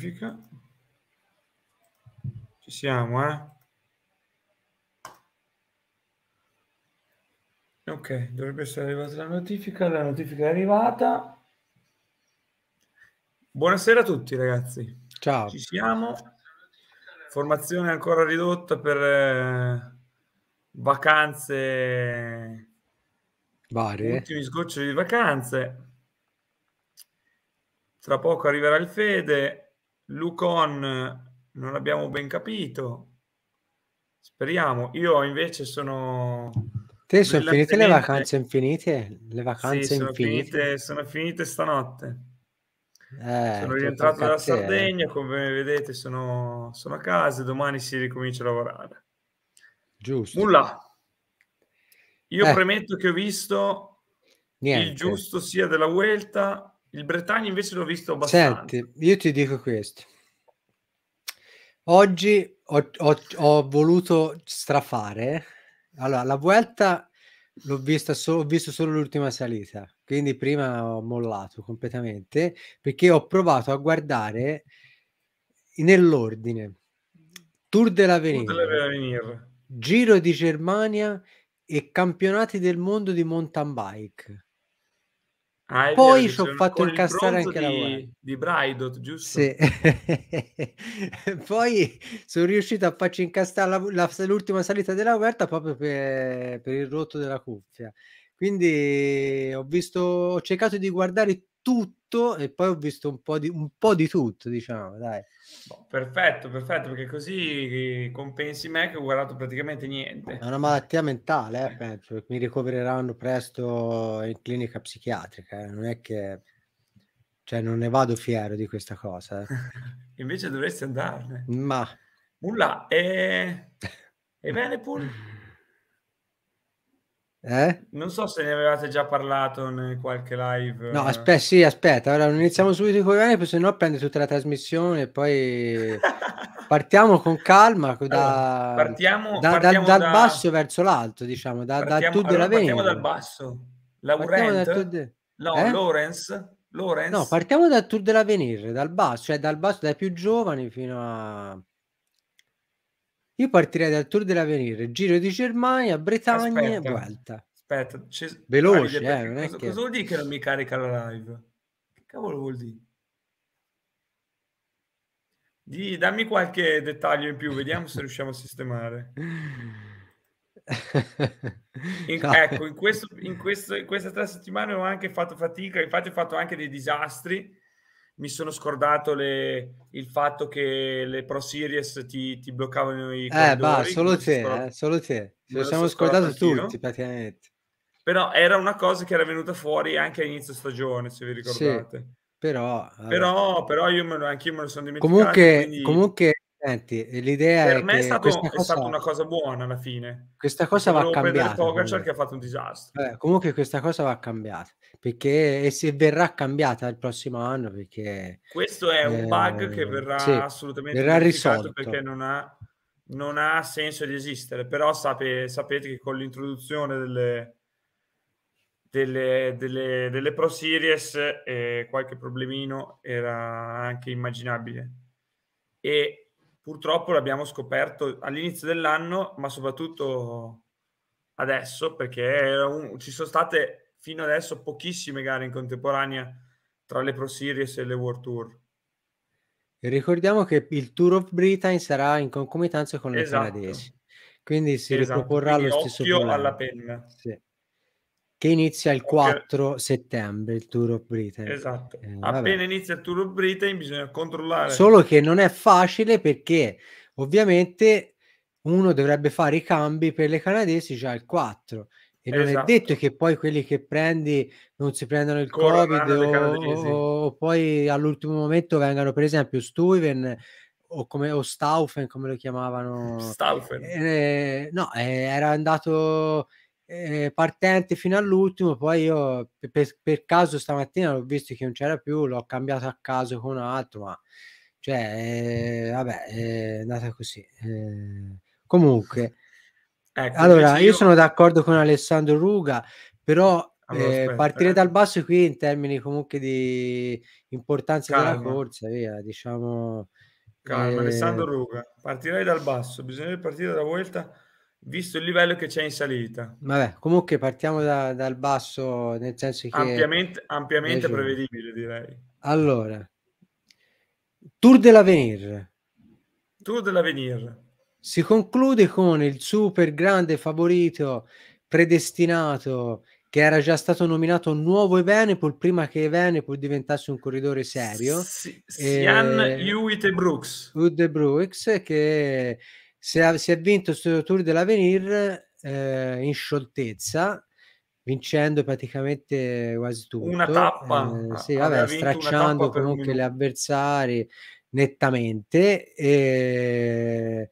verifica. Ci siamo, eh? Ok, dovrebbe essere arrivata la notifica, la notifica è arrivata. Buonasera a tutti ragazzi. Ciao. Ci siamo. Formazione ancora ridotta per eh, vacanze varie. Ultimi sgoccioli di vacanze. Tra poco arriverà il Fede, Lucon non abbiamo ben capito. Speriamo. Io invece sono... Te sono finite le vacanze infinite? Le vacanze sì, sono infinite. Finite, sono finite stanotte. Eh, sono rientrato dalla Sardegna, eh. come vedete sono, sono, a casa domani si ricomincia a lavorare. Giusto. Nulla. Io eh. premetto che ho visto Niente. il giusto sia della Vuelta il Bretagna invece l'ho visto abbastanza. Senti, io ti dico questo. Oggi ho, ho, ho voluto strafare. Allora, la Vuelta l'ho vista solo, ho visto solo l'ultima salita, quindi prima ho mollato completamente perché ho provato a guardare nell'ordine Tour de dell'Avenir, Giro di Germania e Campionati del Mondo di mountain bike. Ah, Poi ci ho fatto incastrare anche la di, di Braidot, giusto? Sì. Poi sono riuscito a farci incastrare la, la, l'ultima salita della Huerta proprio per, per, il rotto della cuffia. Quindi ho, visto, ho cercato di guardare tutto e poi ho visto un po' di, un po di tutto, diciamo, dai. Boh, perfetto, perfetto, perché così eh, compensi me che ho guardato praticamente niente. È una malattia mentale, eh, penso, mi ricovereranno presto in clinica psichiatrica, eh. non è che... Cioè, non ne vado fiero di questa cosa. Eh. Invece dovresti andarne. Ma... Nulla, e... e Venepul? Eh? Non so se ne avevate già parlato in qualche live. No, eh. aspetta, sì, aspetta, allora non iniziamo subito con i live, se no prende tutta la trasmissione, e poi partiamo con calma, da, allora, partiamo, da, partiamo da, dal basso verso l'alto, diciamo, da, partiamo, dal tu allora, della Partiamo dal basso. Laurent, de... no, eh? Lawrence, Lawrence. No, partiamo dal Tour dell'Avenir, dal basso, cioè dal basso, dai più giovani fino a io partirei dal Tour dell'Avenire, Giro di Germania, Bretagna e Vuelta. Aspetta, c'è... veloce, eh, non è cosa che... cosa vuol dire che non mi carica la live? Che cavolo vuol dire? Di, dammi qualche dettaglio in più, vediamo se riusciamo a sistemare. In, Ecco, in, questo, in, questo, in queste tre settimane ho anche fatto fatica, infatti ho fatto anche dei disastri mi sono scordato le, il fatto che le Pro Series ti, ti bloccavano i eh, corridori. Eh, bah, solo te, scor- eh, solo te. Ce lo siamo scordati tutti, praticamente. Però era una cosa che era venuta fuori anche all'inizio stagione, se vi ricordate. Sì, però, però, però io me lo, anch'io me lo sono dimenticato. Comunque, quindi... comunque Senti, eh, l'idea per è me è, stato, cosa, stata una cosa buona alla fine. Questa cosa va cambiata. Pogacar che ha fatto un disastro. Eh, comunque questa cosa va cambiata, perché e se verrà cambiata il prossimo anno perché questo è un eh, bug che ehm, verrà sì, assolutamente verrà risolto perché non ha, non ha, senso di esistere, però sape, sapete che con l'introduzione delle delle, delle, delle Pro Series eh, qualche problemino era anche immaginabile. E purtroppo l'abbiamo scoperto all'inizio dell'anno, ma soprattutto adesso, perché un, ci sono state fino adesso pochissime gare in contemporanea tra le Pro Series e le World Tour. E ricordiamo che il Tour of Britain sarà in concomitanza con le esatto. canadesi, quindi si esatto. riproporrà quindi lo stesso problema. alla penna. Sì che inizia il 4 settembre il Tour of Britain. Esatto. Eh, Appena inizia il Tour of Britain bisogna controllare. Solo che non è facile perché ovviamente uno dovrebbe fare i cambi per le canadesi già il 4 e non esatto. è detto che poi quelli che prendi non si prendano il Corona Covid o, o, poi all'ultimo momento vengano per esempio Stuyven o, come, o Staufen come lo chiamavano Staufen eh, no eh, era andato eh, partente fino all'ultimo, poi io per, per, caso stamattina l'ho visto che non c'era più, l'ho cambiato a caso con un altro, ma cioè, eh, vabbè, è andata così. Eh, comunque, ecco, allora, io... io... sono d'accordo con Alessandro Ruga, però allora, ah, eh, partire eh. dal basso qui in termini comunque di importanza Calma. della corsa, via, diciamo... Calma, Alessandro eh. Ruga, partirei dal basso, bisogna partire dalla volta visto il livello che c'è in salita. Vabbè, comunque partiamo da, dal basso, nel senso che... Ampiamente, ampiamente prevedibile, direi. Allora, Tour de l'Avenir. Tour de l'Avenir. Si conclude con il super grande favorito predestinato che era già stato nominato nuovo Venepol prima che Venepol diventasse un corridore serio. Sian e... Hewitt e Brooks. Hewitt e Brooks che se ha, si è vinto il Tour dell'Avenir eh, in scioltezza vincendo praticamente quasi tutto una tappa eh, sì, vabbè, stracciando comunque gli avversari nettamente eh,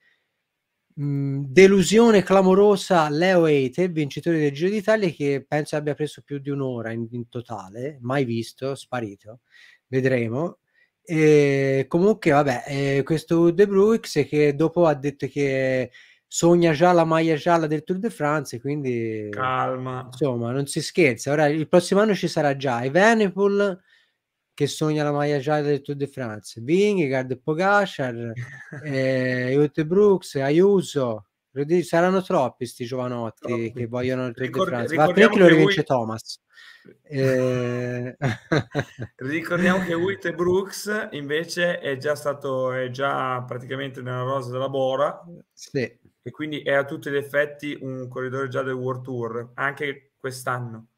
delusione clamorosa Leo Eite vincitore del Giro d'Italia che penso abbia preso più di un'ora in, in totale mai visto, sparito vedremo e comunque, vabbè, eh, questo De Bruyx che dopo ha detto che sogna già la maglia gialla del Tour de France, quindi calma. Insomma, non si scherza. Ora il prossimo anno ci sarà già Evenepoel che sogna la maglia gialla del Tour de France, Vingegaard, Pogacar, eh, Jute Brooks, Ayuso, saranno troppi sti giovanotti troppi. che vogliono il Tour Ricord- de France. Va bene che lo rivince lui... Thomas. E... Eh. Ricordiamo che Witt Brooks invece è già stato, è già praticamente nella rosa della Bora. Sì. E quindi è a tutti gli effetti un corridore già del World Tour, anche quest'anno.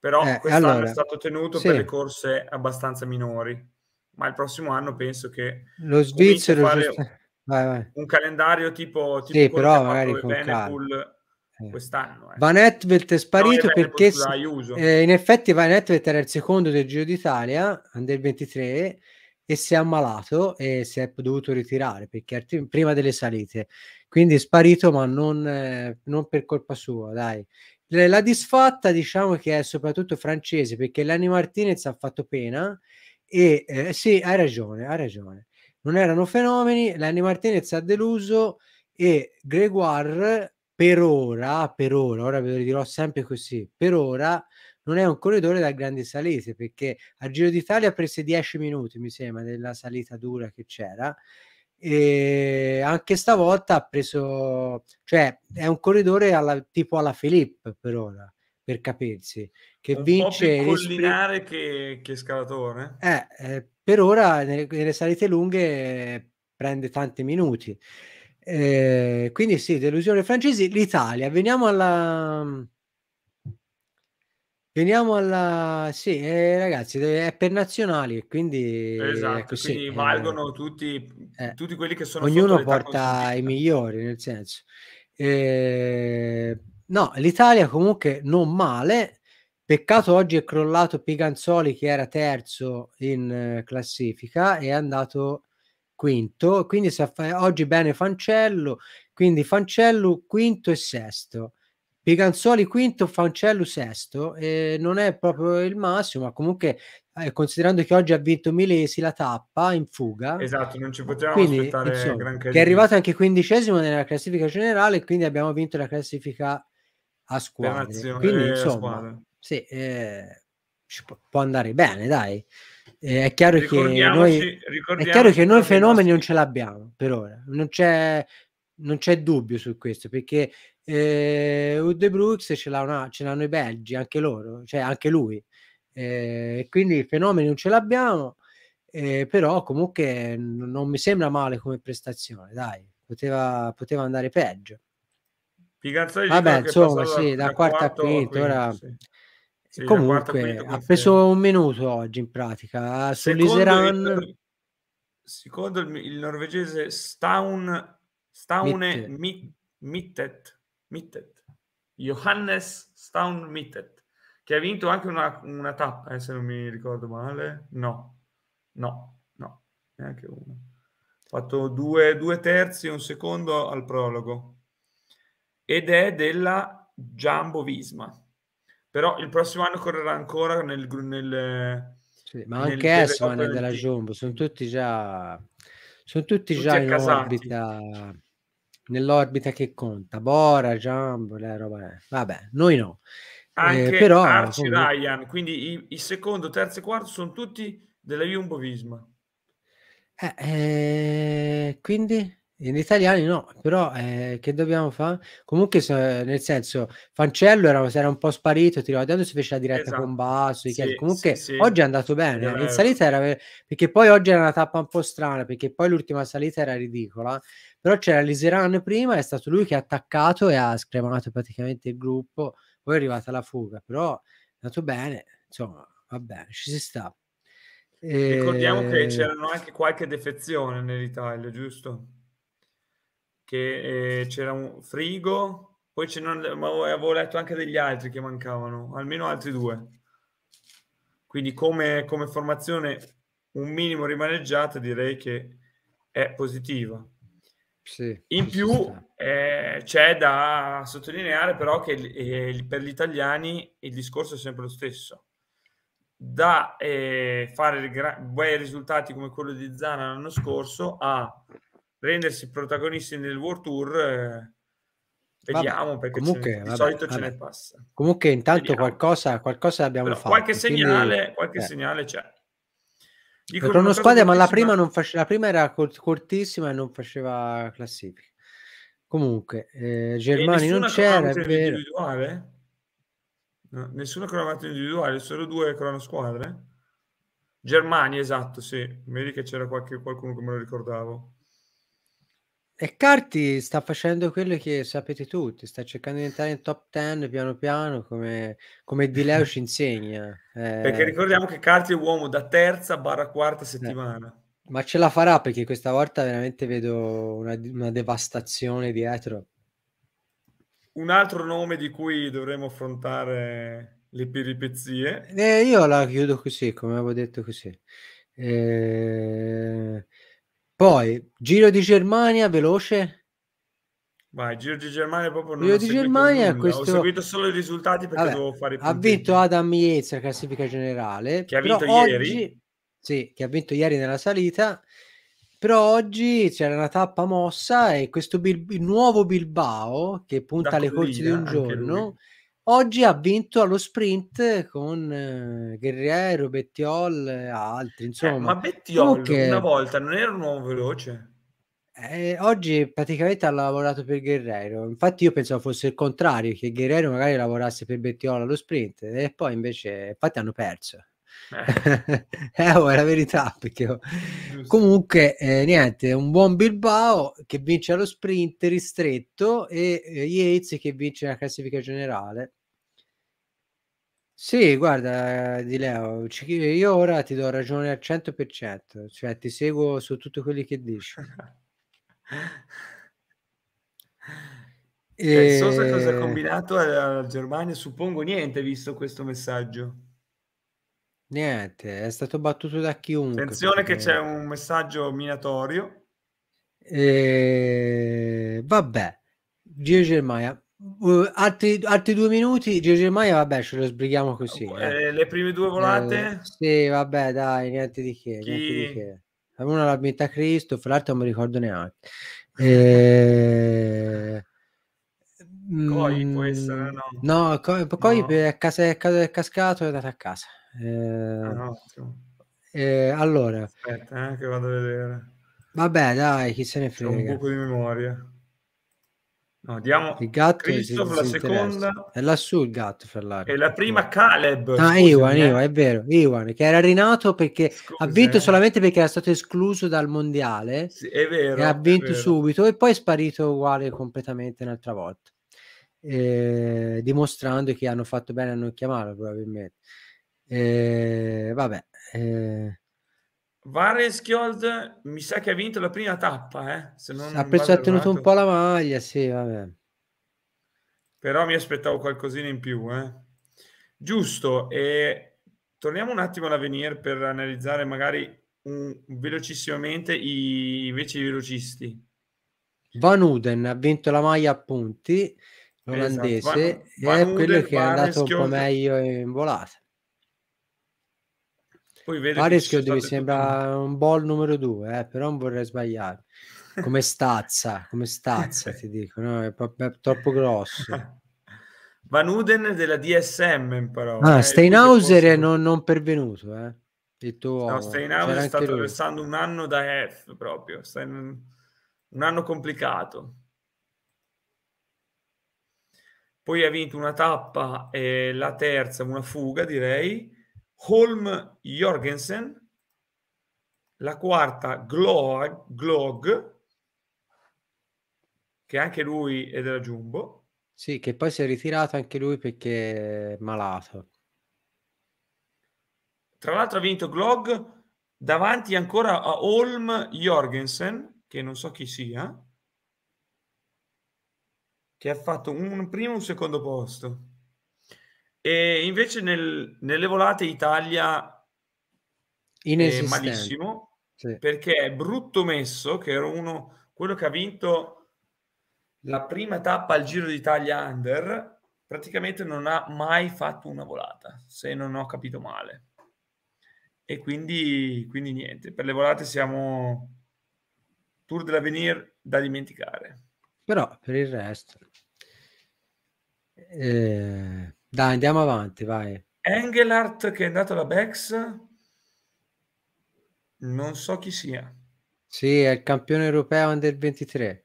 Però eh, quest'anno allora, è stato tenuto sì. per le corse abbastanza minori. Ma il prossimo anno penso che... Lo svizzero... giusto... vai, vai. Un calendario tipo... tipo sì, però magari con Benepul, eh. quest'anno. Eh. Van Etvelt è sparito no, perché eh, in effetti Van Etvelt era il secondo del Giro d'Italia del 23 e si è ammalato e si è dovuto ritirare perché prima delle salite. Quindi è sparito ma non, eh, non per colpa sua, dai. La disfatta diciamo che è soprattutto francese perché Lenny Martinez ha fatto pena e eh, sì, hai ragione, hai ragione. Non erano fenomeni, Lenny Martinez ha deluso e Gregoire per ora, per ora, ora ve lo dirò sempre così, per ora non è un corridore da grandi salite perché al Giro d'Italia prese 10 minuti, mi sembra, della salita dura che c'era e anche stavolta ha preso, cioè è un corridore alla, tipo alla Filippo per ora, per capirsi, che un vince... Po più collinare che, che scalatore. Eh, eh, per ora nelle, nelle salite lunghe prende tanti minuti. Eh, quindi sì, delusione francesi. L'Italia, veniamo alla... Veniamo alla... Sì, eh, ragazzi, è per nazionali, quindi... Esatto, ecco, quindi sì, eh. valgono eh, tutti, tutti quelli che sono... Ognuno porta i migliori, nel senso. Eh, no, l'Italia comunque non male. Peccato oggi è crollato Piganzoli che era terzo in classifica e è andato quinto, quindi se affa- oggi bene Fancello, quindi Fancello quinto e sesto. Piganzoli quinto, Fancello sesto, eh, non è proprio il massimo, ma comunque eh, considerando che oggi ha vinto Milesi la tappa in fuga. Esatto, non ci potevamo quindi, aspettare insomma, granché. Che è arrivato anche quindicesimo nella classifica generale, quindi abbiamo vinto la classifica a squadra. Quindi insomma, squadra. Sì, eh, può andare bene, dai. Eh, è, chiaro noi, è, chiaro che noi, fenomeni non ce l'abbiamo per ora, non c'è, non c'è dubbio su questo perché eh, Ude Brooks ce, l'ha una, ce l'hanno i belgi, anche loro, cioè anche lui. Eh, quindi fenomeni non ce l'abbiamo, eh, però comunque n- non mi sembra male come prestazione, dai, poteva, poteva andare peggio. Vabbè, insomma, sì, da quarta a quinta, ora... Sì sì, Comunque, ha preso un minuto oggi in pratica. Sull'Iseran... Secondo, secondo il, il, norvegese Staun, Staune Mittet. Mittet, Mittet, Johannes Staun Mittet, che ha vinto anche una, una tappa, eh, se non mi ricordo male. No, no, no, neanche uno Ha fatto due, due terzi e un secondo al prologo. Ed è della Giambo Visma però il prossimo anno correrà ancora nel... nel sì, ma nel, anche Esman della Jumbo, sono tutti già, sono tutti, tutti già in orbita, nell'orbita che conta. Bora, Jumbo, le roba... Vabbè, noi no. Eh, anche eh, però, Arci comunque... Ryan, quindi i, i secondo, terzo e quarto sono tutti della Jumbo Visma. Eh, eh, quindi? In italiano no, però eh, che dobbiamo fare? Comunque, se, nel senso, Fancello era, era un po' sparito, tirava dentro, si fece la diretta esatto. con Basso, sì, comunque sì, sì. oggi è andato bene, eh, in salita era, perché poi oggi era una tappa un po' strana, perché poi l'ultima salita era ridicola, però c'era l'Iseran prima, è stato lui che ha attaccato e ha scremato praticamente il gruppo, poi è arrivata la fuga, però è andato bene, insomma, va bene, ci si sta. E... Ricordiamo che eh, c'erano anche qualche defezione nell'Italia, giusto? che eh, c'era un frigo, poi ce ma avevo letto anche degli altri che mancavano, almeno altri due. Quindi come, come formazione un minimo rimaneggiata direi che è positiva. Sì, In più eh, c'è da sottolineare però che eh, per gli italiani il discorso è sempre lo stesso. Da eh, fare gra- bei risultati come quello di Zana l'anno scorso a rendersi protagonisti nel World Tour. Eh, vediamo vabbè, perché comunque, di vabbè, solito vabbè. ce ne passa. Comunque, intanto qualcosa, qualcosa abbiamo Però, fatto. Qualche segnale, qualche eh. segnale c'è. Dico una squadra, ma la prima, non face... la prima era cortissima e non faceva classifica. Comunque, eh, Germani non c'era. Individuale? No, nessuna cronometro individuale, solo due cronosquadre. Germani, esatto, sì. Vedi che c'era qualche, qualcuno che me lo ricordavo. E Carti sta facendo quello che sapete tutti, sta cercando di entrare in top 10 piano piano come, come Di Leo ci insegna. Eh, perché ricordiamo che Carti è uomo da terza barra quarta eh. settimana. Eh, ma ce la farà perché questa volta veramente vedo una, una devastazione dietro. Un altro nome di cui dovremo affrontare le peripezie. Eh, io la chiudo così, come avevo detto così. Eh... Poi, Giro di Germania, veloce. Vai, Giro di Germania proprio non Giro di Germania, questo... ho seguito solo i risultati perché Vabbè, dovevo fare i punti. Ha vinto Adam Yates la classifica generale. Che ha vinto ieri. Oggi... Sì, che ha vinto ieri nella salita. Però oggi c'era una tappa mossa e questo Bil... il nuovo Bilbao, che punta alle corse di un giorno... Lui Oggi ha vinto allo sprint con eh, Guerriero, Bettiol e altri. Eh, insomma, eh, ma Bettiol che... una volta non era un uomo veloce. Eh, oggi praticamente ha lavorato per Guerrero. Infatti, io pensavo fosse il contrario, che Guerrero magari lavorasse per Bettiola allo sprint, e poi invece, infatti, hanno perso. Eh, eh oh, è la verità. Perché... Oh. Comunque, eh, niente, un buon Bilbao che vince allo sprint ristretto e eh, Yates che vince la classifica generale. Sì, guarda, eh, Di Leo, io ora ti do ragione al 100%, cioè ti seguo su tutto quello che dici. E... Cazzosa cosa ha combinato alla Germania? Suppongo niente, visto questo messaggio. niente, è stato battuto da chiunque Attenzione che c'è un messaggio minatorio. E... Vabbè, Giro Germania. Uh, altri, altri, due minuti, Gigi Maia, vabbè, ce lo sbrighiamo così. Eh, eh. Le prime due volate? Eh, sì, vabbè, dai, niente di che. Chi... Niente di che. Una la metta Cristo, fra l'altro non mi ricordo neanche. Eh... Coi può mm, essere, no? No, Coi, Coi no. È, casa, è, casa, è cascato e è andato a casa. Eh, ah, no, eh, allora... Aspetta, eh, che vado a vedere. Vabbè, dai, chi se ne frega. C'è un buco di memoria. No, diamo il gatto Christoph, la seconda. È lassù il gatto, Ferrari. E la prima Caleb. Ah, scusami, Iwan, eh. Iwan, è vero, Iwan, che era rinato perché Scusa, ha vinto eh. solamente perché era stato escluso dal mondiale. Sì, è vero. E ha vinto subito e poi è sparito uguale completamente un'altra volta. Eh, dimostrando che hanno fatto bene a non chiamarlo probabilmente. Eh, vabbè. Eh, Vareschiold mi sa che ha vinto la prima tappa, eh? Se non ha preso, ha tenuto un po' la maglia, sì, vabbè. Però mi aspettavo qualcosina in più, eh? Giusto, e torniamo un attimo all'avenir per analizzare magari un, velocissimamente i, invece i velocisti. Van Uden ha vinto la maglia a punti, esatto, l'olandese, esatto. Van, Van è quello che è andato un po' meglio in volata. Poi vedo che mi sembra un ball numero due, eh, però non vorrei sbagliare. Come stazza, come stazza ti dico, no? è, proprio, è troppo grosso. Van Uden della DSM però Ah, eh, Steinhauser è non, non pervenuto, eh. Detto, no, Steinhauser sta attraversando un anno da F proprio, in... un anno complicato. Poi ha vinto una tappa, e la terza, una fuga direi, Holm Jorgensen, la quarta Glog, Glog, che anche lui è della Jumbo. Sì, che poi si è ritirato anche lui perché è malato. Tra l'altro ha vinto Glog davanti ancora a Holm Jorgensen, che non so chi sia, che ha fatto un primo e un secondo posto. E invece nel, nelle volate Italia è malissimo sì. perché è brutto messo che era uno quello che ha vinto la prima tappa al Giro d'Italia under praticamente non ha mai fatto una volata se non ho capito male e quindi, quindi niente per le volate siamo tour dell'avenir da dimenticare però per il resto eh dai, andiamo avanti, vai. Engelhardt che è andato alla Bex, non so chi sia. Sì, è il campione europeo under 23.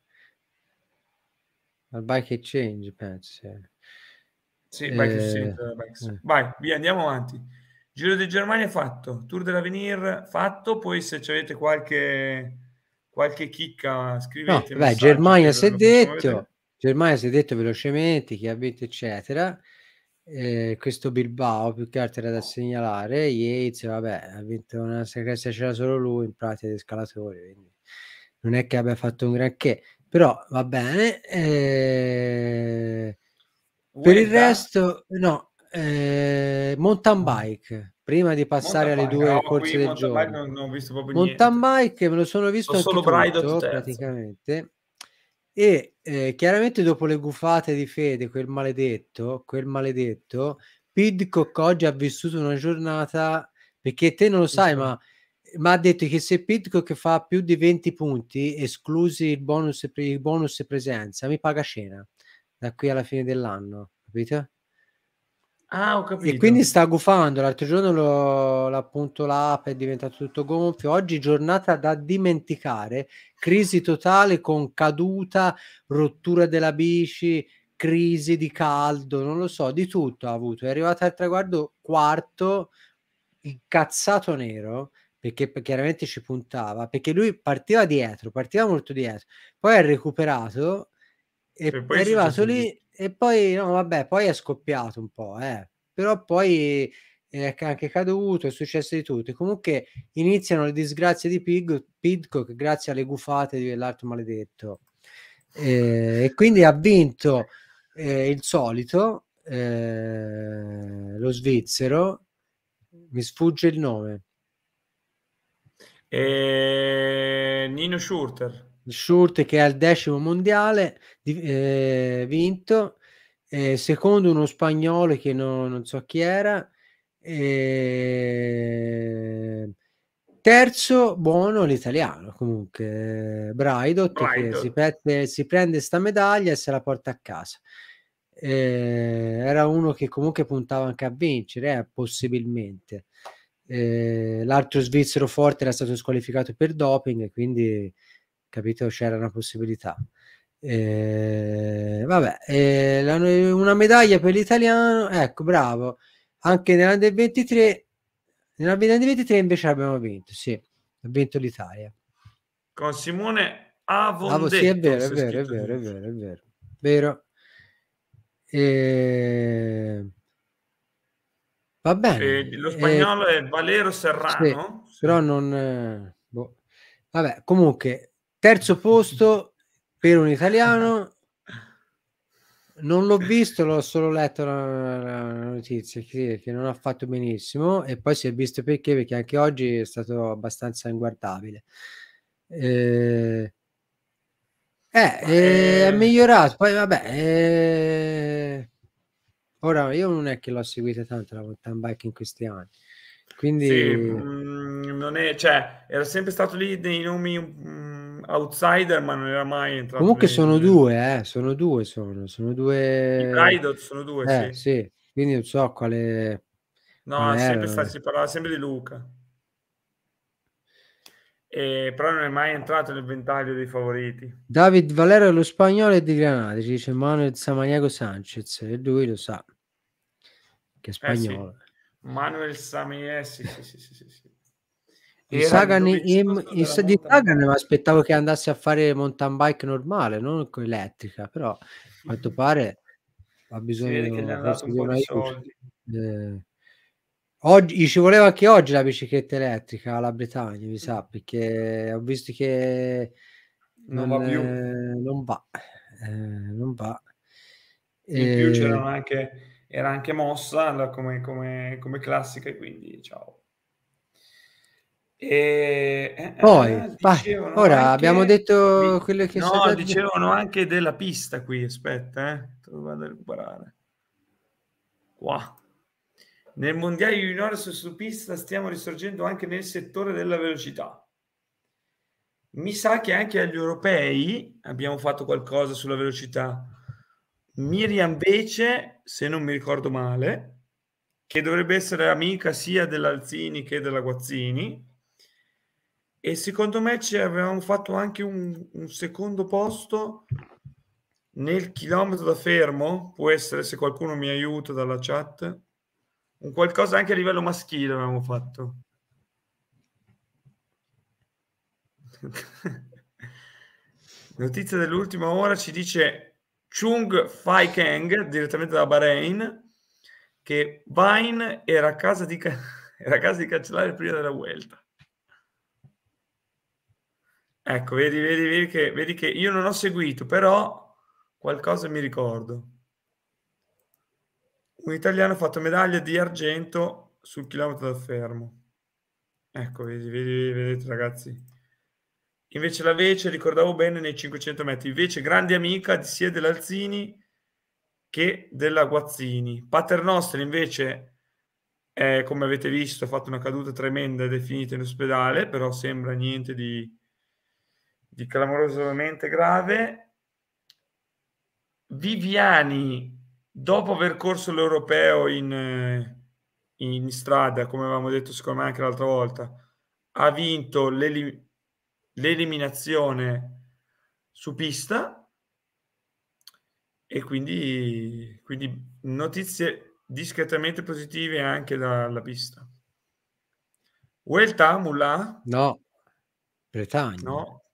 Al Bike Exchange, penso. Sì, Bike eh, Exchange. Eh. Vai, via, andiamo avanti. Giro di Germania fatto, Tour dell'Avenir fatto, poi se avete qualche, qualche chicca scrivete. No, beh, Germania si è detto, Germania si è detto velocemente chi ha vinto eccetera eh, questo Bilbao più che altro era da oh. segnalare Yates vabbè ha vinto una sequenza c'era solo lui in pratica di scalatori quindi non è che abbia fatto un granché però va bene eh, per il resto no eh, mountain mm. bike prima di passare alle due no, corse qui, del mountain giorno non, non mountain niente. bike me lo sono visto sono solo tutto, praticamente e eh, chiaramente dopo le gufate di Fede, quel maledetto, quel maledetto, Pidcock oggi ha vissuto una giornata, perché te non lo sai, sì. Esatto. ma, ma, ha detto che se Pidcock fa più di 20 punti, esclusi il bonus, il bonus presenza, mi paga cena da qui alla fine dell'anno, capito? Ah, ho capito. E quindi sta gufando. L'altro giorno l'ha appunto l'app è diventato tutto gonfio. Oggi giornata da dimenticare. Crisi totale con caduta, rottura della bici, crisi di caldo, non lo so, di tutto ha avuto. È arrivata al traguardo quarto, incazzato nero, perché chiaramente ci puntava, perché lui partiva dietro, partiva molto dietro. Poi ha recuperato e, e poi è arrivato lì e poi, no, vabbè, poi è scoppiato un po', eh. però poi è anche caduto, è successo di tutto. comunque iniziano le disgrazie di Pig, Pidcock grazie alle gufate dell'altro maledetto. Eh, e quindi ha vinto eh, il solito, eh, lo svizzero, mi sfugge il nome. E... Eh, Nino Schurter. Schurt che è al decimo mondiale di, eh, vinto, eh, secondo uno spagnolo che no, non so chi era, eh, terzo buono l'italiano comunque, Braidot, Braidot. Si, prende, si, prende, sta medaglia e se la porta a casa. era uno che comunque puntava anche a vincere, eh, possibilmente. l'altro svizzero forte era stato squalificato per doping, quindi capito? C'era una possibilità. Eh, vabbè, eh, la, una medaglia per l'italiano, ecco, bravo. Anche nella del 23, nella del 23 invece abbiamo vinto, sì, ha vinto l'Italia. Con Simone Avondetto. Avo, ah, sì, è vero, è vero, è vero, è vero, è vero, vero. Eh, va bene. Eh, lo spagnolo eh, è Valero Serrano. Sì, però non... Eh, boh. Vabbè, comunque, Terzo posto per un italiano. Non l'ho visto, l'ho solo letto la, la notizia che, che, non ha fatto benissimo e poi si è visto perché, perché anche oggi è stato abbastanza inguardabile. Eh, eh, eh, è migliorato, poi vabbè. Eh... Ora io non è che l'ho seguita tanto la mountain bike in questi anni. Quindi sì, mh, mm, non è, cioè, era sempre stato lì dei nomi mh outsider, ma non era mai entrato. Comunque sono due, eh, sono due, sono, sono due. I Braidot sono due, eh, sì. sì. Quindi non so quale... No, sempre sta, eh. si parlava sempre di Luca. Eh, però non è mai entrato nel ventaglio dei favoriti. David Valero lo spagnolo e di Granada, ci dice Manuel Samaniago Sanchez, e lui lo sa che è spagnolo. Eh sì. Manuel Samiesi, sì, sì, sì, sì, sì di Sagan, in, in, di Sagan mi aspettavo che andasse a fare mountain bike normale, non con elettrica, però a quanto pare ha bisogno di un eh, oggi, ci voleva anche oggi la bicicletta elettrica alla Bretagna, mi sa, perché ho visto che non, non va più. Eh, non va. Eh, non va. E In più c'era eh, anche, era anche mossa come, come, come classica, quindi ciao. E, eh, eh, Poi, eh, dicevano ora anche, abbiamo detto quello che... No, dicevano anche della pista qui, aspetta, eh, vado a recuperare. Qua. Nel mondiale junior su pista stiamo risorgendo anche nel settore della velocità. Mi sa che anche agli europei abbiamo fatto qualcosa sulla velocità. Miriam invece, se non mi ricordo male, che dovrebbe essere amica sia dell'Alzini che della Guazzini, e secondo me ci avevamo fatto anche un, un secondo posto nel chilometro da fermo, può essere se qualcuno mi aiuta dalla chat, un qualcosa anche a livello maschile avevamo fatto. Notizia dell'ultima ora ci dice Chung Fai Kang direttamente da Bahrain che Vine era a casa di, era a casa di cancellare prima della Vuelta. Ecco, vedi, vedi, vedi che, vedi che io non ho seguito, però qualcosa mi ricordo. Un italiano ha fatto medaglia di argento sul chilometro dal fermo. Ecco, vedi, vedi, vedete ragazzi. Invece la Vece, ricordavo bene, nei 500 metri. Invece grande amica sia dell'Alzini che della Guazzini. Paternoster invece, è, come avete visto, ha fatto una caduta tremenda ed è finita in ospedale, però sembra niente di di clamorosamente grave. Viviani, dopo aver corso l'europeo in, eh, in strada, come avevamo detto secondo me anche l'altra volta, ha vinto l'elim- l'eliminazione su pista e quindi, quindi notizie discretamente positive anche dalla pista. Vuelta, Mulla? No, Bretagna. No,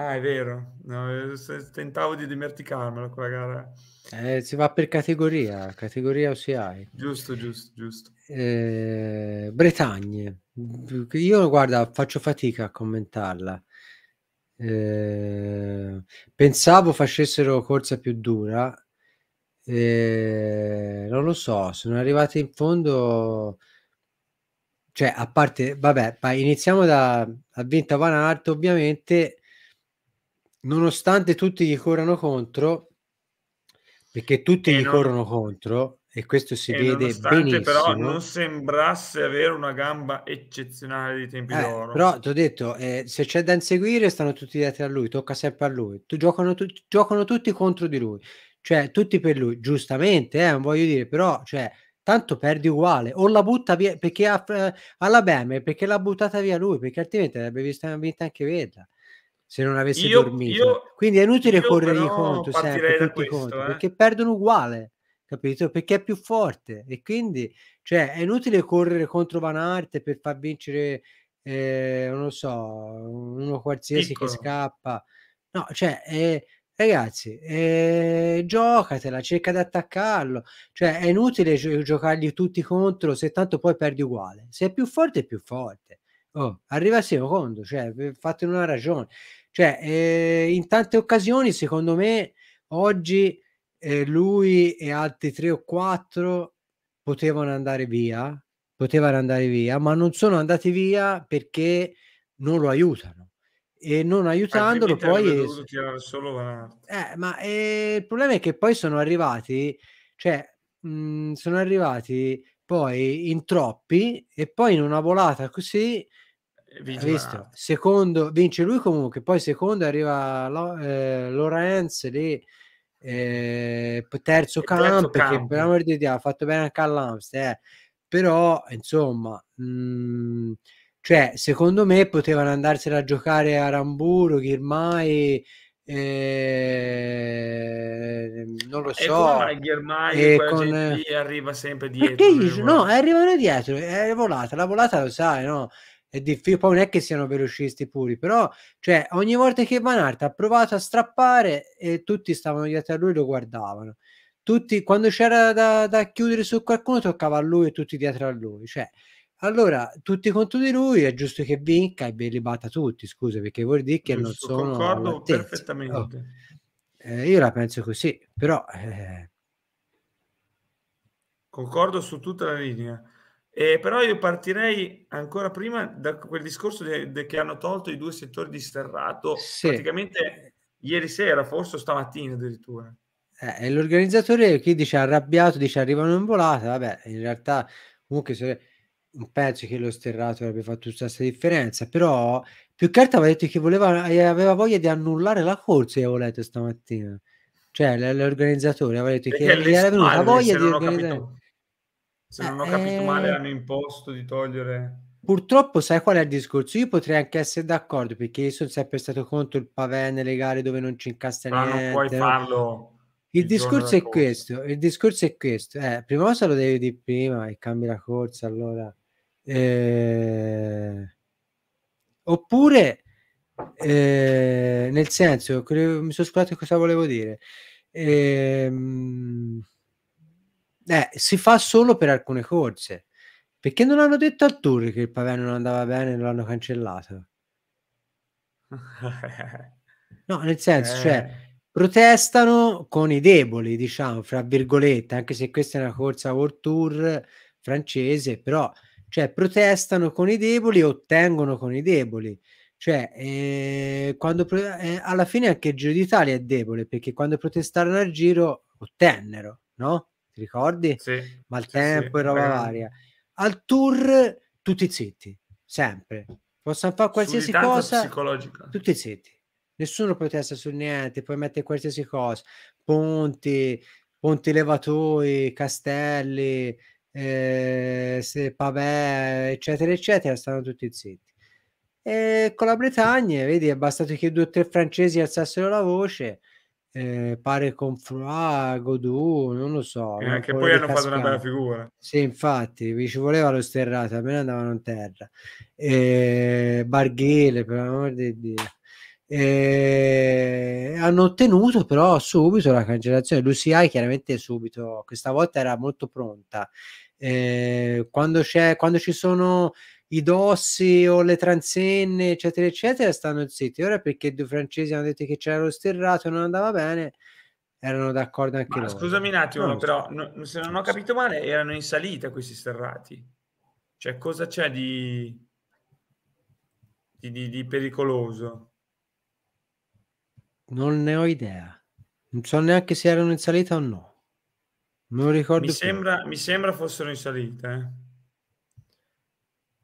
Ah, è vero, no, eh, tentavo di dimenticarmela quella gara. Eh, si va per categoria, categoria OCI. Giusto, giusto, giusto. Eh, Bretagne, io guarda, faccio fatica a commentarla. Eh, pensavo facessero corsa più dura, eh, non lo so, sono arrivati in fondo cioè a parte vabbè iniziamo da ha vinto Van Aert ovviamente nonostante tutti gli corrono contro, perché tutti e gli non... corrono contro, e questo si e vede benissimo. però non sembrasse avere una gamba eccezionale di tempi eh, d'oro. Però ti ho detto, eh, se c'è da inseguire stanno tutti dietro a lui, tocca sempre a lui. Tu, giocano, tu, giocano tutti contro di lui, cioè tutti per lui, giustamente, eh, non voglio dire, però cioè, tanto perdi uguale, o la butta via perché ha, eh, alla Bam, perché l'ha buttata via lui, perché altrimenti avrebbe vista una vinta anche Vedra se non avessi io, dormito. Io, Quindi è inutile correre i conto sempre, tutti questo, conti, eh. perché perdono uguale capito? Perché è più forte e quindi cioè, è inutile correre contro Van Arte per far vincere, eh, non lo so, uno qualsiasi Piccolo. che scappa. No, cioè, eh, ragazzi, eh, giocatela, cerca di attaccarlo. Cioè, è inutile gio- giocargli tutti contro se tanto poi perdi uguale. Se è più forte, è più forte oh, arriva secondo, cioè, fatene una ragione. Cioè, eh, in tante occasioni, secondo me, oggi eh, lui e altri tre o quattro potevano andare via, potevano andare via, ma non sono andati via perché non lo aiutano e non aiutandolo poi eh, ma eh, il problema è che poi sono arrivati cioè mh, mhmm, sono arrivati poi in troppi e poi in una volata così vince Secondo, vince lui comunque, poi secondo arriva Lo, eh, Lorenz lì, eh, eh terzo campo che per amore di Dio ha fatto bene anche all'Amster, eh. però insomma... Mh, mm, cioè, secondo me potevano andarsene a giocare a Ramburo, Ghirmai, eh, non lo so. E Ghirmai con... arriva sempre dietro. Perché, no, arrivano dietro, è volata, la volata lo sai, no? è difficile, poi non è che siano velocisti puri, però cioè, ogni volta che Van Aert ha provato a strappare e eh, tutti stavano dietro a lui lo guardavano. Tutti, quando c'era da, da, chiudere su qualcuno toccava a lui e tutti dietro a lui. Cioè, allora, tutti contro di lui è giusto che vinca e ve li batta tutti, scusa, perché vuol dire che giusto, non sono... Concordo oh, perfettamente. Oh. Eh, io la penso così, però... Eh... Concordo su tutta la linea. Eh, però io partirei ancora prima da quel discorso de, de che hanno tolto i due settori di sterrato sì. praticamente ieri sera, forse stamattina addirittura. Eh, l'organizzatore qui dice arrabbiato, dice arrivano in volata, vabbè, in realtà comunque se, non penso che lo sterrato avrebbe fatto tutta questa differenza, però più che altro aveva detto che voleva, eh, aveva voglia di annullare la corsa, io ho letto stamattina. Cioè l'organizzatore aveva detto Perché che gli era venuta voglia di organizzare. Se non eh, ho capito male, eh. hanno imposto di togliere. Purtroppo, sai qual è il discorso? Io potrei anche essere d'accordo perché io sono sempre stato contro il pavè nelle gare dove non ci incastra Ma non puoi farlo. Il, il discorso è corsa. questo: il discorso è questo. Eh, prima cosa lo devi dire prima e cambi la corsa. Allora, eh... oppure eh, nel senso, mi sono scordato cosa volevo dire. Ehm eh, si fa solo per alcune corse. Perché non hanno detto al tour che il pavé non andava bene e non l'hanno cancellato? No, nel senso, cioè, eh. protestano con i deboli, diciamo, fra virgolette, anche se questa è una corsa World Tour francese, però, cioè, protestano con i deboli, ottengono con i deboli. Cioè, eh, quando eh, alla fine anche il Giro d'Italia è debole, perché quando protestarono al Giro ottennero, no? ti ricordi? Sì, Maltempo eh sì, e roba beh. varia. Al tour tutti zitti, sempre. Possono fare qualsiasi cosa, psicologica. tutti zitti. Nessuno protesta su niente, puoi mettere qualsiasi cosa. Ponti, ponti levatoi, castelli, eh, se, pavè, eccetera, eccetera, stanno tutti zitti. E con la Bretagna, vedi, è bastato che due o tre francesi alzassero la voce eh, pare con Froa, Godù, non lo so. Eh, che poi hanno cascate. fatto una bella figura. Sì, infatti, ci voleva lo sterrato, almeno andavano in terra. Eh, Barghele, per l'amore di Dio. Eh, hanno ottenuto però subito la cancellazione. L'UCI chiaramente subito, questa volta era molto pronta. Eh, quando, quando ci sono i dossi o le transenne, eccetera, eccetera, stanno zitti. Ora perché due francesi hanno detto che c'era lo sterrato e non andava bene, erano d'accordo anche Ma, loro. Scusami un attimo, no, però no, se non ho capito male, erano in salita questi sterrati. Cioè, cosa c'è di, di, di, di pericoloso? Non ne ho idea. Non so neanche se erano in salita o no. Non ricordo. Mi, sembra, mi sembra fossero in salita, eh.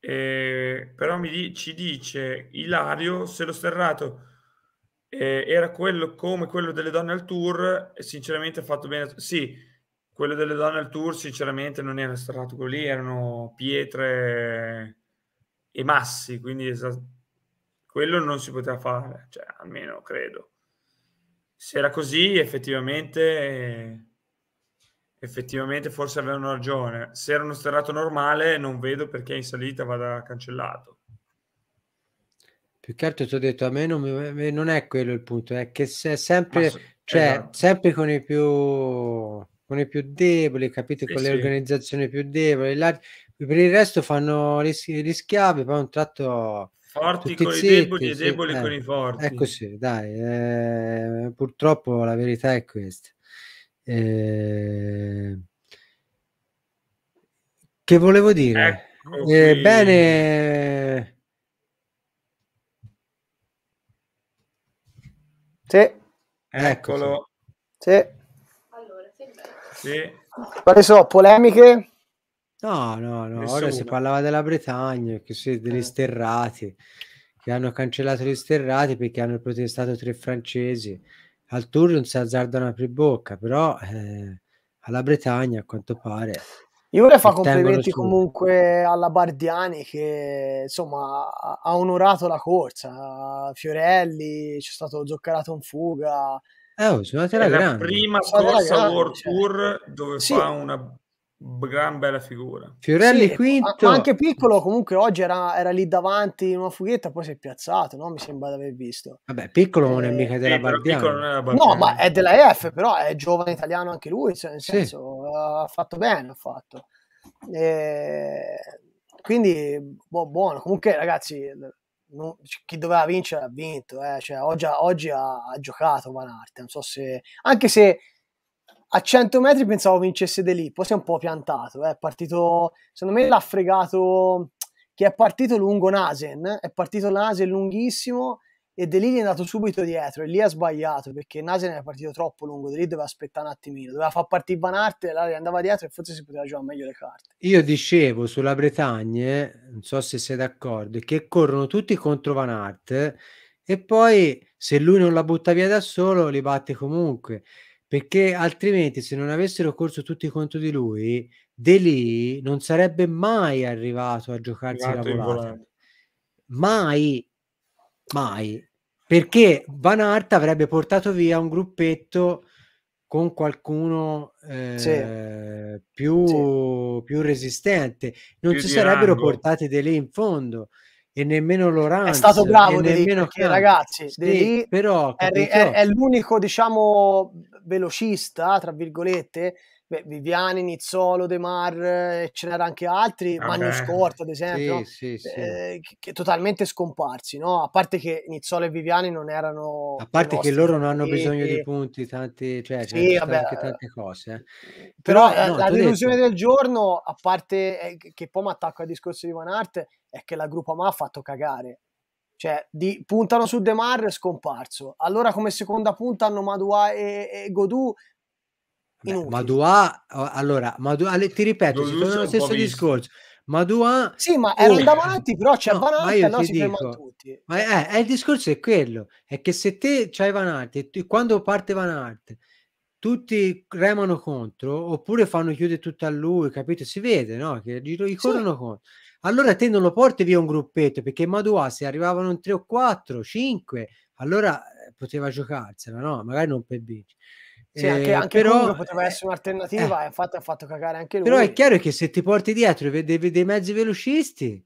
Eh, però mi di- ci dice Ilario se lo sterrato eh, era quello come quello delle donne al tour e sinceramente ha fatto bene sì quello delle donne al tour sinceramente non era sterrato quello lì erano pietre e massi quindi esas- quello non si poteva fare cioè almeno credo se era così effettivamente eh, effettivamente forse avevano ragione. Se era uno sterrato normale, non vedo perché in salita vada cancellato. Più che altro ti ho detto, a me non, non è quello il punto, è che se sempre, so, cioè, esatto. sempre con i più, con i più deboli, capite, sì, con le organizzazioni più deboli, là, per il resto fanno gli, gli schiavi, poi un tratto... Forti con zitti, i deboli e deboli eh, con i forti. È così, dai, eh, purtroppo la verità è questa. Ehm, che volevo dire? Ecco eh, bene. Sì. Eccolo. Sì. Allora, sì. Quali sono? Polemiche? No, no, no. Ora si parlava della Bretagna, si, degli eh. sterrati, che hanno cancellato gli sterrati perché hanno protestato tre francesi al tour non si azzardano a aprire bocca, però eh, alla Bretagna a quanto pare. Io vorrei fare complimenti su. comunque alla Bardiani che insomma ha onorato la corsa, Fiorelli, c'è stato Zoccarato in fuga. Eh, oh, sono andati La prima corsa World cioè. Tour dove sì. fa una gran bella figura. Fiorelli sì, quinto. Anche piccolo comunque oggi era, era, lì davanti in una fughetta, poi si è piazzato, no? mi sembra di aver visto. Vabbè, piccolo non è eh, mica della eh, No, ma è della EF, però è giovane italiano anche lui, cioè nel sì. senso ha fatto bene, ha fatto. E... Quindi boh, buono, comunque ragazzi, non... chi doveva vincere ha vinto, eh? cioè, oggi, oggi ha, ha, giocato Van Arte, non so se... anche se a 100 metri pensavo vincesse De Lì, poi si è un po' piantato, eh, è partito, secondo me l'ha fregato che è partito lungo Nasen, è partito Nasen lunghissimo e De Lì gli è andato subito dietro e lì ha sbagliato perché Nasen era partito troppo lungo, De Lì doveva aspettare un attimino, doveva far partire Van Arte, l'aria andava dietro e forse si poteva giocare meglio le carte. Io dicevo sulla Bretagne, non so se sei d'accordo, che corrono tutti contro Van Arte e poi se lui non la butta via da solo li batte comunque perché altrimenti se non avessero corso tutti contro di lui, De Lì non sarebbe mai arrivato a giocarsi la volata. Mai, mai. Perché Van Aert avrebbe portato via un gruppetto con qualcuno eh, sì. Più, sì. più, resistente. Non più si sarebbero rango. portati De Lì in fondo e nemmeno Lorenzo. È stato bravo nemmeno perché, ragazzi, sì, però, è, è, è l'unico, diciamo, velocista, tra virgolette, beh, Viviani, Nizzolo, De Mar, eh, ce n'erano anche altri, okay. Eh Magnus Corto ad esempio, sì, sì, eh, sì. Che, totalmente scomparsi, no? a parte che Nizzolo e Viviani non erano... A parte che loro non hanno bisogno e... di punti, tanti, cioè sì, vabbè, anche tante cose. Eh. Eh, però, però no, la delusione del giorno, a parte che poi mi attacco al discorso di Van Art, è che la Gruppa Ma ha fatto cagare. Cioè, di, puntano su De Mar scomparso. Allora, come seconda punta hanno Madua e, e Godù, Beh, Madua, allora, Madua, ti ripeto, non secondo lo stesso discorso. Madua... Sì, ma uh. era davanti, però c'è no, Arte, no, si dico, tutti. Ma è, eh, è, eh, il discorso è quello, è che se te c'hai Vanarti, e quando parte Van Arte tutti remano contro, oppure fanno chiudere tutto a lui, capito? Si vede, no? Che ricorrono sì. contro. Allora te non lo porti via un gruppetto, perché Madua se arrivavano in 3 o 4, 5, allora eh, poteva giocarsela, no? Magari non per vincere sì, anche, eh, anche eh, però, poteva essere un'alternativa eh, infatti ha fatto cagare anche lui. Però è chiaro che se ti porti dietro dei, dei mezzi velocisti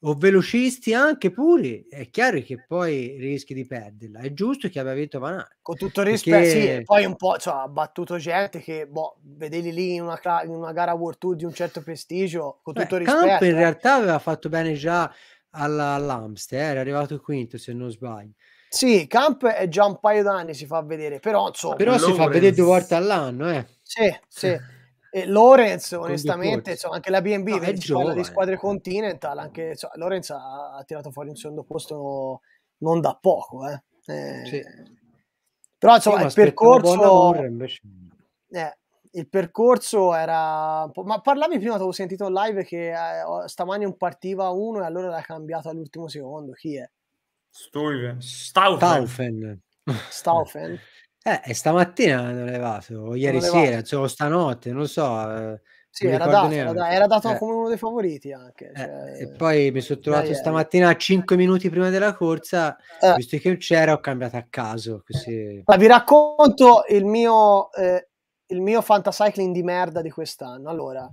o velocisti anche puri, è chiaro che poi rischi di perderla. È giusto che abbia vinto Van Aert. Con tutto rispetto, perché... sì, poi un po' cioè, ha battuto gente che, boh, vedevi lì in una, in una gara World Tour di un certo prestigio, con Beh, tutto rispetto. Camp in eh. realtà aveva fatto bene già alla, all'Amster, eh, era arrivato quinto se non sbaglio. Sì, Camp è già un paio d'anni si fa vedere, però insomma... Però Lawrence. si fa vedere due volte all'anno, eh. Sì, sì. E Lorenz, onestamente, insomma, anche la BNB, no, ah, parla di squadre Continental, anche insomma, Lorenz ha tirato fuori un secondo posto non da poco, eh. eh sì. Però insomma, sì, il percorso... Eh, il percorso era un po'... Ma parlavi prima, avevo sentito live che eh, stamani un partiva uno e allora l'ha cambiato all'ultimo secondo, chi è? Stuyven. Staufen. Staufen. Staufen. Eh, e eh, stamattina hanno levato, ieri sera, cioè, stanotte, non so. Eh, sì, non era, dato, era, era dato, eh. come uno dei favoriti anche. Eh, cioè... e poi mi sono trovato stamattina a 5 minuti prima della corsa, visto che c'era ho cambiato a caso. Così... Ma vi racconto il mio, il mio fantasycling di merda di quest'anno. Allora,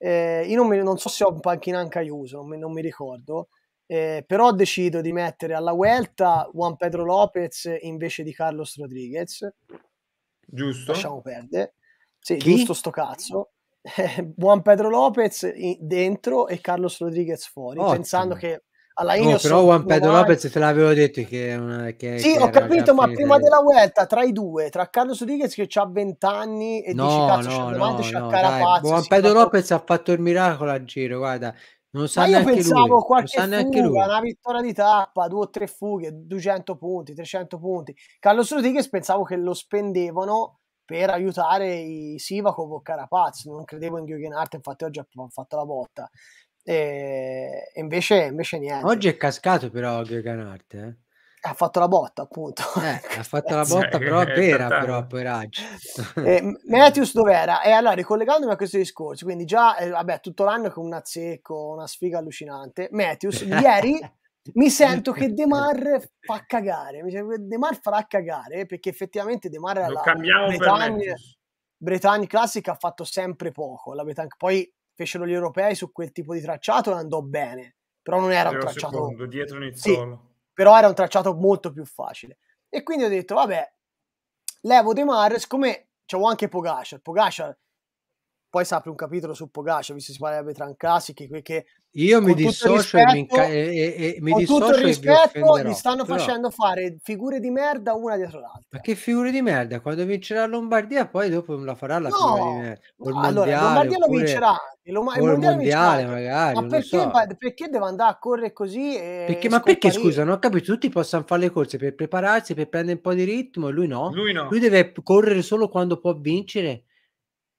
io non, mi, non, so se ho un panchina anche Aiuso, non non mi ricordo eh, però decido di mettere alla Vuelta Juan Pedro Lopez invece di Carlos Rodriguez. Giusto. Lasciamo perdere. Sì, Chi? giusto sto cazzo. Eh, Juan Pedro Lopez dentro e Carlos Rodriguez fuori, Ottimo. pensando che alla Ineos... Oh, no, però Juan Pedro mai... Lopez te l'avevo detto che... una, che sì, che ho capito, ma prima della Vuelta, tra i due, tra Carlos Rodriguez che ha 20 anni e no, dici cazzo, no, c'ha 90, no, c'ha no, Carapazzo. Juan Pedro Lopez ha fatto il miracolo a giro, guarda, non sa io pensavo lui. qualche non fuga, lui. una vittoria di tappa, due o tre fughe, 200 punti, 300 punti. Carlos Rodriguez pensavo che lo spendevano per aiutare i Sivakov o Carapaz, non credevo in Giochen Arte, infatti oggi ha fatto la botta. E invece, invece niente. Oggi è cascato però Giochen Arte. eh? ha fatto la botta, appunto. Eh, ha fatto la botta, però è vera, però, poveraccio. Eh, Matthews dov'era? E eh, allora, ricollegandomi a questo discorso, quindi già, eh, vabbè, tutto l'anno con un zecco, una sfiga allucinante. Matthews, ieri mi sento che Demar fa cagare, mi sento che Demar farà cagare, perché effettivamente Demar era Lo la Bretagna, Bretagna classica ha fatto sempre poco, la Bretagna, poi fecero gli europei su quel tipo di tracciato e andò bene, però non era Arrivo un tracciato... Secondo, dietro Nizzolo. Sì però era un tracciato molto più facile. E quindi ho detto, vabbè, levo De Mar, siccome c'avevo cioè, anche Pogacar, Pogacar poi si apre un capitolo su Pogaccio, visto si parla di Betrancasi, che, che io mi dissocio rispetto, e mi, inca- e, e, mi con tutto il rispetto mi stanno però... facendo fare figure di merda una dietro l'altra. Ma che figure di merda? Quando vincerà Lombardia poi dopo la farà la no, figura di merda. allora, mondiale, Lombardia oppure... lo vincerà. Lo, il mondiale, mondiale magari. Ma perché, so. perché, deve andare a correre così? Perché, ma perché scusa, non ho capito, tutti possono fare le corse per prepararsi, per prendere un po' di ritmo e lui no. Lui no. Lui deve correre solo quando può vincere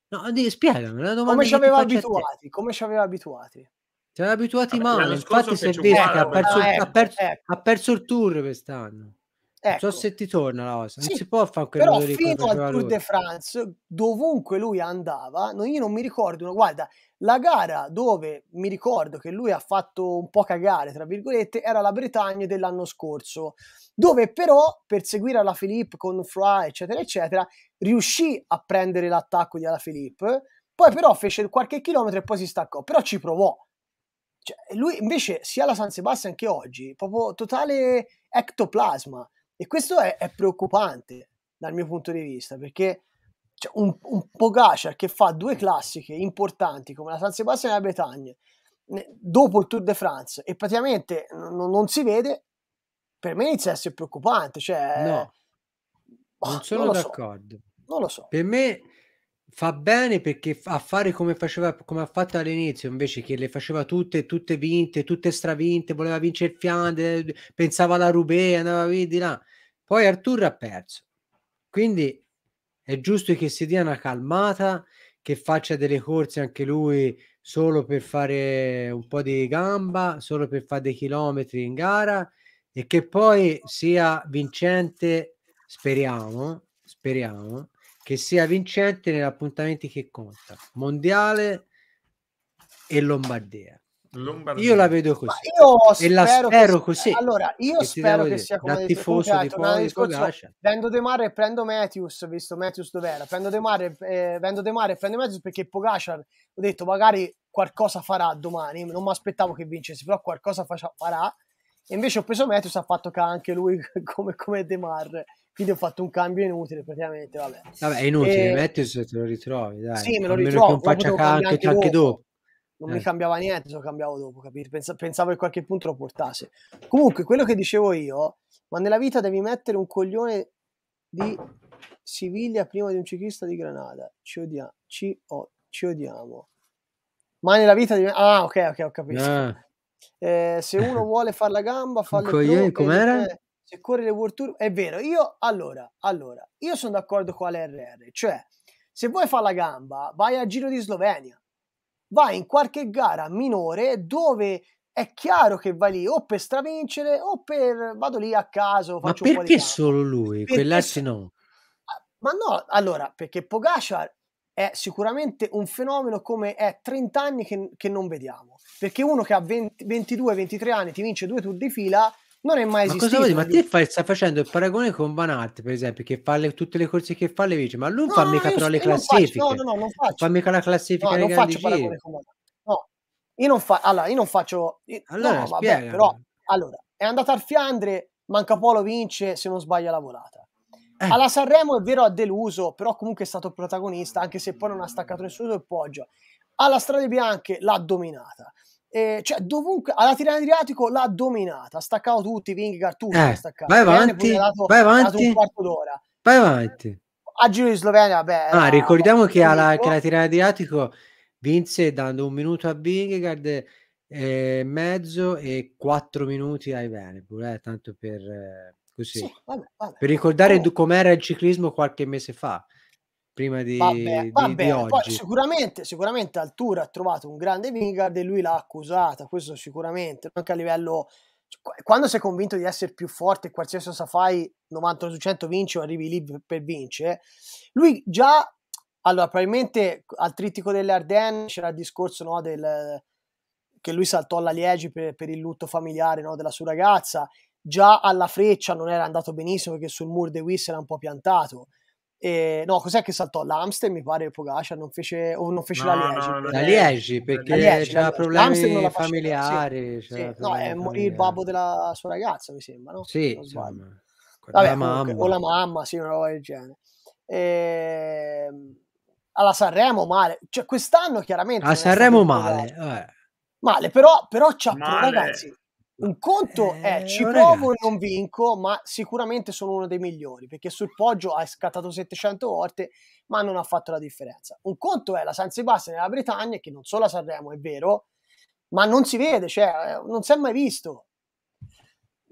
No, di, spiegami, la domanda come ci aveva abituati, come ci aveva abituati. Ci aveva abituati male, infatti si è visto che ha perso, ah, ecco, ha, perso, ecco. ha perso il tour quest'anno. Ecco. Non so ecco. se ti torna la cosa, non si può fare quel Però fino al Tour lui. de France, dovunque lui andava, non, io non mi ricordo, guarda, la gara dove mi ricordo che lui ha fatto un po' cagare, tra virgolette, era la Bretagna dell'anno scorso, dove però per seguire la Philippe con Fly, eccetera, eccetera, riuscì a prendere l'attacco di Alaphilippe, poi però fece qualche chilometro e poi si staccò, però ci provò. Cioè, lui invece sia alla San Sebastian che oggi, proprio totale ectoplasma e questo è, è preoccupante dal mio punto di vista perché cioè, un, un Pogacar che fa due classiche importanti come la San Sebastian e la Bretagna dopo il Tour de France e praticamente non, non si vede per me inizia a essere preoccupante cioè, no Ah, non sono non d'accordo. So. Non lo so. Per me fa bene perché a fare come, faceva, come ha fatto all'inizio invece che le faceva tutte, tutte vinte, tutte stravinte, voleva vincere il Fiandre, pensava alla Rubé, andava via di là. Poi Artur ha perso. Quindi è giusto che si dia una calmata, che faccia delle corse anche lui solo per fare un po' di gamba, solo per fare dei chilometri in gara e che poi sia vincente speriamo, speriamo che sia vincente negli appuntamenti che conta, mondiale e Lombardia. Lombardia. Io la vedo così. e la spero che, così. Allora, io che spero che sia come tifoso di Polisco Vendo De Mare e prendo Matthews, visto Matthews dov'era. Prendo De Mare, eh, vendo De Mare e prendo Matthews perché Pogacar, ho detto, magari qualcosa farà domani. Non mi aspettavo che vincesse, però qualcosa fa- farà. E invece ho preso Matthews, ha fatto anche lui come, come De Mare quindi ho fatto un cambio inutile praticamente vabbè, vabbè è inutile e... metti se te lo ritrovi dai sì me lo ritrovo non faccia anche, anche dopo non eh. mi cambiava niente se lo cambiavo dopo capire pensavo che qualche punto lo portasse comunque quello che dicevo io ma nella vita devi mettere un coglione di Siviglia prima di un ciclista di Granada ci, odiamo ci, o- ci odiamo ma nella vita devi ah ok ok ho capito eh. eh, se uno vuole far la gamba fa il coglione com'era? È se corri le World Tour è vero, io allora, allora, io sono d'accordo con l'RR, cioè se vuoi fare la gamba vai al Giro di Slovenia, vai in qualche gara minore dove è chiaro che vai lì o per stravincere o per vado lì a caso. Ma perché solo lui? Quell'assi no. Ah, ma no, allora, perché Pogacar è sicuramente un fenomeno come è 30 anni che, che non vediamo. Perché uno che ha 22-23 anni ti vince due tour di fila non è mai ma esistito. Cosa vuoi, ma te fai, stai facendo il paragone con Van Banat, per esempio, che fa le, tutte le corse che fa le vice, ma lui non no, fa mica però le classifiche. Faccio, no, no, no, non faccio. Fa mica la classifica no, non faccio paragone con No, io non, fa, allora, io non faccio... allora, no, vabbè, però, allora, è andata al Fiandre, Mancapolo vince, se non sbaglia la volata. Eh. Alla Sanremo è vero ha deluso, però comunque è stato protagonista, anche se poi non ha staccato nessuno il poggio. Alla Strade Bianche l'ha dominata eh, cioè dovunque alla Tirana Adriatico l'ha dominata, ha staccato tutti, Vingegaard tutti, eh, staccato. Vai avanti, dato, vai avanti. Vai avanti. A giro di Slovenia, beh. Ah, ricordiamo che, alla, che la Tirana Adriatico vinse dando un minuto a Vingegaard e eh, mezzo e quattro minuti ai Venepo, eh, tanto per, eh, così, sì, vabbè, vabbè, per ricordare vabbè. com'era il ciclismo qualche mese fa prima di, vabbè, di, vabbè. di oggi. Poi, sicuramente, sicuramente Altura ha trovato un grande Vingard e lui l'ha accusata, questo sicuramente, anche a livello... Cioè, quando sei convinto di essere più forte, qualsiasi cosa fai, 90 su 100 vinci o arrivi lì per vincere, lui già... Allora, probabilmente al trittico delle Ardenne c'era il discorso no, del, che lui saltò alla Liegi per, per il lutto familiare no, della sua ragazza. Già alla freccia non era andato benissimo perché sul Mur de Wiss era un po' piantato e, no, cos'è che saltò? L'Amster mi pare Pogacar non fece, o non fece no, la Liegi. No, la Liegi perché Liegi, c'era problemi familiari. Sì. C'era sì. no, è morì il babbo della sua ragazza, mi sembra, no? Sì, Vabbè, la mamma. o la mamma, sì, una roba del genere. E... Ehm, alla Sanremo male, cioè quest'anno chiaramente... A Sanremo male, eh. male, però, però c'ha, male. ragazzi, un conto è eh, ci oh, ragazzi. e non vinco, ma sicuramente sono uno dei migliori perché sul poggio hai scattato 700 volte, ma non ha fatto la differenza. Un conto è la San Sebastian nella Britannia, che non solo la Sanremo è vero, ma non si vede, cioè eh, non si è mai visto.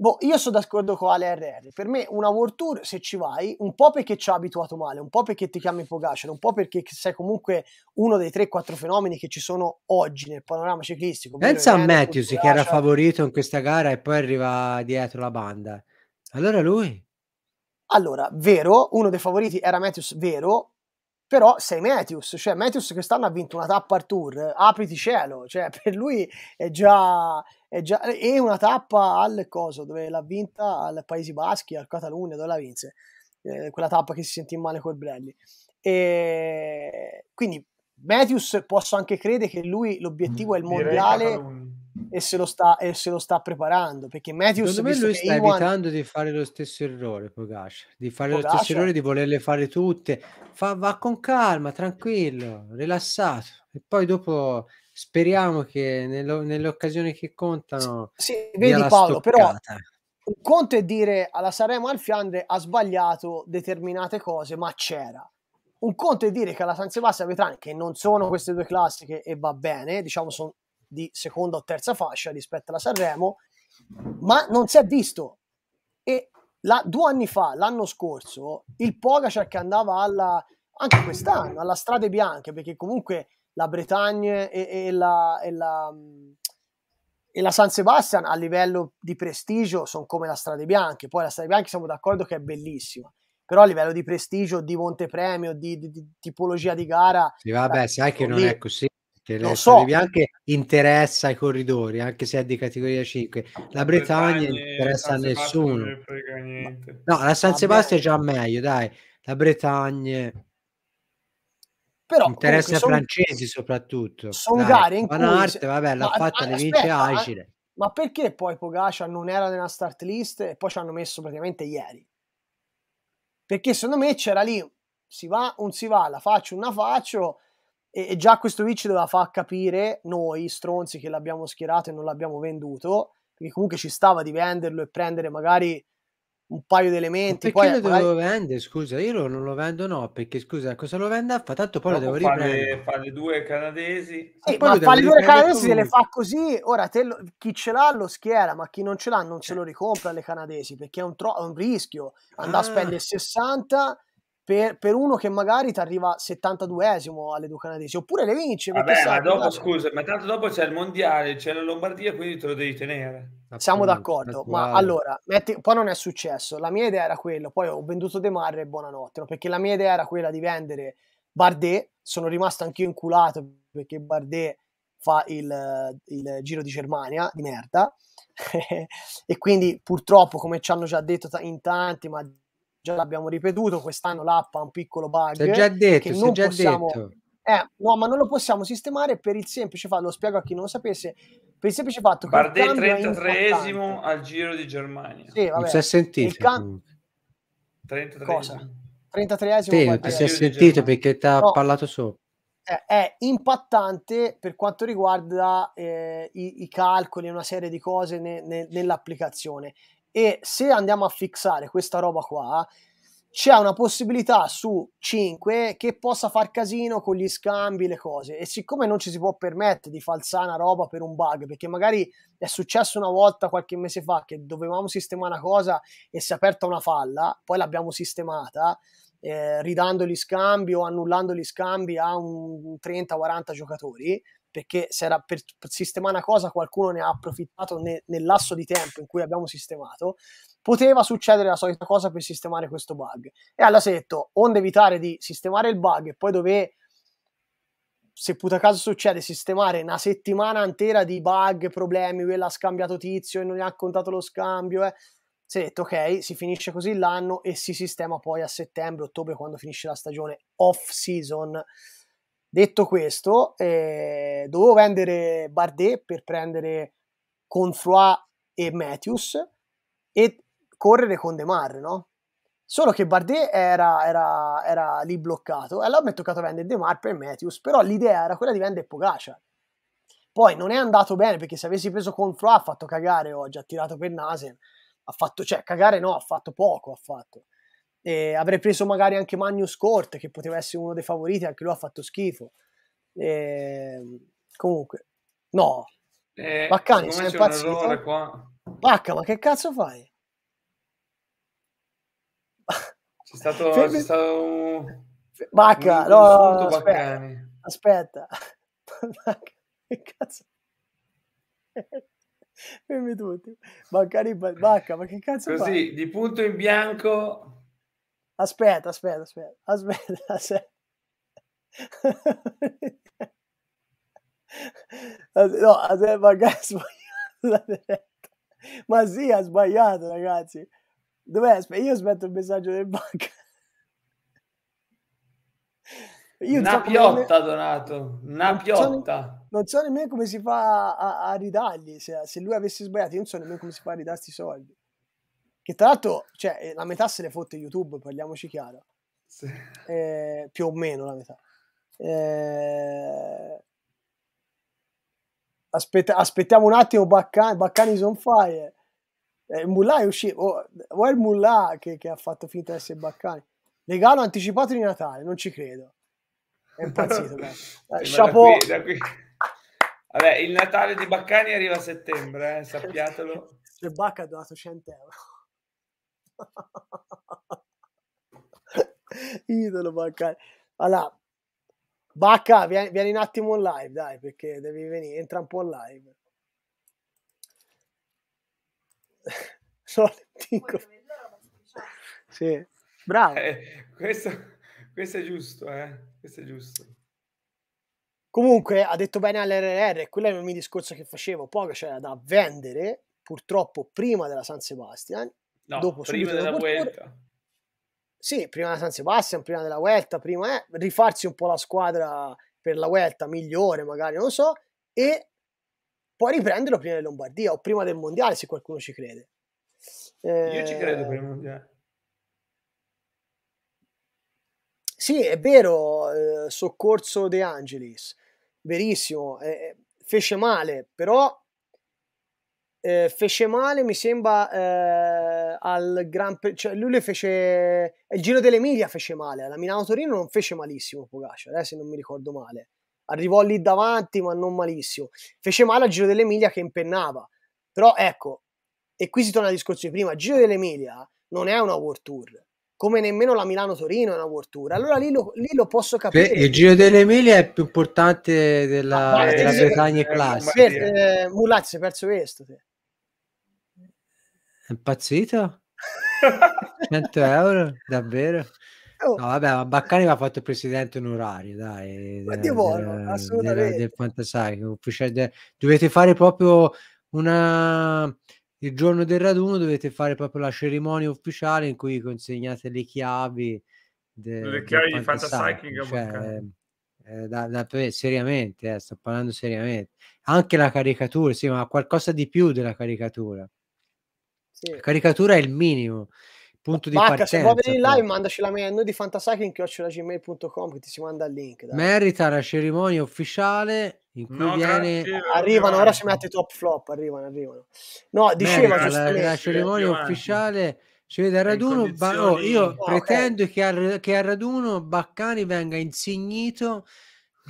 Boh, io sono d'accordo con Ale RR. Per me una World Tour, se ci vai, un po' perché ci ha abituato male, un po' perché ti chiami Pogacar, un po' perché sei comunque uno dei 3-4 fenomeni che ci sono oggi nel panorama ciclistico. Pensa a Matthews che era favorito in questa gara e poi arriva dietro la banda. Allora lui. Allora, vero, uno dei favoriti era Matthews, vero, però sei Matthews, cioè Matthews quest'anno ha vinto una tappa al tour, apriti cielo, cioè per lui è già, è già e una tappa al coso, dove l'ha vinta al Paesi Baschi, al Catalogna, dove la vinse, eh, quella tappa che si sentì male col Bradley. E quindi Matthews posso anche credere che lui l'obiettivo è il mm, mondiale e se lo sta, e se lo sta preparando perché Matthews secondo me lui sta Iwan... evitando di fare lo stesso errore Pogacar di fare Pogacar. lo stesso errore di volerle fare tutte Fa, va con calma tranquillo rilassato e poi dopo speriamo che nello, nelle occasioni che contano sì, sì vedi Paolo stoccata. però un conto è dire alla Saremo al Fiandre ha sbagliato determinate cose ma c'era un conto è dire che alla San Sebastian Vetrani, che non sono queste due classiche e va bene, diciamo sono di seconda o terza fascia rispetto alla Sanremo, ma non si è visto. E la, due anni fa, l'anno scorso, il Pogacar che andava alla, anche quest'anno, alla Strade Bianche, perché comunque la Bretagne e, e, la, e, la, e, la, San Sebastian a livello di prestigio sono come la Strade Bianche, poi la Strade Bianche siamo d'accordo che è bellissima, però a livello di prestigio, di montepremio, di, di, di tipologia di gara... Sì, vabbè, eh, sai che non è così, che le so. anche interessa ai corridori, anche se è di categoria 5. La Bretagna, Bretagna interessa a nessuno. No, la San Sebastiano è già meglio, dai. La Bretagna però interessa ai francesi soprattutto. Sono gare in cui Arte, se... vabbè, l'ha fatta le vince agile Ma perché poi Pogacia non era nella start list e poi ci hanno messo praticamente ieri? Perché secondo me c'era lì si va, un si va, la faccio, una faccio e, e già questo qui ci doveva far capire noi stronzi che l'abbiamo schierato e non l'abbiamo venduto, perché comunque ci stava di venderlo e prendere magari un paio di elementi. Perché poi, lo magari... devo vendere? Scusa, io lo, non lo vendo, no, perché scusa, cosa lo vende? Fa tanto poi Dopo lo devo riprendere. Fa le due canadesi. Sì, eh, ma fa le due canadesi se le fa così. Ora, lo, chi ce l'ha lo schiera, ma chi non ce l'ha non se eh. lo ricompra le canadesi, perché è un, tro- è un rischio. Andare ah. a spendere 60 per, per uno che magari ti arriva 72esimo alle due canadesi, oppure le vince. Vabbè, ma dopo, scusa, ma tanto dopo c'è il mondiale, c'è la Lombardia, quindi te lo devi tenere. Siamo d'accordo, ma allora, metti, poi non è successo. La mia idea era quella, poi ho venduto De Marre e buonanotte, no? perché la mia idea era quella di vendere Bardet, sono rimasto anch'io inculato perché Bardet fa il, il Giro di Germania di merda e quindi purtroppo come ci hanno già detto in tanti, ma già l'abbiamo ripetuto, quest'anno l'app ha un piccolo bug. C'è già detto, che non già possiamo... detto. Eh, no, ma non lo possiamo sistemare per il semplice fatto, lo spiego a chi non lo sapesse, per il semplice fatto che... Bardet 33esimo al Giro di Germania. Sì, vabbè. Non si è sentito. Cam... 33 Cosa? 33 Sì, ti si è sentito perché ti ha no. parlato sopra eh, è impattante per quanto riguarda eh, i, i, calcoli e una serie di cose ne, ne, nell'applicazione e se andiamo a fissare questa roba qua c'è una possibilità su 5 che possa far casino con gli scambi, le cose. E siccome non ci si può permettere di falsare una roba per un bug, perché magari è successo una volta qualche mese fa che dovevamo sistemare una cosa e si è aperta una falla, poi l'abbiamo sistemata, eh, ridando gli scambi o annullando gli scambi a un 30-40 giocatori, perché se era per sistemare una cosa qualcuno ne ha approfittato ne, nel lasso di tempo in cui abbiamo sistemato, poteva succedere la solita cosa per sistemare questo bug. E allora si è detto, onde evitare di sistemare il bug e poi dove se puta caso succede sistemare una settimana intera di bug, problemi, quello ha scambiato tizio e non gli ha contato lo scambio, eh. si è detto ok, si finisce così l'anno e si sistema poi a settembre, ottobre quando finisce la stagione off season Detto questo, eh, dovevo vendere Bardet per prendere Confroy e Matthews e correre con De Mar, no? Solo che Bardet era, era, era lì bloccato e allora mi è toccato vendere De Mar per Matthews, però l'idea era quella di vendere Pogacar. Poi non è andato bene perché se avessi preso Confroy ha fatto cagare oggi, ha tirato per Nasen, ha fatto, cioè cagare no, ha fatto poco, ha fatto. E avrei preso magari anche Magnus Cort, che poteva essere uno dei favoriti, anche lui ha fatto schifo. E... Ehm, comunque, no. Eh, Baccani, sei impazzito? Qua. Bacca, ma che cazzo fai? C'è stato... C'è stato un... Bacca, un no, aspetta. aspetta. Bacca, che cazzo... Fermi tutti. Baccani, bacca, ma che cazzo Così, fai? di punto in bianco Aspetta, aspetta, aspetta, aspetta, aspetta. No, adesso magari ha sbagliato Ma sì, ha sbagliato, ragazzi. Dov'è? Io aspetto il messaggio del banco. Io una piotta, ne... Donato, una non piotta. So, non so nemmeno come si fa a, a ridargli, se, se, lui avesse sbagliato, io non so nemmeno come si fa a ridarsi i soldi. Che tra l'altro, cioè, eh, la metà se ne fotte YouTube, parliamoci chiaro. Sì. Eh, più o meno la metà. Eh, aspetta, aspettiamo un attimo Baccani, Baccani on fire. Eh, il Mullah è uscito, o oh, è il Mullah che, che, ha fatto finta di essere Baccani. Regalo anticipato di Natale, non ci credo. È impazzito. Eh, chapeau. Da qui, da qui. Vabbè, il Natale di Baccani arriva a settembre, eh, sappiatelo. Se Bacca ha donato 100 euro. Idolo Baccari. Allora, Bacca, vieni, vieni, un attimo in live, dai, perché devi venire, entra un po' in live. Sono Sì, bravo. Eh, questo, questo, è giusto, eh? Questo è giusto. Comunque, ha detto bene all'RR, quello è il mio discorso che facevo, poco c'era cioè, da vendere, purtroppo prima della San Sebastian, No, dopo, prima della dopo Vuelta. Sì, prima della San Sebastian, prima della Vuelta, prima eh, rifarsi un po' la squadra per la Vuelta migliore magari, non so, e poi riprenderlo prima della Lombardia o prima del Mondiale se qualcuno ci crede. Eh, Io ci credo eh, per il Mondiale. Sì, è vero, eh, soccorso De Angelis, verissimo, eh, eh fece male, però eh, fece male, mi sembra, eh, al Gran Premio, cioè lui le fece, il Giro dell'Emilia fece male, alla Milano-Torino non fece malissimo Pogacar, eh, se non mi ricordo male, arrivò lì davanti ma non malissimo, fece male al Giro dell'Emilia che impennava, però ecco, e qui si torna al discorso di prima, il Giro dell'Emilia non è una World Tour, come nemmeno la Milano-Torino è una World Tour, allora lì lo, lì lo posso capire. il Giro dell'Emilia è più importante della, ah, della Bretagna classica. Eh, Mulazzi, hai perso questo. Te impazzito? 100 euro? Davvero? Oh. No, vabbè, ma Baccani va fatto il presidente onorario, dai. Ma del, buono, assolutamente. Del, del, del dovete fare proprio una... Il giorno del raduno dovete fare proprio la cerimonia ufficiale in cui consegnate le chiavi. De, le chiavi di Fantasciking cioè, eh, da, da, seriamente, eh, sto parlando seriamente. Anche la caricatura, sì, ma qualcosa di più della caricatura. Sì. Caricatura è il minimo. Punto di Bacca, partenza. Se vuoi venire live, mandaci la mail a noi di fantasacking.gmail.com che ti si manda il link. Dai. Merita la cerimonia ufficiale in cui no, viene... Grazie, arrivano, grazie. ora si mette top flop, arrivano, arrivano. No, diceva Merita, la, la, cerimonia grazie. ufficiale ci vede al raduno. Ba- oh, io oh, pretendo che, al, che al raduno Baccani venga insignito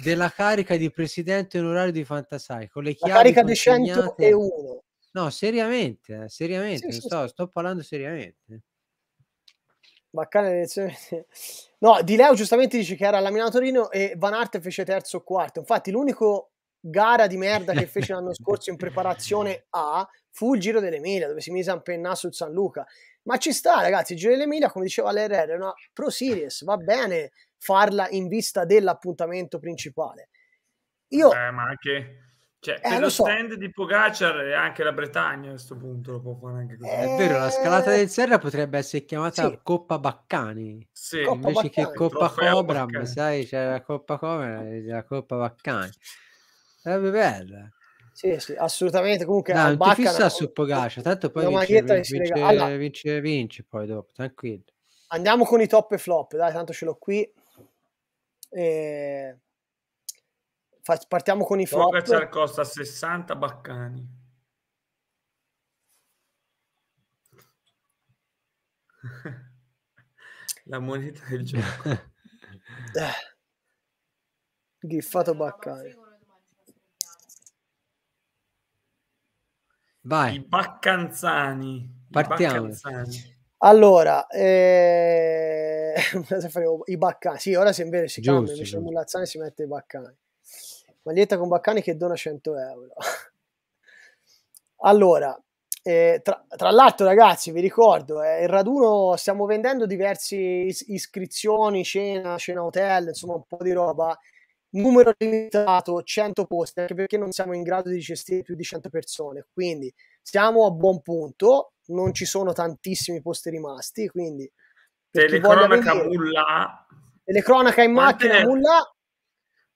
della carica di presidente onorario di Fantasai con le chiavi la carica di 101 No, seriamente, eh, seriamente, sì, sì, sto, sto, parlando seriamente. Baccane, no, Di Leo giustamente dice che era a Milano Torino e Van Arte fece terzo o quarto. Infatti, l'unico gara di merda che fece l'anno scorso in preparazione A fu il Giro dell'Emilia, dove si mise a impennare sul San Luca. Ma ci sta, ragazzi, il Giro dell'Emilia, come diceva l'RR, è una pro series, va bene farla in vista dell'appuntamento principale. Io... Eh, ma anche cioè, eh, lo so. stand di Pogacar e anche la Bretagna a questo punto lo può fare anche così. È vero, la scalata eh, del Serra potrebbe essere chiamata sì. Coppa Baccani. Sì, Coppa invece Baccani, che Coppa Cobra, sai, c'è la Coppa Cobra e la Coppa Baccani. Sarebbe bella. Sì, sì, assolutamente. Comunque, no, non ti fissa su Pogacar, tanto poi vince, vince, vince, allora, vince, vince, poi dopo, tranquillo. Andiamo con i top e flop, dai, tanto ce l'ho qui. E partiamo con i flop. Pogacar costa 60 baccani. La moneta del gioco. Ghiffato eh. baccani. Vai. I baccanzani. Partiamo. I baccanzani. Allora, eh... i baccani. Sì, ora se invece si giusto, cambia, invece giusto. il si mette i baccani. Maglietta con Baccani che dona 100 euro. allora, eh, tra, tra, l'altro, ragazzi, vi ricordo, eh, il raduno stiamo vendendo diverse is- iscrizioni, cena, cena hotel, insomma, un po' di roba. Numero limitato, 100 posti, anche perché non siamo in grado di gestire più di 100 persone. Quindi siamo a buon punto, non ci sono tantissimi posti rimasti. Quindi, telecronaca venire, mulla. Telecronaca in macchina, ne... mulla.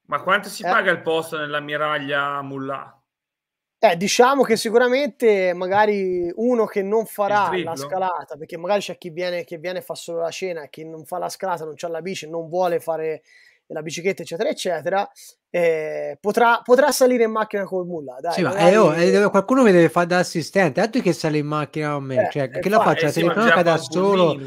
Ma quanto si eh. paga il posto nell'ammiraglia Mullah? Eh, diciamo che sicuramente magari uno che non farà la scalata, perché magari c'è chi viene, che viene e fa solo la cena, chi non fa la scalata, non c'ha la bici, non vuole fare la bicicletta, eccetera, eccetera, eh, potrà, potrà, salire in macchina col mulla. Dai, sì, magari... eh, oh, eh, qualcuno mi deve fare da assistente, altro che sale in macchina con me, eh, cioè, che la faccia la eh, telecronaca da solo.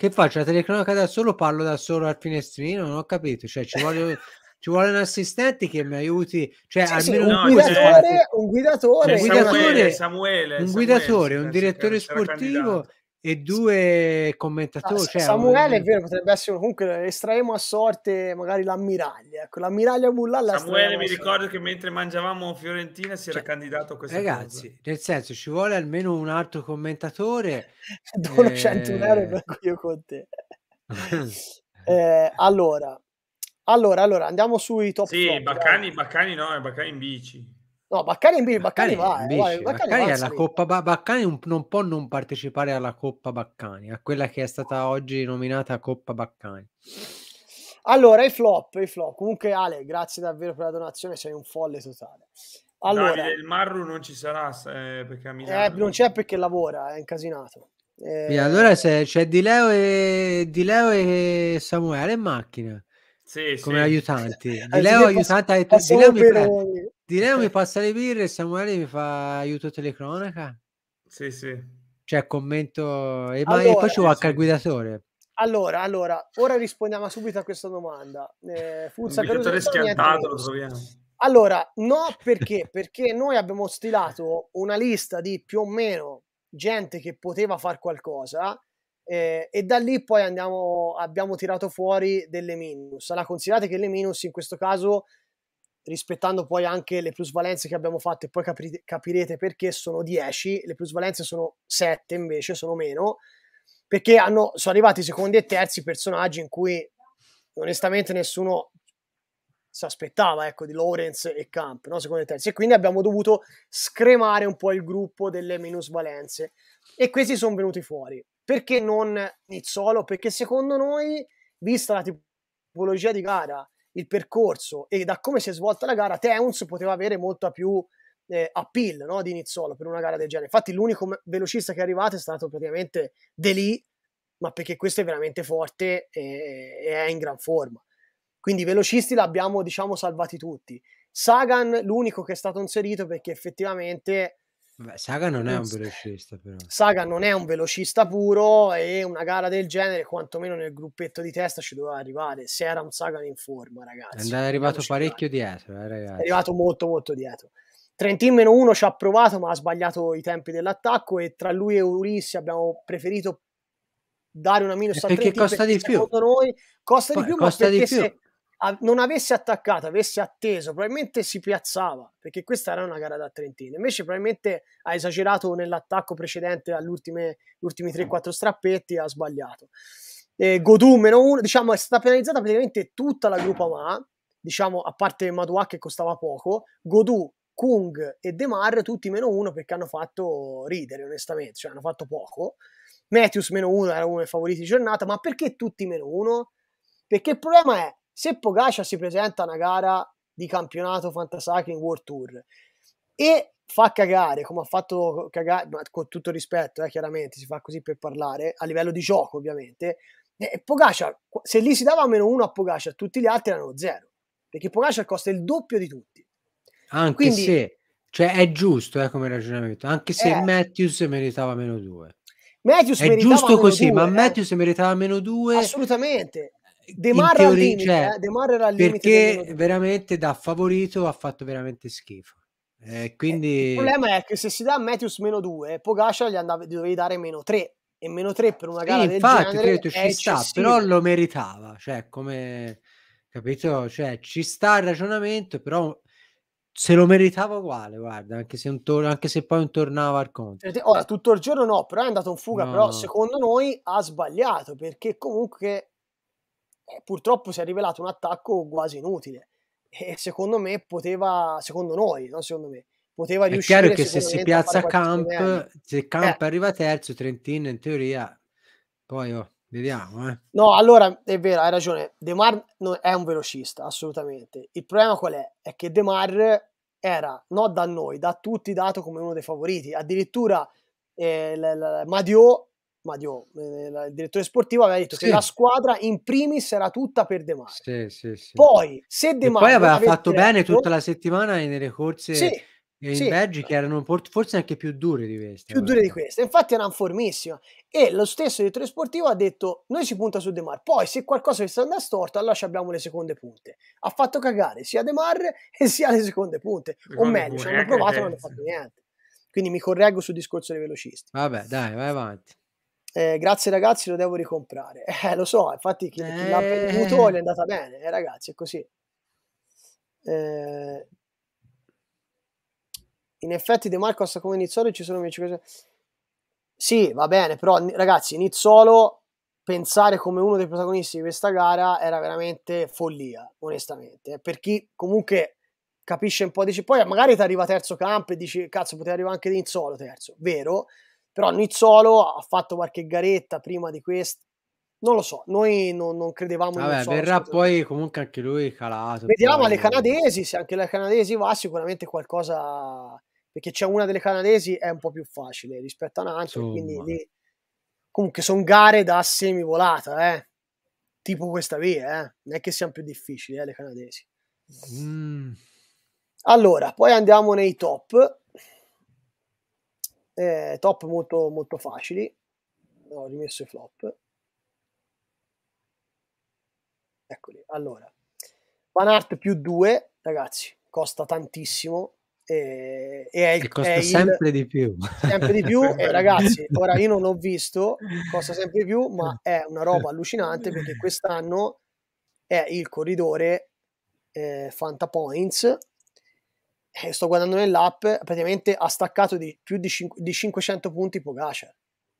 Che faccio la telecronaca da solo, parlo da solo al finestrino, non ho capito, cioè ci voglio ci vuole un assistente che mi aiuti, cioè sì, almeno sì, un, no, guidatore, cioè, un, guidatore, cioè, guidatore, Samuele, Samuele, un, guidatore Samuele, un direttore sportivo e due commentatori. Ah, cioè, Samuele un... è vero, potrebbe essere comunque estremo a sorte, magari l'ammiraglia. Ecco, l'ammiraglia Bullalla. Samuele mi ricordo che mentre mangiavamo Fiorentina si cioè, era candidato a questo. Ragazzi, cosa. nel senso, ci vuole almeno un altro commentatore. Dono eh... 100 euro per cui io con te. eh, allora, allora, allora, andiamo sui top. Sì, top, Baccani, dai. Baccani no, eh, Baccani in bici. No, Baccani in eh, bici, Baccani, Baccani va. Baccani, Baccani, Baccani, alla Coppa ba- Baccani non può non partecipare alla Coppa Baccani, a quella che è stata oggi nominata Coppa Baccani. Allora, i flop, i flop. Comunque, Ale, grazie davvero per la donazione, sei un folle totale. Allora, Davide, il Marru non ci sarà eh, perché a Milano. Eh, non c'è perché lavora, è incasinato. Eh... allora c'è, c'è Di Leo e Di Leo e Samuele in macchina. Sì, come sì. aiutanti. Di Leo, aiutante, di, di, Leo mi pre- di Leo mi passa eh. le birre, Samuele mi fa aiuto telecronaca. Sì, sì. Cioè commento e, allora, e poi ci vuole sì. Eh, il guidatore. Allora, allora, ora rispondiamo subito a questa domanda. Eh, Fuzza, il lo troviamo. Allora, no perché? perché noi abbiamo stilato una lista di più o meno gente che poteva fare qualcosa eh, e da lì poi andiamo, abbiamo tirato fuori delle minus. Allora considerate che le minus in questo caso, rispettando poi anche le plusvalenze che abbiamo fatto, e poi capirete, capirete perché sono 10, le plusvalenze sono 7 invece, sono meno, perché hanno, sono arrivati secondi e terzi personaggi in cui onestamente nessuno si aspettava ecco, di Lawrence e Camp, no? secondo e terzi, e quindi abbiamo dovuto scremare un po' il gruppo delle minusvalenze e questi sono venuti fuori. Perché non Nizzolo? Perché secondo noi, vista la tipologia di gara, il percorso e da come si è svolta la gara, Teuns poteva avere molta più eh, appeal no, di Nizzolo per una gara del genere. Infatti, l'unico velocista che è arrivato è stato praticamente De Lì, ma perché questo è veramente forte e, e è in gran forma. Quindi i velocisti l'abbiamo, diciamo, salvati tutti. Sagan, l'unico che è stato inserito perché effettivamente Saga non è un velocista, però. Saga non è un velocista puro e una gara del genere, quantomeno nel gruppetto di testa, ci doveva arrivare. Se era un Saga in forma, ragazzi. È arrivato parecchio dietro, eh, ragazzi. È arrivato molto, molto dietro. Trentin meno 1 ci ha provato, ma ha sbagliato i tempi dell'attacco. E tra lui e Ulissi abbiamo preferito dare una minus e a perché costa di più. Noi costa di più, costa ma di più. se non avesse attaccato, avesse atteso, probabilmente si piazzava, perché questa era una gara da Trentino. Invece probabilmente ha esagerato nell'attacco precedente agli ultimi 3-4 strappetti ha sbagliato. Eh, Godù meno 1, diciamo, è stata penalizzata praticamente tutta la gruppa Ma, diciamo, a parte Madua che costava poco, Godù, Kung e Demar tutti meno 1 perché hanno fatto ridere, onestamente, cioè hanno fatto poco. Matthews meno 1 era uno dei favoriti di giornata, ma perché tutti meno 1? Perché il problema è se Pogacia si presenta a una gara di campionato Fantasycling World Tour e fa cagare come ha fatto cagare, ma con tutto rispetto, eh, chiaramente si fa così per parlare, a livello di gioco ovviamente, e Pogacia, se lì si dava meno uno a Pogacia, tutti gli altri erano zero, perché Pogacia costa il doppio di tutti. Anche Quindi, se, cioè è giusto eh, come ragionamento, anche se eh, Matthews meritava meno due. Matthews è giusto così, due, ma eh. Matthews meritava meno due. Assolutamente. Demarra al limite, cioè, eh, Demar era al limite perché veramente da favorito ha fatto veramente schifo. Eh, eh, quindi... Il problema è che se si dà a Matthews meno 2, Pogascia gli, andava, dovevi dare meno 3 e meno 3 per una gara sì, del infatti, genere Infatti, ci sta, però lo meritava, cioè come capito, cioè ci sta il ragionamento, però se lo meritava uguale, guarda, anche se, un tor- anche se poi non tornava al conto. Ora, tutto il giorno no, però è andato in fuga, no. però secondo noi ha sbagliato, perché comunque eh, purtroppo si è rivelato un attacco quasi inutile e secondo me poteva, secondo noi, non secondo me, poteva riuscire... È chiaro che se si piazza Camp, se Camp eh. arriva terzo, Trentino in teoria, poi oh, vediamo. Eh. No, allora è vero, hai ragione, De Mar è un velocista, assolutamente. Il problema qual è? È che De Mar era, non da noi, da tutti dato come uno dei favoriti, addirittura eh, Madiot ma Dio, eh, il direttore sportivo aveva detto sì. che la squadra in primis era tutta per De Maio. Sì, sì, sì. Poi, se De Maio... Poi aveva fatto retto, bene tutta la settimana nelle corse sì, in sì. Belgi che erano forse anche più dure di queste. Più dure di queste, infatti erano formissime. E lo stesso direttore sportivo ha detto, noi si punta su De Mar, poi se qualcosa sta andando storto, allora ci abbiamo le seconde punte. Ha fatto cagare sia De Mar e sia le seconde punte. O meglio, ci hanno provato e non hanno fatto niente. Quindi mi correggo sul discorso dei velocisti. Vabbè, dai, vai avanti eh, grazie ragazzi, lo devo ricomprare. Eh, lo so, infatti chi, chi l'ha venduto eh. gli è andata bene, eh, ragazzi, è così. Eh, in effetti De Marco sta come Nizzolo e ci sono invece cose... Sì, va bene, però ragazzi, Nizzolo pensare come uno dei protagonisti di questa gara era veramente follia, onestamente. Per chi comunque capisce un po', dici poi magari ti arriva terzo campo e dici cazzo, poteva arrivare anche Nizzolo terzo, vero? Però Nizzolo ha fatto qualche garetta prima di questo. Non lo so, noi non, non credevamo Vabbè, Nizzolo, verrà scusate. poi comunque anche lui calato. Vediamo poi. le canadesi, se anche le canadesi va sicuramente qualcosa perché c'è una delle canadesi è un po' più facile rispetto a un'altra, quindi lì... comunque sono gare da semivolata, eh. tipo questa via, eh. non è che siano più difficili eh, le canadesi. Mm. Allora, poi andiamo nei top eh, top molto, molto facili. Ho rimesso i flop. Eccoli, allora. Van Art più 2, ragazzi, costa tantissimo. E, e è, che costa è sempre il, di più. Sempre di più, e ragazzi, ora io non l'ho visto, costa sempre di più, ma eh. è una roba allucinante perché quest'anno è il corridore eh, Fanta Points eh, sto guardando nell'app, praticamente ha staccato di più di, cin- di 500 punti Pogacar.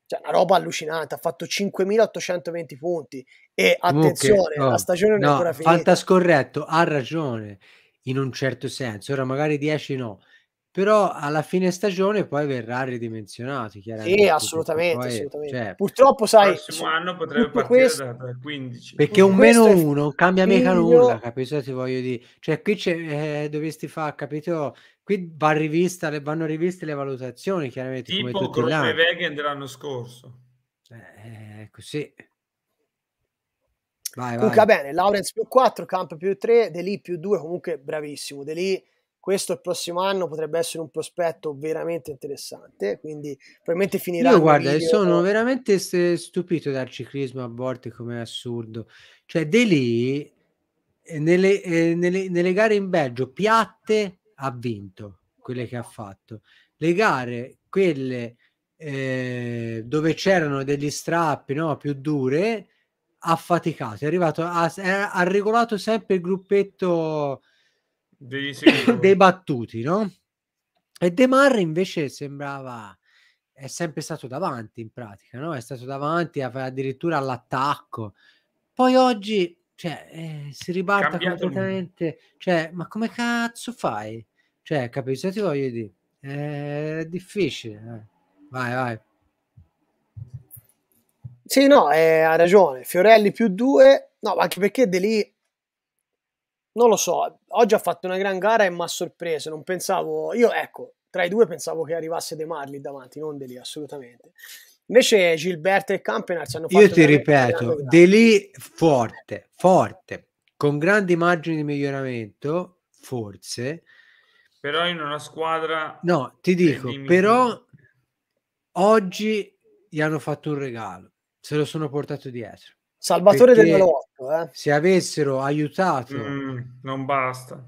Cioè, una roba allucinante, ha fatto 5.820 punti e attenzione, okay, no, la oh, stagione non no, è ancora finita. Fanta scorretto, ha ragione in un certo senso, ora magari 10 no, però alla fine stagione poi verrà ridimensionato chiaramente. Sì, assolutamente, poi, assolutamente. Cioè, purtroppo sai il prossimo anno potrebbe partire questo, da, 15. Perché un meno è... uno cambia figlio... mica nulla, capito? Ti voglio dire. Cioè qui eh, dovresti fare, capito? Qui va rivista, le, vanno riviste le valutazioni, chiaramente tipo come tutti Grosse Vegan dell'anno scorso. Eh, così. Vai, comunque vai. bene, Lawrence più 4, Camp più 3, De Lì più 2, comunque bravissimo. De Lì questo il prossimo anno potrebbe essere un prospetto veramente interessante, quindi probabilmente finirà. Io guarda, video... sono veramente stupito dal ciclismo a volte come assurdo. Cioè, De lì eh, nelle, eh, nelle, nelle, gare in Belgio piatte ha vinto quelle che ha fatto. Le gare, quelle eh, dove c'erano degli strappi no, più dure, ha faticato, è arrivato, ha, ha regolato sempre il gruppetto dei battuti, no? E De Marre invece sembrava è sempre stato davanti in pratica, no? È stato davanti addirittura all'attacco. Poi oggi cioè, eh, si ribalta completamente, cioè, ma come cazzo fai? Cioè, capisci, ti voglio dire, è difficile. Eh. Vai, vai. Sì, no, eh, ha ragione. Fiorelli più due, no, ma anche perché De lì non lo so, oggi ha fatto una gran gara e mi ha sorpreso, non pensavo, io ecco, tra i due pensavo che arrivasse De Marli davanti, non De Lì assolutamente. Invece Gilberto e Campenar ci hanno fatto... Io ti ripeto, De Lì forte, forte, con grandi margini di miglioramento, forse. Però in una squadra... No, ti dico, però oggi gli hanno fatto un regalo, se lo sono portato dietro. Salvatore perché... della lotta Esatto, eh? se avessero aiutato mm, non basta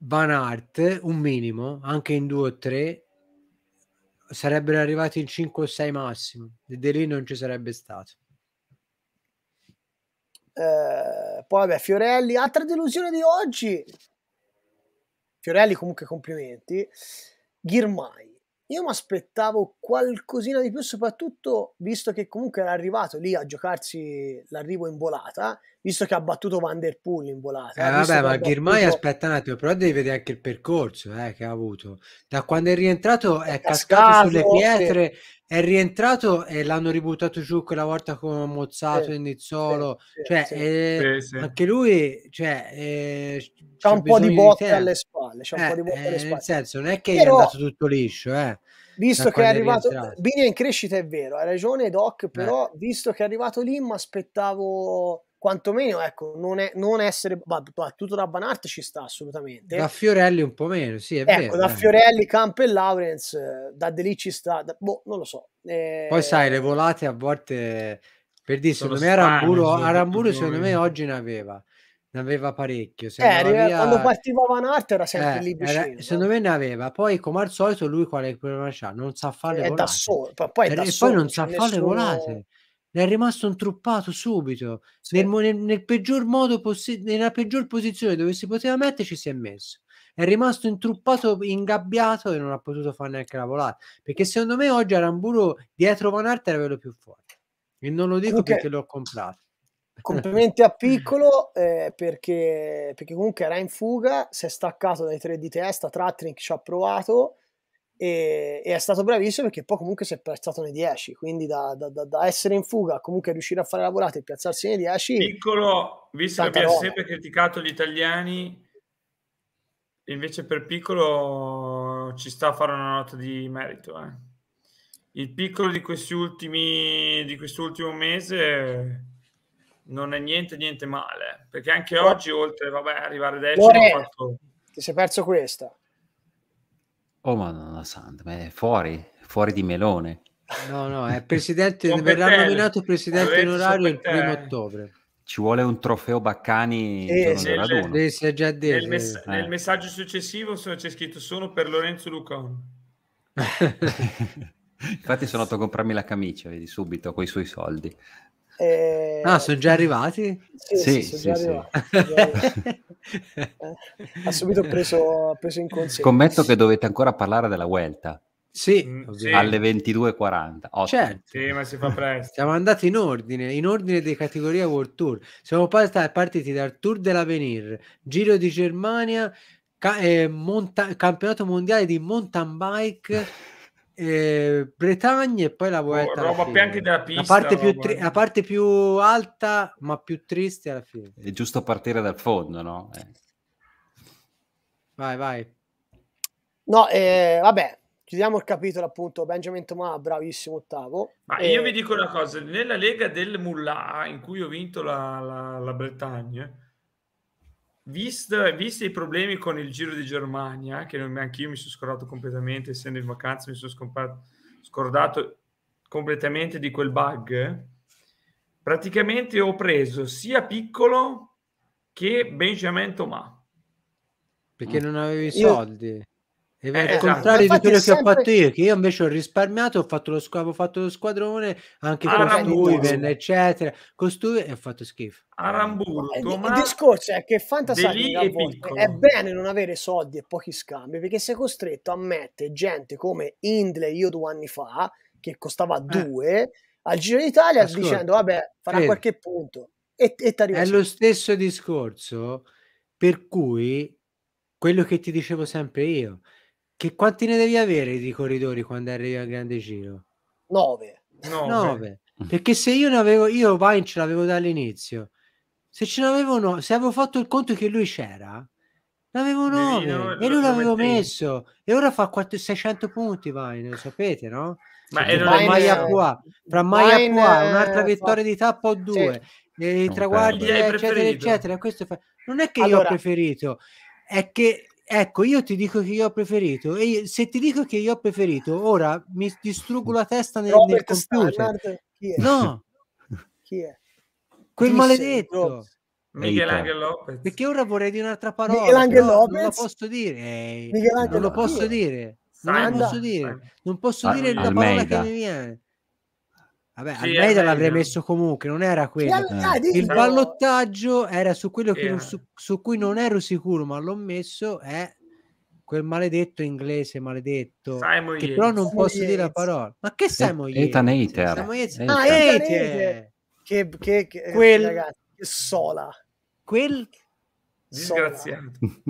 Van Art un minimo anche in due o tre sarebbero arrivati in 5 o 6 massimo e De lì non ci sarebbe stato eh, poi vabbè Fiorelli altra delusione di oggi Fiorelli comunque complimenti Ghirmai io mi aspettavo qualcosina di più, soprattutto visto che comunque era arrivato lì a giocarsi l'arrivo in volata visto che ha battuto Van Der Poel in volata. Eh, vabbè, ma Ghirmai battuto... aspetta un attimo, però devi vedere anche il percorso eh, che ha avuto. Da quando è rientrato è, è cascato, cascato, sulle pietre, sì. è rientrato e l'hanno ributtato giù quella volta con Mozzato sì, e Nizzolo. Sì, cioè, eh, anche lui cioè, eh, c'ha un po' di botte alle spalle. C'ha un po' di botte alle eh, eh, spalle. Nel senso, non è che però... è andato tutto liscio, eh visto che è arrivato è Bini è in crescita è vero, hai ragione Doc, eh. però Beh. visto che è arrivato lì mi aspettavo quantomeno ecco, non, è, non essere battuto da Banart ci sta assolutamente. Da Fiorelli un po' meno, sì, è ecco, vero. Da eh. Fiorelli, Campo e Lawrence, eh, da De lì ci sta, da, boh, non lo so. Eh... Poi sai, le volate a volte, per dire, secondo me Aramburu, sì, secondo me oggi ne aveva. Ne aveva parecchio. Eh, via... Quando partiva Van Art era sempre eh, lì vicino. Era, secondo me ne aveva. Poi, come al solito, lui quale problema c'ha? Non sa fare le eh, volate. e poi non sa cioè fare nessuno... le volate è rimasto intruppato subito sì. nel, nel, nel, peggior modo possibile nella peggior posizione dove si poteva metterci si è messo è rimasto intruppato, ingabbiato e non ha potuto fare neanche la volata perché secondo me oggi Aramburo dietro Van Arte era quello più forte e non lo dico okay. perché l'ho comprato complimenti a Piccolo eh, perché, perché comunque era in fuga si è staccato dai tre di testa Trattrink ci ha provato e, e, è stato bravissimo perché poi comunque si è prestato nei 10 quindi da, da, da, da essere in fuga comunque riuscire a fare lavorate e piazzarsi nei 10 piccolo visto che abbiamo sempre criticato gli italiani invece per piccolo ci sta a fare una nota di merito eh. il piccolo di questi ultimi di quest'ultimo mese non è niente niente male perché anche oggi oltre vabbè, arrivare a 10 Buone, fatto... ti sei perso questa Oh madonna santa, ma è fuori, fuori di melone. No, no, è presidente, verrà nominato presidente in orario il primo ottobre. Ci vuole un trofeo Baccani eh, nel, eh, si è già detto. Nel, mess- eh. nel messaggio successivo c'è scritto sono per Lorenzo Lucon. Infatti sono andato a comprarmi la camicia, vedi, subito, con i suoi soldi. Eh, ah, sono già arrivati? Sì, sì, sì, sono, sì, già arrivati, sono eh, ha subito preso, preso in considerazione. Scommetto che dovete ancora parlare della Vuelta. Sì, mm, sì, alle 22.40. Ottimo. Certo. Sì, ma si fa presto. Siamo andati in ordine, in ordine di categoria World Tour. Siamo partiti dal Tour dell'Avenir, Giro di Germania, ca- eh, monta- Campionato Mondiale di Mountain Bike eh, Bretagna e poi la Vuelta. Oh, la, pista, la, parte tri- eh. la parte, più alta, ma più triste alla fine. È giusto partire dal fondo, no? Eh. Vai, vai. No, eh, vabbè, chiudiamo il capitolo appunto. Benjamin Thomas, bravissimo ottavo. Ma e... Eh, io vi dico una cosa, nella lega del Mullah, in cui ho vinto la, la Bretagna, visto, visti i problemi con il Giro di Germania, che neanche io mi sono scordato completamente, essendo in vacanza mi sono scompa- scordato completamente di quel bug, praticamente ho preso sia Piccolo che Benjamin Thomas. Perché mm. non avevi soldi? Io, e eh, al esatto. contrario di quello sempre... che ho fatto io, che io invece ho risparmiato, ho fatto lo, squ- ho fatto lo squadrone, anche ah, con Stuyven, eccetera, con Stuyven e ho fatto schifo. A ah, Ramburgo, eh, ma... Il discorso è che Fantasia è, bene non avere soldi e pochi scambi, perché sei costretto a mettere gente come Indley io due anni fa, che costava eh. due, al Giro d'Italia Ascolta. dicendo vabbè farà qualche punto e, e ti arriva. È lo stesso discorso per cui quello che ti dicevo sempre io che quanti ne devi avere di corridori quando arrivi al Grande Giro? 9. 9. Mm. Perché se io ne avevo, io Vine ce l'avevo dall'inizio. Se ce n'avevo no, se avevo fatto il conto che lui c'era, L'avevo 9 e lui l'avevo messo e ora fa 4, 600 punti Vine, lo sapete no? Ma cioè, era Maia qua, tra Maia qua, un'altra eh, vittoria fa... di tappa o due, sì. i traguardi eccetera eccetera, questo fa... non è che allora, io ho preferito, è che Ecco, io ti dico che io ho preferito. E se ti dico che io ho preferito, ora mi distruggo la testa nel, nel computer. chi è? No. chi è? Quel chi maledetto. Michelangelo Lopez. Perché ora vorrei dire un'altra parola. Michelangelo Lopez. Non la posso dire. Ehi, non lo posso dire. Non, posso dire. non posso dire. Non posso dire la parola che mi viene. Vabbè, sì, Almeida l'avrei messo comunque, non era quello. Eh. Il ballottaggio era su quello eh. non, su, su cui non ero sicuro, ma l'ho messo, è quel maledetto inglese maledetto Simon che Yates. però non posso Simon dire la parola ma che Simon Yates? Ethan Hater Simon Yates. ah Hater che, che, che, quel... ragazzi sola quel disgraziato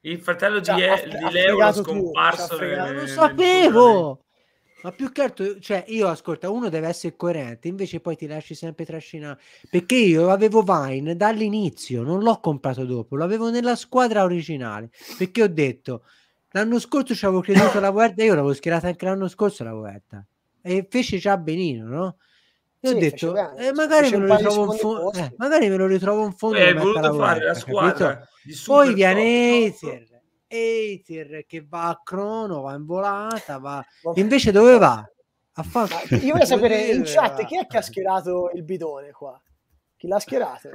il fratello di, di Leo è scomparso le, non lo sapevo ma più che altro, cioè, io ascolta, uno deve essere coerente, invece poi ti lasci sempre trascinare. Perché io avevo Vine dall'inizio, non l'ho comprato dopo, l'avevo nella squadra originale. Perché ho detto, l'anno scorso ci avevo creduto la Vuelta, io l'avevo schierata anche l'anno scorso la Vuelta. E fece già benino, no? E sì, ho detto, eh, magari, me fo- eh, magari, me lo ritrovo in fondo, magari me lo ritrovo in la la squadra. Poi viene Ether hater che va a crono, va in volata, va... invece dove va? A fa... Io voglio sapere in chat chi è che ha schierato il bidone qua? Chi l'ha schierato?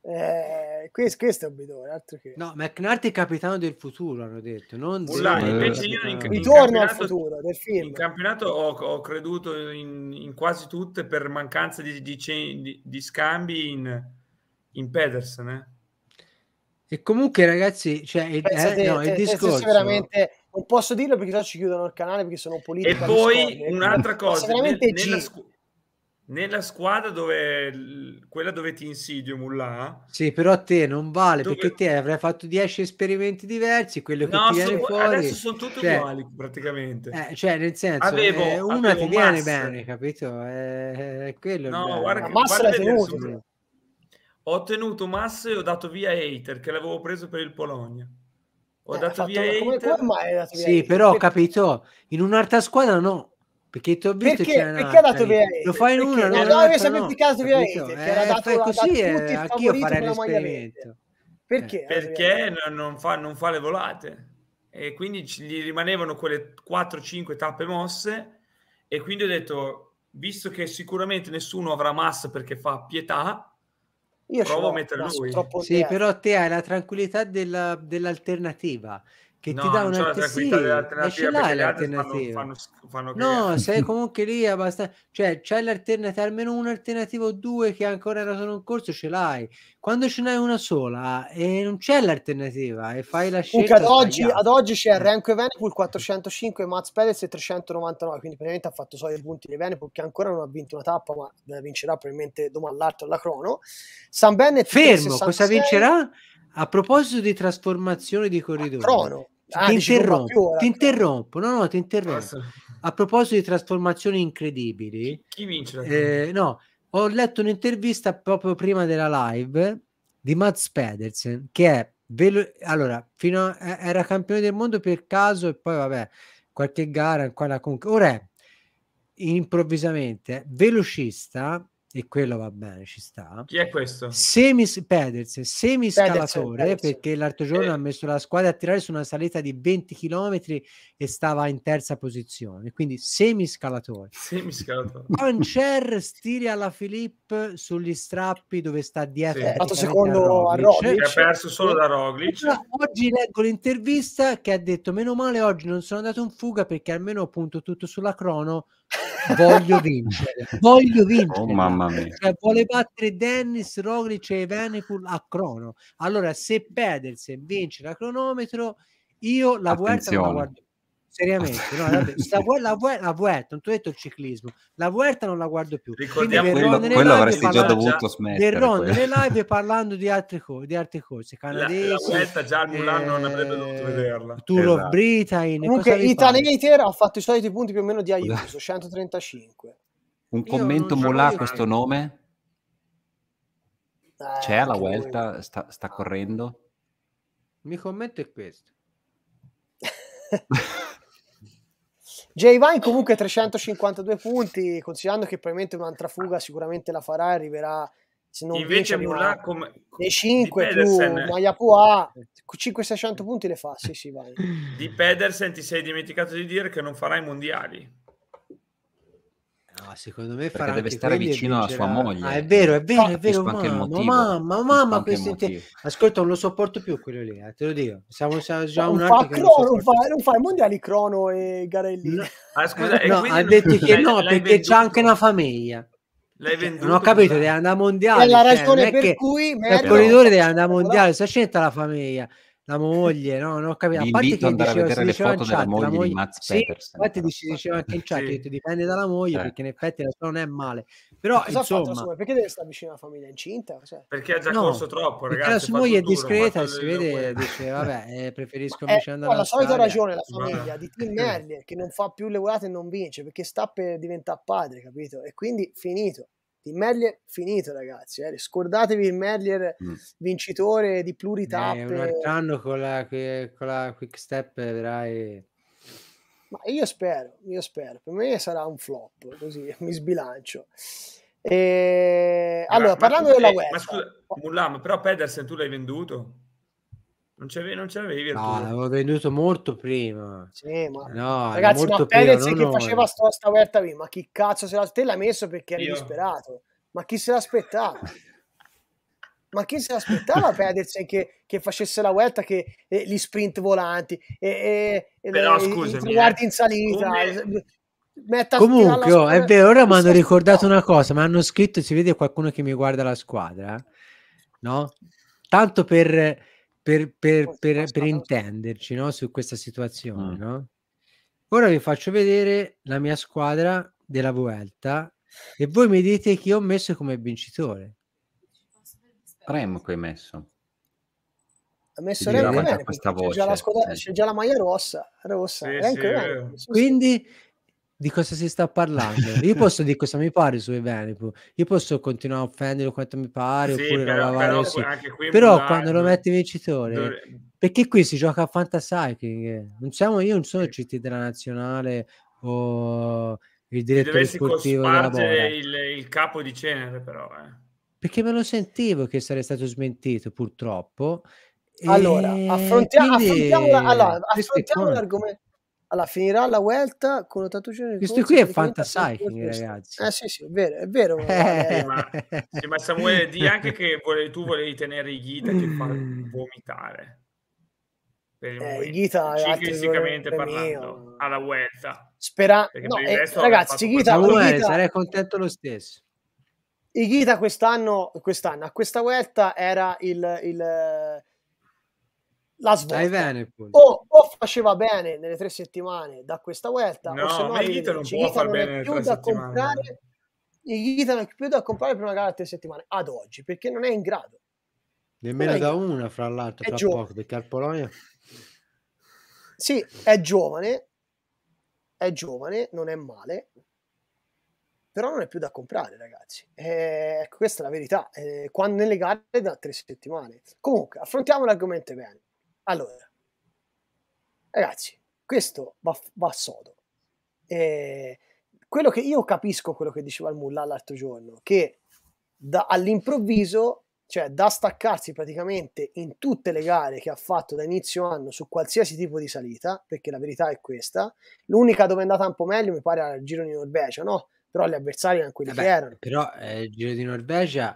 Eh, questo, questo, è un bidone, altro che... No, McNarty è capitano del futuro, hanno detto. Non Ulla, invece io in, in al futuro del film. In campionato ho, ho creduto in, in, quasi tutte per mancanza di, di, di, di scambi in, in Pedersen, eh? E comunque, ragazzi, cioè, Pensate, eh, no, te, il discorso veramente. Non posso dirlo perché sennò ci chiudono il canale perché sono politico. E poi eh. un'altra cosa, nel, nella, scu- nella, squadra dove quella dove ti insidio Mulla. Sì, però a te non vale dove... perché te avrai fatto 10 esperimenti diversi, quello che no, ti viene sono, fuori. Adesso sono tutti cioè, uguali praticamente. Eh, cioè, nel senso, avevo, eh, una avevo ti viene bene, capito? Eh, eh quello no, guarda, guarda, guarda, guarda ho ottenuto Massa e ho dato via Hater che l'avevo preso per il Polonia. Ho eh, dato via Hater. Come, come dato via sì, hater? però ho capito, in un'altra squadra no. Perché ti ho visto perché, perché ha dato cioè, via hater? Lo fai in perché una, no, non avevi sempre caso via Hater, che eh, era dato, così eh. dato a chi farei l'esperimento. Perché? Perché non fa, non fa le volate e quindi gli rimanevano quelle 4-5 tappe mosse e quindi ho detto visto che sicuramente nessuno avrà massa perché fa pietà io Provo a mettere lui. Sì, però te hai la tranquillità della, dell'alternativa che no, ti dà una un'alternativa. Sì, ce l'hai l'alternativa. Fanno, fanno, fanno no, sei comunque lì abbastanza... Cioè, c'è l'alternativa, almeno un'alternativa o due che ancora era in corso, ce l'hai. Quando ce n'hai una sola e non c'è l'alternativa e fai la scelta... Ad oggi, ad oggi, c'è eh. Renko e Venepool 405, Mats Pérez e 399, quindi praticamente ha fatto solo i punti di Venepul che ancora non ha vinto una tappa, ma vincerà probabilmente domani all'altro alla crono. San Bennett... Fermo, 366. cosa vincerà? A proposito di trasformazione di corridoi, ah, ti, interrompo, ti interrompo, no, no, ti interrompo. A proposito di trasformazioni incredibili, chi, chi vince? Eh, no, ho letto un'intervista proprio prima della live di Mats Pedersen che è velo- allora, fino a- eh, era campione del mondo per caso e poi vabbè, qualche gara, quella con- ora è improvvisamente velocista e quello va bene, ci sta. Chi è questo? Semi Pedersen, semi scalatore, perché l'altro giorno eh. ha messo la squadra a tirare su una salita di 20 km e stava in terza posizione, quindi semi scalatore. Semi scalatore. Pancer stira alla Filippo sugli strappi dove sta dietro. Sì. Fatto secondo a Roglic. Ha perso solo da Roglic. Oggi leggo l'intervista che ha detto meno male oggi non sono andato in fuga perché almeno punto tutto sulla crono voglio vincere, voglio oh, vincere. Oh, mamma mia. Cioè, vuole battere Dennis, Roglic e Venepool a crono. Allora, se Pedersen vince la cronometro, io la Vuelta la guardo seriamente no, la, la, la Vuelta non ti ho detto il ciclismo la Vuelta non la guardo più ricordiamo Quindi, quello, quello avresti già dovuto smettere del Ron nelle live parlando di altre, co- di altre cose canadesi la, la Vuelta già al Mulan eh, non avrebbe dovuto eh, vederla Tour esatto. of Britain comunque Itanator ha fatto i soliti punti più o meno di Aiuto 135 un Io commento Molà a questo nome? Eh, C'è alla Vuelta? Sta, sta correndo? Il mio commento è questo. Jay Vine comunque 352 punti, considerando che probabilmente un'altra fuga sicuramente la farà e arriverà se non Invece vince, Mulan come... dei 5 più Maiapua 5-600 punti le fa, sì sì vai. Di Pedersen ti sei dimenticato di dire che non farai mondiali. No, secondo me farà deve stare vicino alla sua moglie. Ah, è vero, è vero, ah, è vero. Mamma, motivo, mamma, mamma, questo te... ascolta, non lo sopporto più quello lì, eh, te lo dico. Siamo, siamo già non, un fa crono, non, fa, non fa i mondiali Crono e Garelli. No, ah, scusa, no ha detto che no, perché venduto. c'è anche una famiglia. L'hai cioè, venduto, non ho capito, deve andare a mondiale. È la cioè, ragione cioè, per cui il corridore deve andare a mondiale, si accetta la famiglia la moglie, no? Non ho capito. a parte che diceva, si diceva in chat, moglie la moglie di Mats sì, Peterson. Infatti diceva anche in chat sì. che dipende dalla moglie, eh. perché in effetti la sua non è male. Però, Ma insomma... Sua, perché deve stare vicino alla famiglia incinta? Cioè? Perché ha già no, corso troppo, ragazzi. la sua moglie è discreta e si vede, dice, vabbè, eh, preferisco eh, invece andare a La solita ragione, la famiglia, di Tim Merlier, che non fa più le volate e non vince, perché sta per diventare padre, capito? E quindi finito il Merlier finito ragazzi eh. scordatevi il Merlier mm. vincitore di pluritappe eh, un altro anno con la, con la quick step vedrai ma io spero, io spero, per me sarà un flop, così mi sbilancio. E... Allora, ma, parlando ma, della guerra. Ma scusa, Mullam, però Pedersen tu l'hai venduto? Non, c'avevi, non c'avevi No, l'avevo venduto molto prima. Sì, ma... No, Ragazzi, ma Perez che noi. faceva sto, sta offerta qui, ma chi cazzo se la... Te l'ha messo perché eri Io. disperato. Ma chi se l'aspettava? ma chi se l'aspettava Pedersen che, che facesse la vuelta che eh, gli sprint volanti e, e, Però, e scusami, eh. guardi in salita come... Metta Comunque, oh, è vero, ora mi hanno ricordato una cosa, mi hanno scritto, si vede qualcuno che mi guarda la squadra, no? Tanto per per, per, per, per intenderci no? su questa situazione. Mm. No? Ora vi faccio vedere la mia squadra della Vuelta e voi mi dite chi ho messo come vincitore. Rem che hai messo. Ha messo Rem eh, questa già, la squadra, c'è già la maglia rossa. rossa. Sì, sì, quindi di cosa si sta parlando? Io posso dire cosa mi pare sui Venepo, io posso continuare a offenderlo quanto mi pare, sì, oppure però, però, sì. però Mulan, quando lo metti vincitore, dove... perché qui si gioca a fantasycling? Eh, non siamo, io non sono il CT della nazionale o il direttore sportivo della Bora. Il, il capo di cenere però. Eh. Perché me lo sentivo che sarei stato smentito, purtroppo. Allora, affrontiamo, quindi... affrontiamo, allora, affrontiamo l'argomento allora, finirà la Welt con 88 giorni Questo qui è fantascienza, ragazzi. Eh sì, sì, è vero, è vero. Eh. Ma, ma, Samuele, di anche che volevi, tu volevi tenere i Ghita che fa vomitare. Per il eh, Ghita, ciclisticamente parlando, mio. alla Welta. Spera... No, eh, ragazzi, Ghita, Ghita... sarei contento lo stesso. I Ghita quest'anno, quest'anno, a questa Welt era il, il la svolta o, o, faceva bene nelle tre settimane da questa vuelta no, o se no Higita non può far bene più da è più da comprare per una gara a tre settimane ad oggi perché non è in grado nemmeno da grado. una fra l'altro è fra giovane. poco perché al Polonia sì è giovane è giovane non è male però non è più da comprare ragazzi eh, ecco, questa è la verità eh, quando nelle gare da tre settimane comunque affrontiamo l'argomento bene allora, ragazzi, questo va, va sodo. Eh, quello che io capisco quello che diceva il Mulla l'altro giorno, che da, all'improvviso, cioè da staccarsi praticamente in tutte le gare che ha fatto da inizio anno su qualsiasi tipo di salita, perché la verità è questa, l'unica dove è andata un po' meglio mi pare era il Giro di Norvegia, no? Però gli avversari erano quelli Vabbè, eh che erano. Però eh, il Giro di Norvegia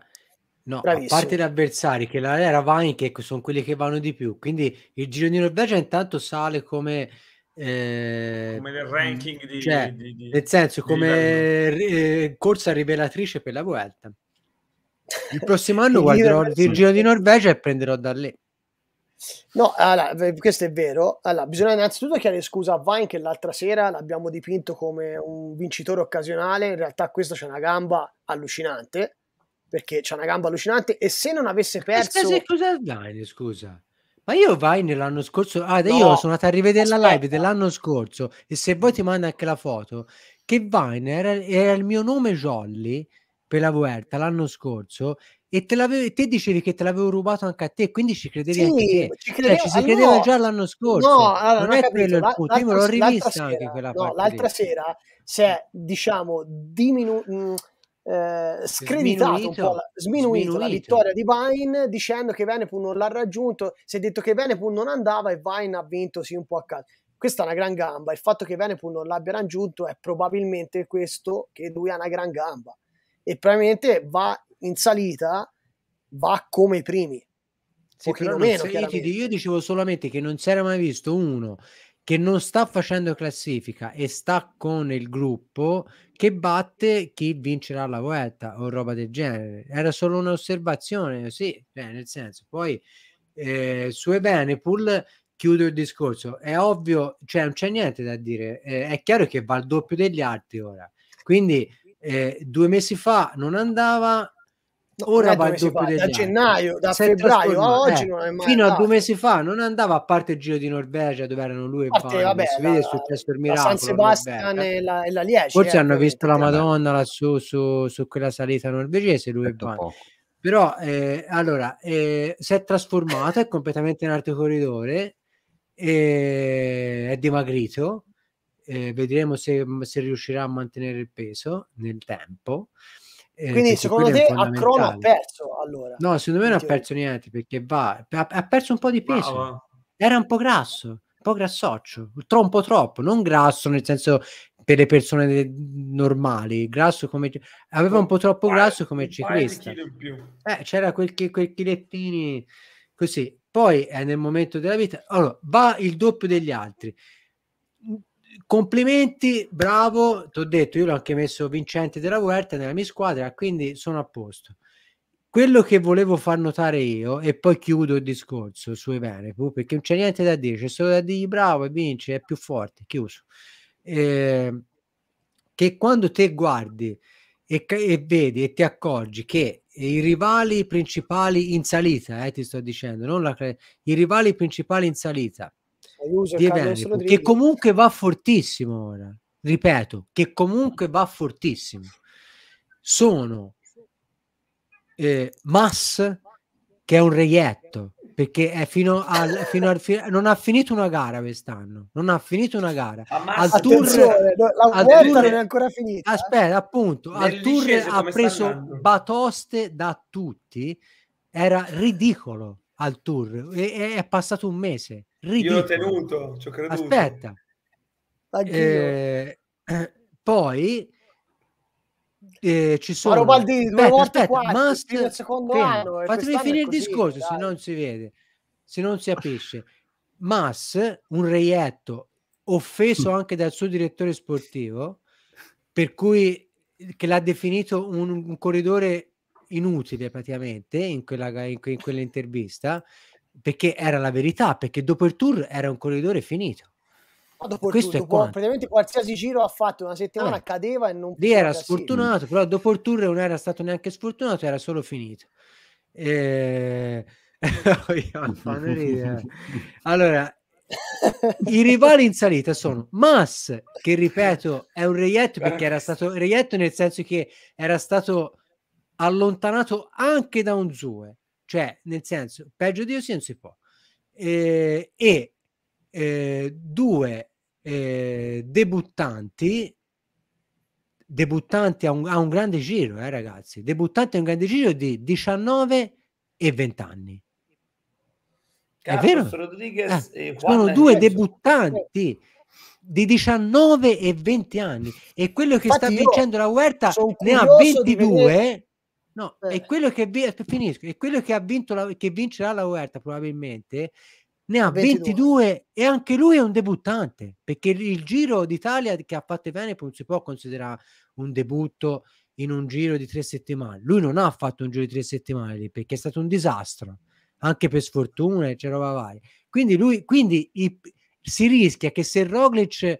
No, Bravissimo. a parte gli avversari, che la era Ravani, che sono quelli che vanno di più. Quindi il giro di Norvegia intanto sale come... Eh, come nel mm, ranking di, cioè, di, di, nel senso come eh, corsa rivelatrice per la Vuelta il prossimo anno guarderò il giro di Norvegia e prenderò da lì No, allora, questo è vero. Allora, bisogna innanzitutto chiedere scusa a Vine che l'altra sera l'abbiamo dipinto come un vincitore occasionale. In realtà questo c'è una gamba allucinante perché c'ha una gamba allucinante e se non avesse perso... Aspetta, cosa Line, scusa? Ma io vai nell'anno scorso, ah, no, io sono andato a rivedere aspetta. la live dell'anno scorso e se vuoi ti mando anche la foto, che Vine era, era il mio nome Jolly per la Vuerta l'anno scorso e te, te, dicevi che te l'avevo rubato anche a te, quindi ci credevi sì, anche te. Ci, credevo, cioè, ci si allora, credeva già l'anno scorso. No, allora, non, non è quello il punto. Io me l'ho rivista anche quella no, L'altra lì. sera si è, diciamo, diminuito mm, eh, screditato sminuito, un po' la, sminuito, sminuito, la vittoria di Vine dicendo che Venepool non l'ha raggiunto, si è detto che Venepool non andava e Vine ha vinto sì un po' a caso. Questa è una gran gamba, il fatto che Venepool non l'abbia raggiunto è probabilmente questo che lui ha una gran gamba e probabilmente va in salita, va come i primi. Sì, però meno, io dicevo solamente che non si era mai visto uno che non sta facendo classifica e sta con il gruppo che batte chi vincerà la Vuelta o roba del genere. Era solo un'osservazione, sì, cioè, nel senso. Poi eh, su Ebenepool chiudo il discorso, è ovvio, cioè non c'è niente da dire, eh, è chiaro che va al doppio degli altri ora. Quindi eh, due mesi fa non andava, Ora va il doppio degli da gennaio, da febbraio a oggi eh, non è mai Fino andato. a due mesi fa non andava a parte il Giro di Norvegia dove erano lui e parte, vabbè, si vede il successo del miracolo. San Sebastian e la, e la Liege. Forse eh, hanno visto la Madonna lassù su, su, quella salita norvegese lui certo e Van. Però eh, allora eh, si è trasformato, è completamente in alto corridore, eh, è dimagrito, eh, vedremo se, se riuscirà a mantenere il peso nel tempo. Eh, Quindi secondo te Acron ha perso allora? No, secondo me non ha perso niente perché va, ha, perso un po' di peso. Wow. Era un po' grasso, un po' grassoccio, troppo troppo, non grasso nel senso per le persone normali, grasso come aveva un po' troppo grasso come ciclista. Eh, c'era quel, chi- quel chilettini così. Poi è nel momento della vita, allora va il doppio degli altri complimenti, bravo, ti ho detto, io l'ho anche messo vincente della Vuerta nella mia squadra, quindi sono a posto. Quello che volevo far notare io, e poi chiudo il discorso su Evenepo, perché non c'è niente da dire, c'è solo da dirgli bravo e vince, è più forte, chiuso. Eh, che quando te guardi e, e, vedi e ti accorgi che i rivali principali in salita, eh, ti sto dicendo, non la, i rivali principali in salita, Ayuso, che comunque va fortissimo ora, ripeto, che comunque va fortissimo. Sono eh, Mas, che è un reietto, perché fino al, fino a, non ha finito una gara quest'anno, non ha finito una gara. Al tour, la vuelta non è ancora finita. Eh. Aspetta, appunto, al tour ha preso batoste da tutti, era ridicolo al tour e, è passato un mese. Ridicolo. Io l'ho tenuto, ci ho creduto. Aspetta. Eh, poi eh, ci sono Robaldi, aspetta, aspetta, quattro, master, secondo fermo. anno, fatemi finire il discorso dai. se non si vede se non si capisce Mas un reietto offeso mm. anche dal suo direttore sportivo per cui che l'ha definito un, un corridore inutile praticamente in quella, in, in quella intervista perché era la verità, perché dopo il tour era un corridore finito. Ma dopo il Questo tour, dopo, praticamente qualsiasi giro ha fatto una settimana eh, cadeva e non lì era sfortunato, però dopo il tour non era stato neanche sfortunato, era solo finito. Eh, e... allora, i rivali in salita sono Mas, che ripeto è un reietto perché era stato reietto nel senso che era stato allontanato anche da un Zue, cioè nel senso peggio di così non si può. Eh, e eh, due eh, debuttanti debuttanti a un, a un grande giro, eh, ragazzi, debuttanti a un grande giro di 19 e 20 anni. Carlos Rodriguez eh, sono due debuttanti di 19 e 20 anni e quello che Infatti sta vincendo la Huerta ne ha 22 vedere... No, eh. è quello che, eh, finisco, è quello che ha vinto la, che vincerà la Huerta probabilmente ne ha 22. 22. e anche lui è un debuttante perché il Giro d'Italia che ha fatto il Venepo non si può considerare un debutto in un giro di tre settimane. Lui non ha fatto un giro di tre settimane perché è stato un disastro, anche per sfortuna, e c'era vai. Quindi, lui, quindi i, si rischia che se Roglic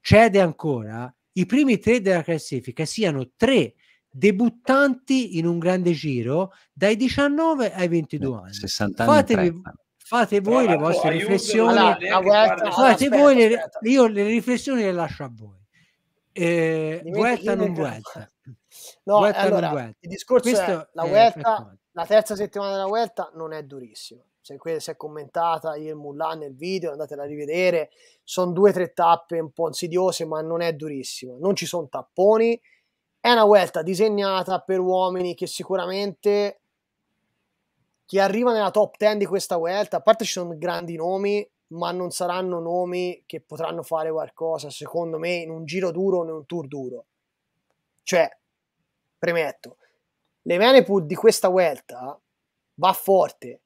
cede ancora, i primi tre della classifica siano tre debuttanti in un grande giro dai 19 ai 22 anni. 60 anni Fatevi, fate voi le vostre riflessioni. Allora, fate voi le, io le riflessioni le lascio a voi. Eh, Vuelta non Vuelta. No, Vuelta allora, non Vuelta. il discorso Questo è, la, Vuelta, la terza settimana della Vuelta non è durissima. Se si è commentata il e nel video, andatela a rivedere. Sono due o tre tappe un po' insidiose, ma non è durissima. Non ci sono tapponi, è una Vuelta disegnata per uomini che sicuramente chi arriva nella top 10 di questa Vuelta, a parte ci sono grandi nomi, ma non saranno nomi che potranno fare qualcosa, secondo me, in un giro duro o in un tour duro. Cioè, premetto, le Venepool di questa Vuelta va forte,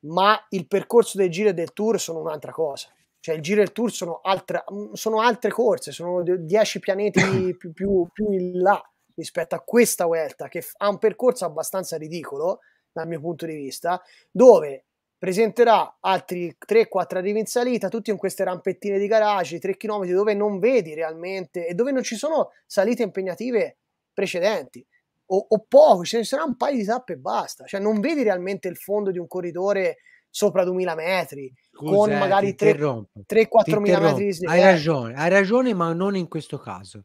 ma il percorso del giro e del tour sono un'altra cosa. Cioè il Giro e il Tour sono, altra, sono altre corse, sono 10 pianeti più, più, più in là rispetto a questa Vuelta che ha un percorso abbastanza ridicolo dal mio punto di vista, dove presenterà altri 3-4 arrivi in salita, tutti in queste rampettine di garage, 3 km dove non vedi realmente e dove non ci sono salite impegnative precedenti o, o poco, ce ne sarà un paio di tappe e basta, cioè non vedi realmente il fondo di un corridore sopra 2000 metri, con eh, magari 3-4 mila metri di Hai eh. ragione, hai ragione, ma non in questo caso.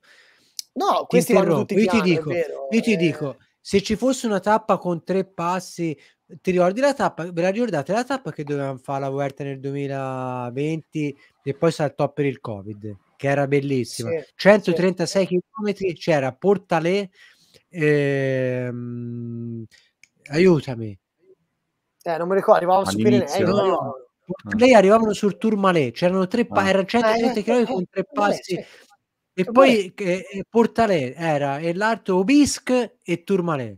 No, questi vanno tutti io piano, ti dico, vero, Io ti eh... dico, se ci fosse una tappa con tre passi, ti ricordi la tappa? Ve la ricordate la tappa che dovevamo fare la Vuelta nel 2020 e poi saltò per il Covid, che era bellissima. Sì, 136 sì. km, c'era Portale, ehm, aiutami. Eh, non mi ricordo, arrivavamo su Pirenei. No, no. Ah. lei arrivavano sul Tourmalet, c'erano tre pa- erano 130 km con eh, tre eh, eh, passi e poi eh, Portalet era e l'altro Obisque e Tourmalet.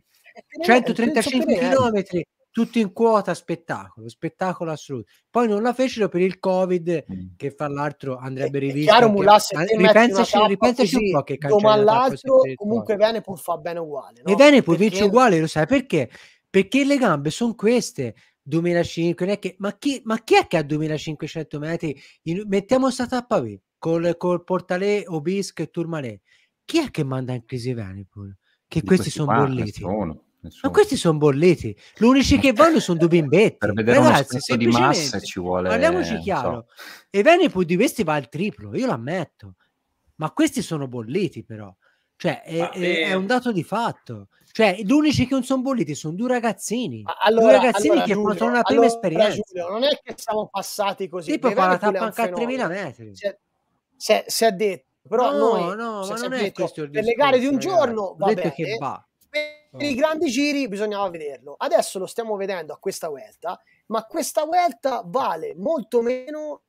135 km tutti in quota, spettacolo, spettacolo assoluto. Poi non la fecero per il Covid, mm. che fra l'altro andrebbe rivisto. chiaro, Mulasse, anche... ripensaci, ripensaci un po' che ma all'altro, comunque pur fa bene uguale. No? E Venepul pur vince uguale, lo sai perché? Perché le gambe sono queste. 2005, non è che, ma, chi, ma chi è che a 2500 metri in, mettiamo stata a Pavé col, col Portale, Obisque e Tourmalet chi è che manda in crisi Venipol? che questi, sono bolliti nessuno, nessuno. ma questi sono bolliti l'unici che vanno sono due bimbetti per vedere ragazzi di massa ci vuole parliamoci chiaro so. e Venipol di questi va al triplo io lo ammetto ma questi sono bolliti però cioè è, è, è un dato di fatto cioè, gli unici che non sono bolliti sono due ragazzini. Allora, due ragazzini allora, che Giulio, portano una prima allora, esperienza. Giulio, non è che siamo passati così. Tipo fa la tappa anche a 3000 metri. Si è detto, però no, noi, no, ma non è questo il discorso, per le gare di un giorno va detto che va. Per i grandi giri bisognava vederlo. Adesso lo stiamo vedendo a questa vuelta, ma questa vuelta vale molto meno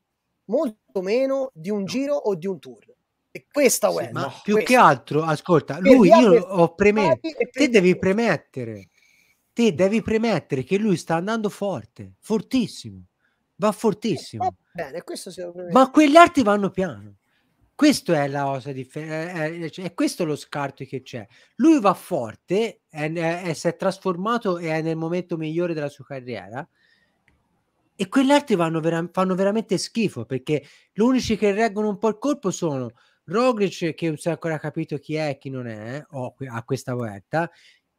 molto meno di un no. giro o di un tour. E questa sì, ma più questa. che altro, ascolta, per lui io ho premesso, te devi premettere, te devi premettere che lui sta andando forte, fortissimo, va eh, fortissimo. Eh, va bene, ma quegli altri vanno piano. Questo è la cosa differente, eh, eh, cioè, è, è, questo lo scarto che c'è. Lui va forte, è, è, si è trasformato e è nel momento migliore della sua carriera e quegli altri vera- fanno veramente schifo perché gli unici che reggono un po' il colpo sono Roglic che non si è ancora capito chi è e chi non è a questa volta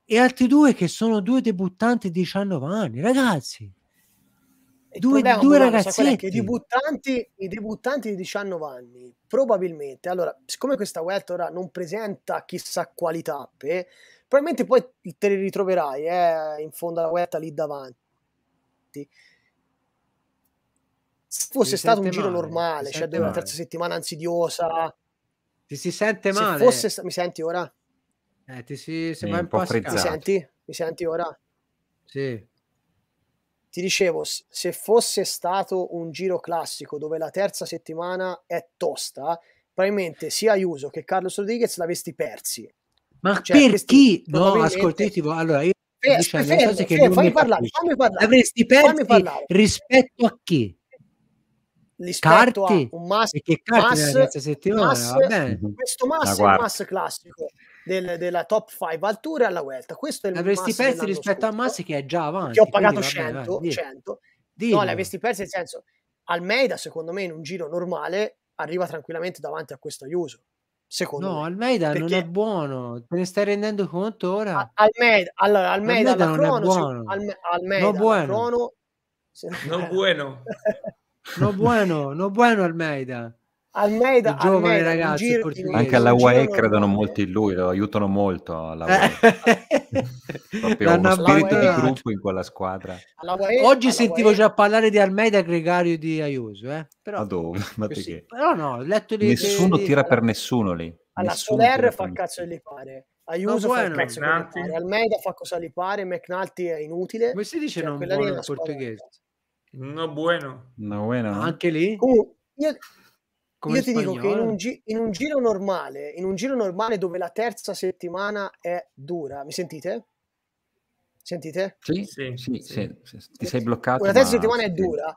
e altri due che sono due debuttanti di 19 anni ragazzi due, due ragazzi i debuttanti, i debuttanti di 19 anni probabilmente allora siccome questa Vuelta ora non presenta chissà quali tappe probabilmente poi te le ritroverai eh, in fondo alla Vuelta lì davanti se fosse stato un giro normale, cioè dove terza settimana ansiosa, ti si sente male? Se fosse, mi senti ora? Eh, ti si sembra un, un po' frizzato. Mi senti? Mi senti ora? Sì. Ti dicevo, se fosse stato un giro classico dove la terza settimana è tosta, probabilmente sia Iuso che Carlos Rodriguez l'avresti persi. Ma cioè, per chi? No, ascoltati, allora io... Fe, dicendo, fermo, che fermo, fammi, parlare, fammi parlare, Avresti perso rispetto a chi? rispetto carti? a un mass, che mass, mass questo mass è il mass classico del, della top 5 al tour e alla Vuelta questo è il avresti perso rispetto a mass che è già avanti che ho pagato quindi, 100, vabbè, vai, 100. no, le avresti perse nel senso Almeida secondo me in un giro normale arriva tranquillamente davanti a questo Ayuso secondo no, me. Almeida Perché... non è buono, te ne stai rendendo conto ora? A- Almeida, allora, Almeida, Almeida non crono, è buono. Alme- Almeida, no bueno. Crono, se... no bueno. No bueno, no bueno Almeida. Almeida, giovane Almeida, ragazzo, giro, anche alla UAE credono molto in lui, lo aiutano molto alla UAE. Proprio uno spirito di gruppo in quella squadra. All'Uae, Oggi all'Uae. sentivo già parlare di Almeida gregario di Aiuso, eh? però, Ma così, però no, ho letto di, nessuno di, tira alla, per nessuno lì. Alla Soler fa il cazzo gli pare. Aiuso no, fa bueno, cazzo gli pare. Almeida fa cosa gli pare, McNulty è inutile. Come si dice cioè, non buono in portoghese? No bueno. No bueno. Anche lì? Comun- io, io ti dico che in un, gi- in un, giro normale, in un giro normale dove la terza settimana è dura, mi sentite? Sentite? Sì, sì, sì, sì. sì. ti sei bloccato. La terza ma... settimana è dura.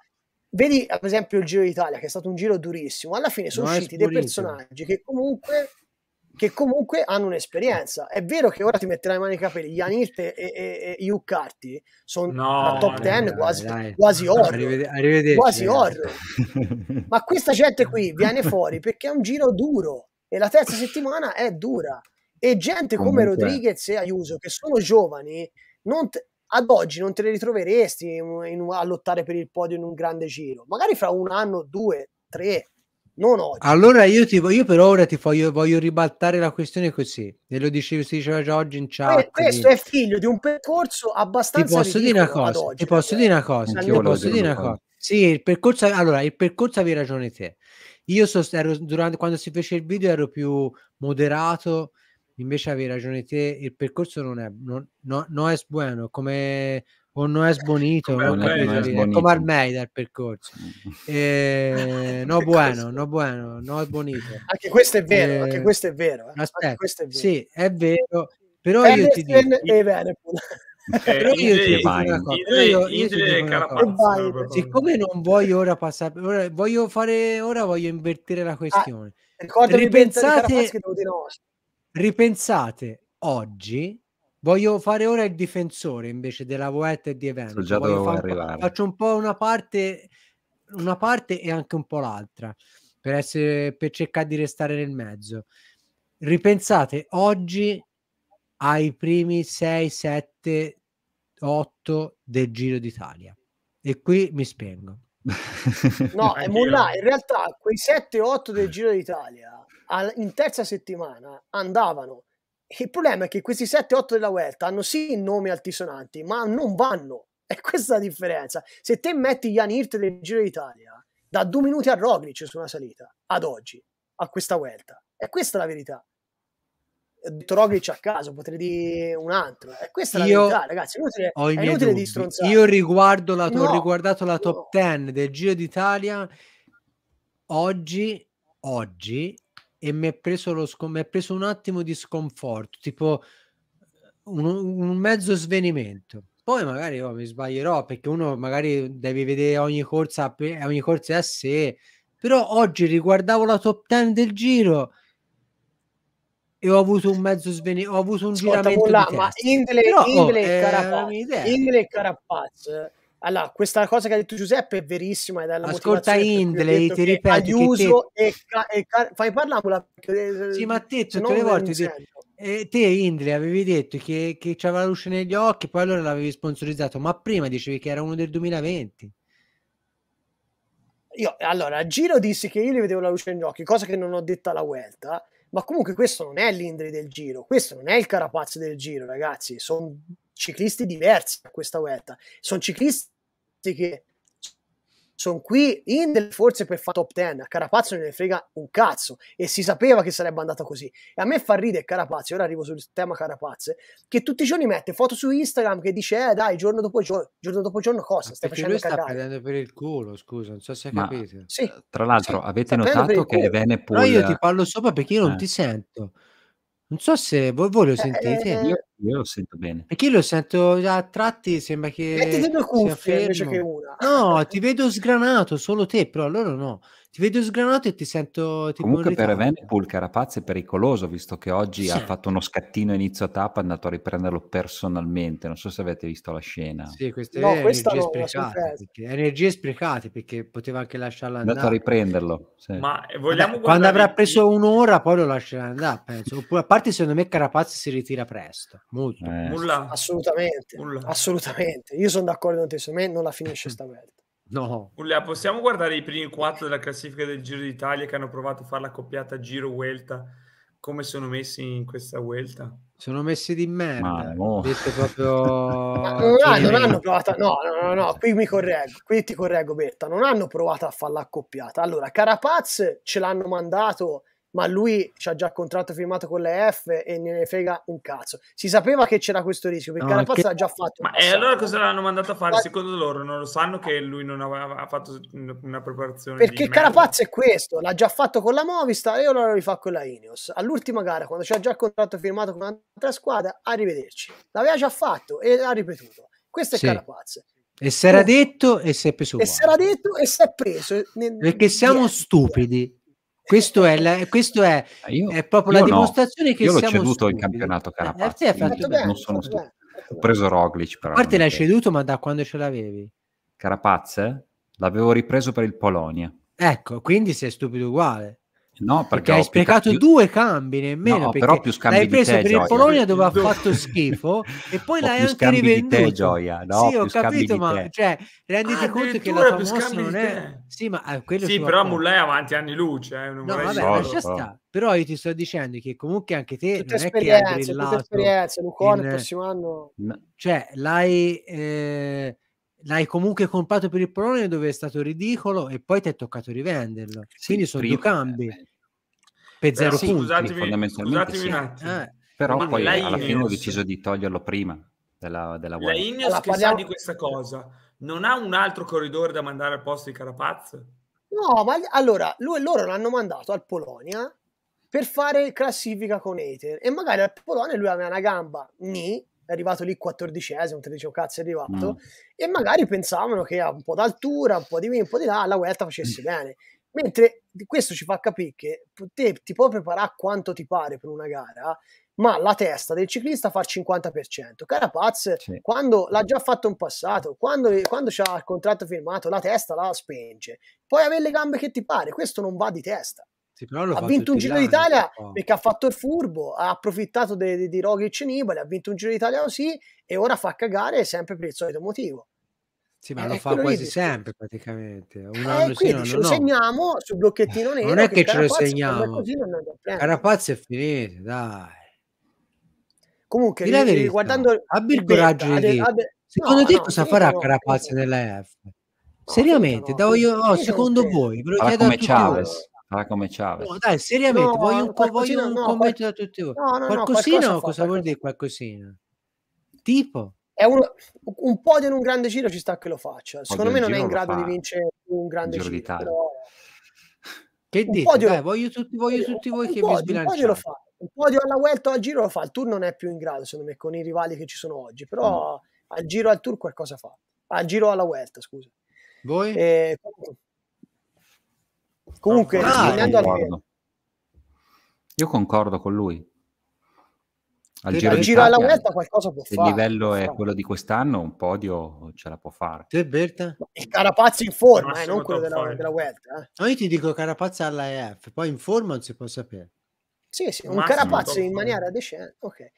Vedi, ad esempio, il Giro d'Italia, che è stato un giro durissimo. Alla fine sono no usciti dei personaggi che comunque che comunque hanno un'esperienza. È vero che ora ti metterai le mani nei capelli, Yanist e, e, e Iuccarti sono no, top 10 quasi, quasi horror. Arrivede- quasi horror. Ma questa gente qui viene fuori perché è un giro duro e la terza settimana è dura. E gente comunque. come Rodriguez e Ayuso, che sono giovani, te, ad oggi non te le ritroveresti in, in, a lottare per il podio in un grande giro. Magari fra un anno, due, tre non oggi. Allora io, ti, io per ora ti voglio, voglio ribaltare la questione così, e lo dicevo, si diceva già oggi in eh, chat. questo è figlio di un percorso abbastanza... Ti posso dire una cosa, ti posso eh. dire una cosa, ti posso dire una cosa. Sì, il percorso, allora, il percorso avevi ragione te. Io so, ero, durante, quando si fece il video ero più moderato, invece avevi ragione te, il percorso non è, non, no, no es bueno, come o non è sbonito, non, è, non è come Almeida il percorso. Mm. Eh, no bueno no bueno no sbonito. Anche questo è vero, eh, anche questo è vero. Eh. Aspetta, è vero. sì, è vero, però NSN io ti dico... però eh, io ti dico una cosa, io, io ti dico siccome non voglio ora passare, ora, voglio fare, ora voglio invertire la ah, questione. Ah, ripensate, ripensate oggi Voglio fare ora il difensore invece della Voet e di Evento. So arrivare. Faccio un po' una parte, una parte e anche un po' l'altra per, essere, per cercare di restare nel mezzo. Ripensate oggi ai primi 6, 7, 8 del Giro d'Italia. E qui mi spengo. no, è eh, Mollà, in realtà quei 7-8 del Giro d'Italia in terza settimana andavano il problema è che questi 7-8 della Vuelta hanno sì nomi altisonanti, ma non vanno. È questa la differenza. Se te metti Jan Hirt del Giro d'Italia, da due minuti a Roglic su una salita, ad oggi, a questa Vuelta. È questa la verità. Ho detto Roglic a caso, potrei dire un altro. È questa Io la verità, ragazzi. Inutile, ho i miei dubbi. Io riguardo la, no, ho riguardato la top 10 del Giro d'Italia oggi, oggi e mi è preso, scom- è preso un attimo di sconforto, tipo un, un mezzo svenimento. Poi magari oh, mi sbaglierò perché uno magari deve vedere ogni corsa, pe- ogni corsa a sé, però oggi riguardavo la top 10 del giro e ho avuto un mezzo svenimento, ho avuto un Ascolta, giramento là, Ma Indle, Però, Indle, oh, eh, e Carapaz, Indle e Carapaz allora, questa cosa che ha detto Giuseppe è verissima ed è la Ascolta Indley, ti ripeto. Aiuto te... e, ca- e ca- fai parliamola. Eh, sì, ma te tutte le volte... Eh, te Indri avevi detto che, che c'aveva la luce negli occhi, poi allora l'avevi sponsorizzato, ma prima dicevi che era uno del 2020. Io allora a giro dissi che io gli vedevo la luce negli occhi, cosa che non ho detto alla Vuelta, ma comunque questo non è l'Indri del giro, questo non è il Carapazzo del giro, ragazzi, sono ciclisti diversi a questa Vuelta, sono ciclisti che sono qui in delle forze per fare top 10. A Carapazzo non ne frega un cazzo e si sapeva che sarebbe andata così. E a me fa ridere Carapazzo, ora arrivo sul tema Carapazzo, che tutti i giorni mette foto su Instagram che dice eh dai, giorno dopo giorno, giorno dopo giorno cosa? Stai facendo lui sta prendendo per il culo, scusa, non so se hai Ma, capito. Sì. Tra l'altro, avete notato che Venepul... No, io ti parlo sopra perché io non eh. ti sento. Non so se voi, voi lo eh, eh, sentite. Eh, io, io, lo sento bene. Perché io lo sento a tratti, sembra che... Mettiti due cuffie invece che una. No, ti vedo sgranato, solo te, però loro no ti vedo sgranato e ti sento ti comunque per Evenepoel Carapazzo è pericoloso visto che oggi sì. ha fatto uno scattino inizio tappa è andato a riprenderlo personalmente non so se avete visto la scena sì, queste no, energie, sprecate, perché, energie sprecate perché poteva anche lasciarla andare è andato a riprenderlo sì. ma eh, vogliamo Vabbè, quando avrà preso un'ora poi lo lascerà andare penso. oppure a parte secondo me Carapazzo si ritira presto molto eh. Mulla. assolutamente Mulla. assolutamente io sono d'accordo con te su me non la finisce volta No. Ulla, possiamo guardare i primi quattro della classifica del Giro d'Italia che hanno provato a fare la coppiata Giro-Vuelta? Come sono messi in questa Vuelta? Sono messi di merda. No. Detto proprio... Ma non, cioè... hanno, non hanno provato... No, no, no, no, qui mi correggo. Qui ti correggo, Berta. Non hanno provato a fare l'accoppiata. Allora, Carapaz ce l'hanno mandato ma lui c'ha già contratto firmato con le F e ne frega un cazzo. Si sapeva che c'era questo rischio perché no, Carapaz che... l'ha già fatto. Ma e allora cosa l'hanno mandato a fare? Ma... Secondo loro non lo sanno che lui non aveva fatto una preparazione. Perché Carapaz è questo, l'ha già fatto con la Movistar e ora lo rifà con la Ineos. All'ultima gara, quando c'ha già il contratto firmato con un'altra squadra, arrivederci. L'aveva già fatto e ha ripetuto. Questo è sì. Carapaz. E si era detto e si è preso. E si era detto e si è preso. Perché siamo stupidi. Questo è, la, questo è, eh, io, è proprio la dimostrazione no. che io siamo Io l'ho ceduto stupidi. il campionato Carapazzi, eh, eh fatto bene, non sono stupido. Ho preso Roglic però. A parte l'hai ceduto, ma da quando ce l'avevi? Carapazze? L'avevo ripreso per il Polonia. Ecco, quindi sei stupido uguale. No, perché, hai spiegato più... due cambi nemmeno. No, però più scambi l'hai preso te, per il Polonia dove ha fatto schifo e poi l'ai anche rivenduto. Te, Gioia. No, sì, ho capito, ma cioè, renditi ah, conto che la tua mossa non è... Sì, ma, eh, sì però Mullè è avanti anni luce. Eh, no, vabbè, solo, lascia però. sta. Però io ti sto dicendo che comunque anche te tutte non è che hai brillato. Tutte esperienze, Lucone in... il prossimo anno... Cioè, l'hai... Eh l'hai comunque comprato per il Polonia dove è stato ridicolo e poi ti è toccato rivenderlo. Sì, Quindi sono prima, due eh, cambi. Eh, per zero sì, punti. Scusatemi, scusatemi sì. un attimo. Ah, però ma poi alla Ineos, fine ho deciso di toglierlo prima della, della La Ineos allora, che parliamo... sa di questa cosa non ha un altro corridore da mandare al posto di Carapaz? No, ma allora lui, loro l'hanno mandato al Polonia per fare classifica con Eter e magari al Polonia lui aveva una gamba ni è arrivato lì quattordicesimo, tredicesimo, cazzo è arrivato, mm. e magari pensavano che a un po' d'altura, un po' di qui, un po' di là, la Vuelta facesse mm. bene. Mentre questo ci fa capire che te ti puoi preparare quanto ti pare per una gara, ma la testa del ciclista fa il 50%. Carapaz, sì. quando l'ha già fatto in passato, quando, quando c'ha il contratto firmato, la testa la spenge. Puoi avere le gambe che ti pare, questo non va di testa. Sì, ha vinto un Giro d'Italia oh. perché ha fatto il furbo, ha approfittato di, di, di Roglic e Nibali, ha vinto un Giro d'Italia così e ora fa cagare sempre per il solito motivo. Sì, ma eh, lo fa quasi lì, sempre praticamente. Un eh, anno eh, quindi sì, ce lo no. segniamo sul blocchettino nero. Non è che, che ce lo segniamo. Carapazzo è finito, dai. Comunque, la verità, guardando... Abbi il di dire. Secondo no, te no, cosa farà no, Carapazzo nella F? Seriamente, no, io, oh, secondo voi, ve lo chiedo a tutti. Sarà come Chavez. No, dai, seriamente, no, voglio un, voglio un no, commento qual- da tutti voi. No, no, qualcosina no, cosa fa, vuol dire qualcosina? Tipo? È un, un podio in un grande giro ci sta che lo faccia. Secondo me non è in grado fa. di vincere un grande giro. giro però... Che dite? Dai, voglio tutti, voglio un tutti un voi che podio, mi sbilanciate. Un podio lo fa. Un podio alla Welto al giro lo fa. Il Tour non è più in grado, secondo me, con i rivali che ci sono oggi. Però mm. al giro al Tour qualcosa fa. Al giro alla Welta, scusa. Voi? Eh, comunque, Comunque, ah, tornando al Io concordo con lui. Al giro, giro alla Uesta qualcosa può fare. se Il livello è quello di quest'anno, un podio ce la può fare. Te Berta? Il Carapazzo in forma, eh, non quello della, della Uesta. Eh. No, io ti dico Carapazzo alla EF, poi in forma non si può sapere. Sì, sì, un Massimo, Carapazzo in maniera decente. Ok.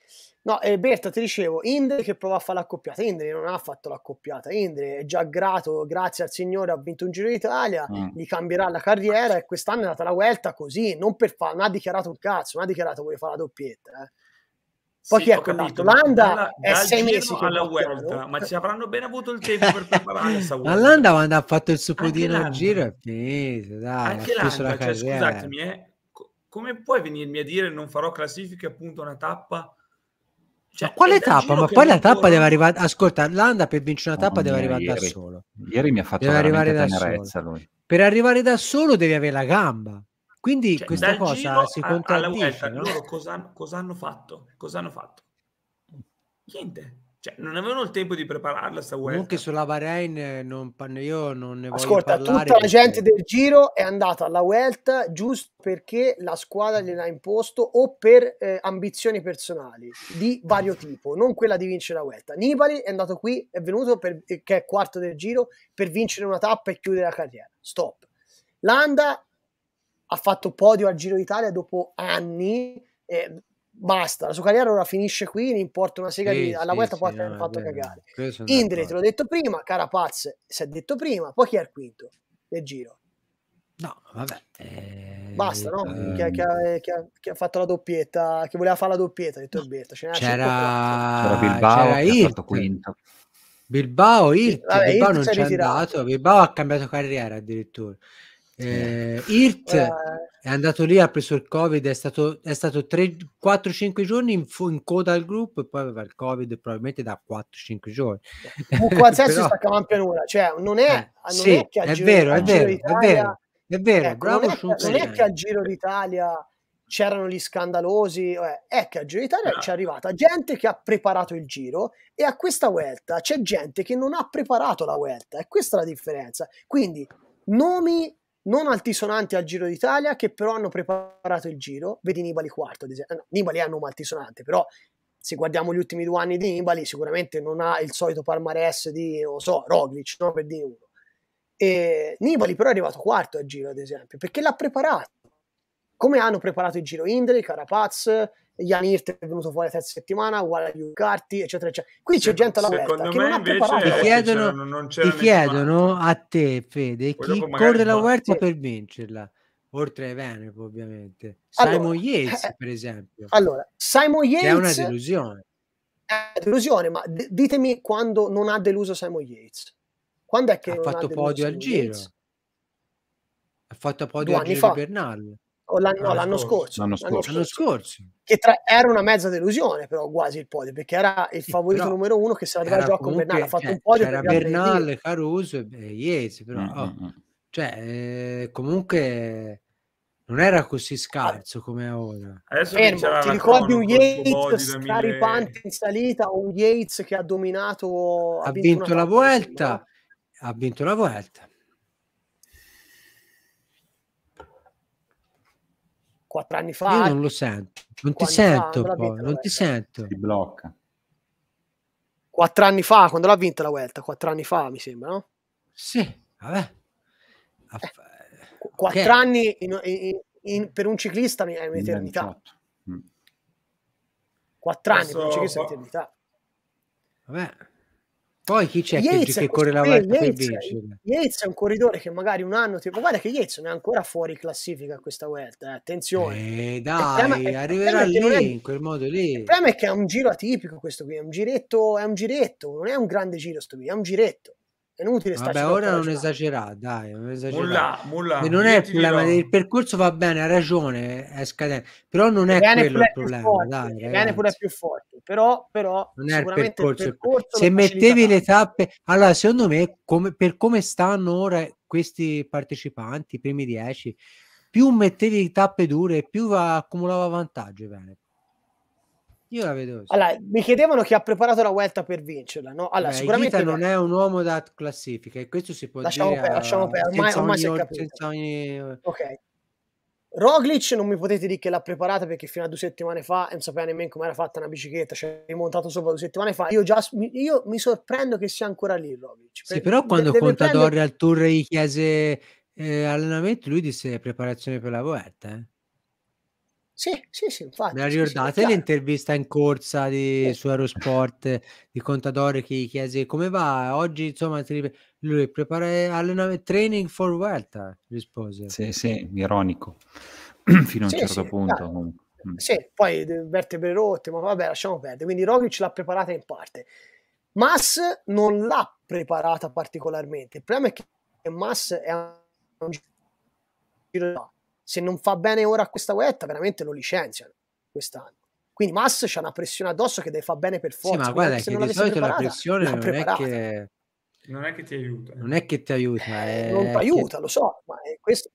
No, eh, Berta, ti dicevo, Indri che prova a fare l'accoppiata. Indri non ha fatto l'accoppiata. Indri è già grato, grazie al Signore, ha vinto un Giro d'Italia, mm. gli cambierà la carriera e quest'anno è andata la Vuelta così, non per fare, non ha dichiarato un cazzo, non ha dichiarato voglio fare la doppietta. Eh. Poi sì, chi è capito, Landa dalla, è sei mesi alla Vuelta, ma ci avranno ben avuto il tempo per preparare questa Vuelta. Landa quando ha fatto il suo podino al Giro è finito, dai, anche Landa, cioè, scusatemi, eh, come puoi venirmi a dire non farò classifica appunto una tappa? Cioè, ma quale tappa? Ma poi la tappa deve arrivare. Ascolta, l'anda per vincere una tappa no, deve arrivare ieri, da solo. Ieri mi ha fatto deve arrivare da tenerezza solo. lui. Per arrivare da solo devi avere la gamba. Quindi cioè, questa cosa si contraddice. A, no? loro cosa, cosa, hanno fatto? Cosa hanno fatto? Niente. Cioè, non avevano il tempo di prepararla sta guerra. Comunque sulla Bahrain eh, non, io non ne voglio Ascolta, parlare. tutta perché... la gente del giro è andata alla Welt giusto perché la squadra gliel'ha imposto o per eh, ambizioni personali di vario tipo, non quella di vincere la Welt. Nibali è andato qui, è venuto per, eh, che è quarto del giro per vincere una tappa e chiudere la carriera. Stop. Landa ha fatto podio al Giro d'Italia dopo anni eh, basta, la sua carriera ora finisce qui, non importa una sega sì, di, alla sì, vuelta sì, poi no, fatto cagare. Indre, te l'ho detto prima, Carapaz si è detto prima, poi chi è il quinto del giro? No, vabbè. Eh, basta, no? Ehm... Che, che, che, che, ha fatto la doppietta, che voleva fare la doppietta, ha detto Alberto. C'era, c'era Bilbao, c'era che fatto quinto. Bilbao, Irt, Bilbao, Bilbao non c'è andato, Bilbao ha cambiato carriera addirittura. Eh, Irt eh. è andato lì, ha preso il covid, è stato, è stato 4-5 giorni in, in, coda al gruppo e poi aveva il covid probabilmente da 4-5 giorni. Un qualsiasi Però... sta campia cioè non è, eh, sì, è vero, è vero, è vero, è vero, ecco, bravo non è, che, non è eh. che a Giro d'Italia c'erano gli scandalosi, è che a Giro d'Italia no. c'è arrivata gente che ha preparato il giro e a questa Vuelta c'è gente che non ha preparato la Vuelta e questa è la differenza. Quindi nomi non altisonanti al Giro d'Italia, che però hanno preparato il giro. Vedi Nibali quarto, ad esempio. Nibali è un nome altisonante, però se guardiamo gli ultimi due anni di Nibali, sicuramente non ha il solito palmarès di, non so, Roglic, no? per dire uno. E Nibali però è arrivato quarto al giro, ad esempio, perché l'ha preparato. Come hanno preparato il giro Indri, Carapaz, Jan Hirt è venuto fuori la terza settimana, uguale a Iucarti, eccetera, eccetera. Qui c'è gente alla Vuelta che non ha preparato. Ti chiedono, non ti chiedono a te, Fede, chi corre la Vuelta boh. sì. per vincerla? Oltre ai Venepo, ovviamente. Allora, Simon Yates, eh, per esempio. Allora, Simon Yates... è una delusione. È una delusione, ma d- ditemi quando non ha deluso Simon Yates. Quando è che ha fatto ha podio al Yates? giro? Ha fatto podio Due al giro fa. Bernal l'anno, l'anno, l'anno, scorso, l'anno, scorso, l'anno scorso, Che tra, era una mezza delusione, però quasi il podio, perché era il favorito numero uno che se la doveva giocare con Bernal. Ha fatto cioè, un podio. Era Bernal, Caruso e Iesi, però mm-hmm. oh, mm, mm. cioè, eh, comunque non era così scarso come ora. Fermo, ti ricordi un Yates scaripante in salita, un Yates che ha dominato. Ha, ha vinto, vinto la Vuelta, ha vinto la Vuelta quattro anni fa. Io non lo sento, non ti sento, fa, poi, non ti sento. Ti blocca. Quattro anni fa, quando l'ha vinta la Vuelta, quattro anni fa mi sembra, no? Sì, vabbè. Aff- eh, eh quattro okay. anni in, in, in, per un ciclista è un'eternità. Mm. Quattro anni Adesso, per un ciclista è un'eternità. Vabbè. Poi chi c'è Yates che, che corre la volta per vincere? Yates è un corridore che magari un anno tipo guarda che Yates non è ancora fuori classifica questa volta, eh, attenzione. Eh, dai, è, arriverà lì è, in quel modo lì. Il problema è che è un giro atipico questo qui, è un giretto, è un giretto, non è un grande giro sto qui, è un giretto. È inutile Vabbè, ora non esagerare, dai, non esagerare. Mulla, mulla, non è il problema, dirò. il percorso va bene, ha ragione, è scadente, però non è, quello il problema, forte, dai. Pure è più forte però, però non è il percorso. Il percorso se mettevi le tappe, allora secondo me come, per come stanno ora questi partecipanti, i primi dieci più mettevi tappe dure, più accumulava vantaggi Veneto. Io la vedo. Così. Allora, mi chiedevano chi ha preparato la Vuelta per vincerla. No? Allora, Beh, sicuramente non è un uomo da classifica e questo si può lasciamo dire. Per, lasciamo perdere, eh, ormai, ormai, si è capito. Ogni... Okay. Roglic non mi potete dire che l'ha preparata perché fino a due settimane fa non sapeva nemmeno come era fatta una bicicletta, cioè montato sopra due settimane fa. Io, già, io mi sorprendo che sia ancora lì Roglic. Sì, però quando De- Contador prendere... al tour gli chiese eh, allenamento, lui disse preparazione per la Vuelta. Eh. Sì, sì, sì, infatti. Me la ricordate sì, sì, l'intervista in corsa di, sì. su Aerosport di Contadore che gli chiese come va oggi, insomma, lui prepara allenamento, training for Vuelta, rispose. Sì, sì, ironico, fino a un certo punto. Mm. Sì, poi vertebre rotte, ma vabbè, lasciamo perdere. Quindi Roglic l'ha preparata in parte. Mas non l'ha preparata particolarmente. Il problema è che Mas è un giro se non fa bene ora a questa guetta, veramente lo licenziano quest'anno. Quindi Mass c'ha una pressione addosso che deve far bene per forza. Sì, ma guarda, se che di solito la pressione non preparata. è che non è che ti aiuta. Non è che ti aiuta. È... Eh, eh, non ti aiuta, lo so, ma è eh, questo...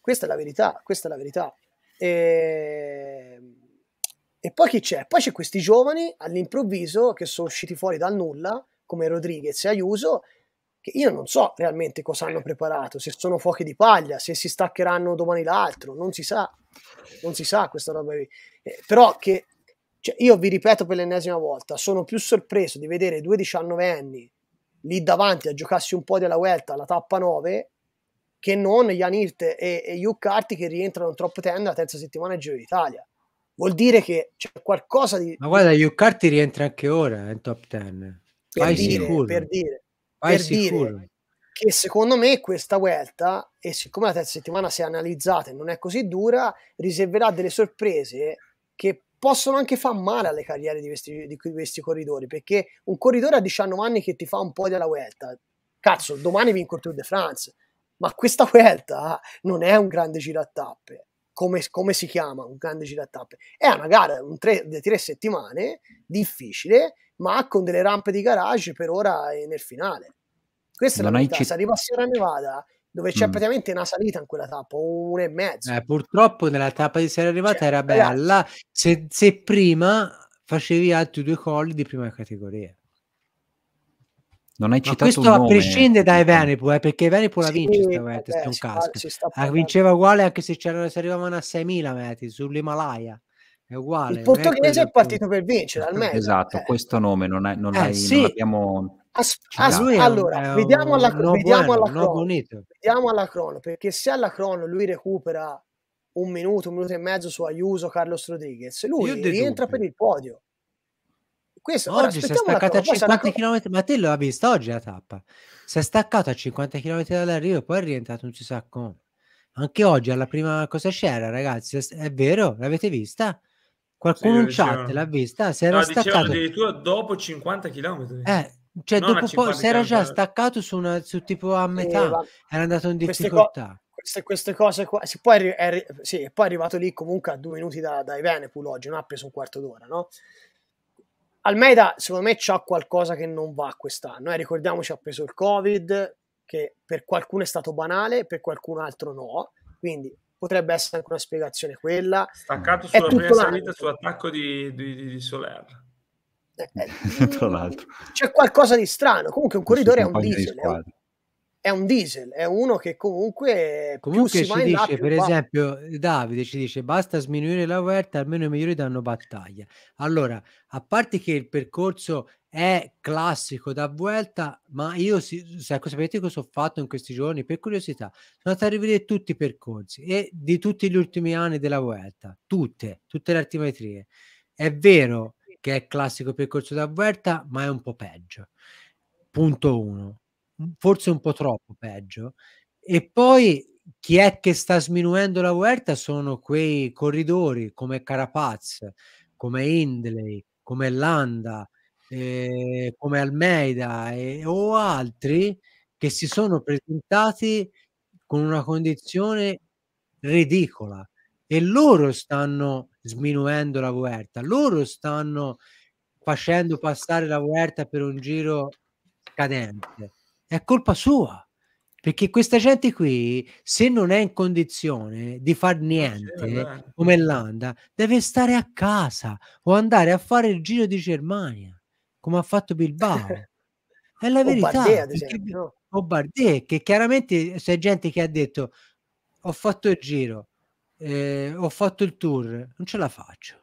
questa è la verità. Questa è la verità. E... Ehm, e poi chi c'è? Poi c'è questi giovani all'improvviso che sono usciti fuori dal nulla, come Rodriguez e Ayuso, che io non so realmente cosa hanno preparato, se sono fuochi di paglia, se si staccheranno domani l'altro, non si sa, non si sa questa roba lì. Eh, però che cioè, io vi ripeto per l'ennesima volta, sono più sorpreso di vedere due diciannovenni lì davanti a giocarsi un po' della Vuelta alla tappa 9 che non Jan Hirt e, e Yuccarti che rientrano in top 10 la terza settimana in Giro d'Italia. Vuol dire che c'è qualcosa di... Ma guarda, Yuccarti rientra anche ora eh, in top 10. Per, dire, per dire. Vai per sicuro. dire che secondo me questa Vuelta, e siccome la terza settimana si è analizzata e non è così dura, riserverà delle sorprese che possono anche far male alle carriere di questi, di questi corridori, perché un corridore a 19 anni che ti fa un po' della Vuelta, cazzo, domani vinco il Tour de France, ma questa Vuelta non è un grande giro a tappe. Come, come si chiama un grande giro a tappe? È una gara un tre, di tre settimane difficile ma con delle rampe di garage per ora e nel finale. Questa non è la novità, se si arriva a Sierra Nevada dove c'è mm. praticamente una salita in quella tappa, una e mezzo. Eh, purtroppo nella tappa di Sierra Nevada cioè, era bella, se, se, prima facevi altri due colli di prima categoria. Non hai citato Ma questo a prescindere dai Venepo, eh, perché Venepo la vince, sì, vabbè, vabbè, un casco. Ah, vinceva uguale anche se si arrivavano a 6.000 metri sull'Himalaya. È uguale. Il portoghese è partito per vincere, esatto, almeno. Esatto, eh. questo nome non, è, non, eh, hai, sì. non abbiamo... As- as- no, allora, un, vediamo, alla, no vediamo, bueno, alla crono, no vediamo alla crono, perché se alla crono lui recupera un minuto, un minuto e mezzo su Ayuso, Carlos Rodriguez, lui rientra per il podio. Questo, oggi si è staccato a 50 km, ma te l'ha vista oggi la tappa. Si è staccato a 50 km dall'arrivo, poi è rientrato non si sa come. Anche oggi alla prima cosa c'era, ragazzi, è vero, l'avete vista? Qualcuno sì, in chat l'ha vista, si era no, staccato. addirittura dopo 50 km. Eh, cioè non dopo poi si era già staccato su, una, su tipo a metà, eh, era andato in difficoltà. Queste, queste, cose qua, sì, poi è, è, sì, poi è arrivato lì comunque a due minuti da, dai Venepool oggi, non ha preso un quarto d'ora, no? Almeida, secondo me, c'ha qualcosa che non va quest'anno. Eh, ricordiamoci, ha preso il Covid, che per qualcuno è stato banale, per qualcun altro no. Quindi potrebbe essere anche una spiegazione quella. Staccato sulla prima salita sull'attacco di, di, di Soler. Eh, eh Tra l'altro. C'è qualcosa di strano, comunque un corridore è un diesel, è è un diesel, è uno che comunque... Comunque ci dice, per va. esempio, eh, Davide ci dice basta sminuire la Vuelta, almeno i migliori danno battaglia. Allora, a parte che il percorso è classico da Vuelta, ma io si, sapete cosa ho fatto in questi giorni? Per curiosità, sono andato a rivedere tutti i percorsi e di tutti gli ultimi anni della Vuelta, tutte, tutte le altimetrie. È vero che è classico percorso da Vuelta, ma è un po' peggio. Punto 1 forse un po' troppo peggio. E poi chi è che sta sminuendo la Vuelta sono quei corridori come Carapaz, come Hindley, come Landa, eh, come Almeida eh, o altri che si sono presentati con una condizione ridicola e loro stanno sminuendo la Vuelta, loro stanno facendo passare la Vuelta per un giro cadente è colpa sua. Perché questa gente qui, se non è in condizione di far eh, niente, come l'Anda, deve stare a casa o andare a fare il giro di Germania, come ha fatto Bilbao. È la verità. o Bardet, che chiaramente c'è gente che ha detto ho fatto il giro, eh, ho fatto il tour, non ce la faccio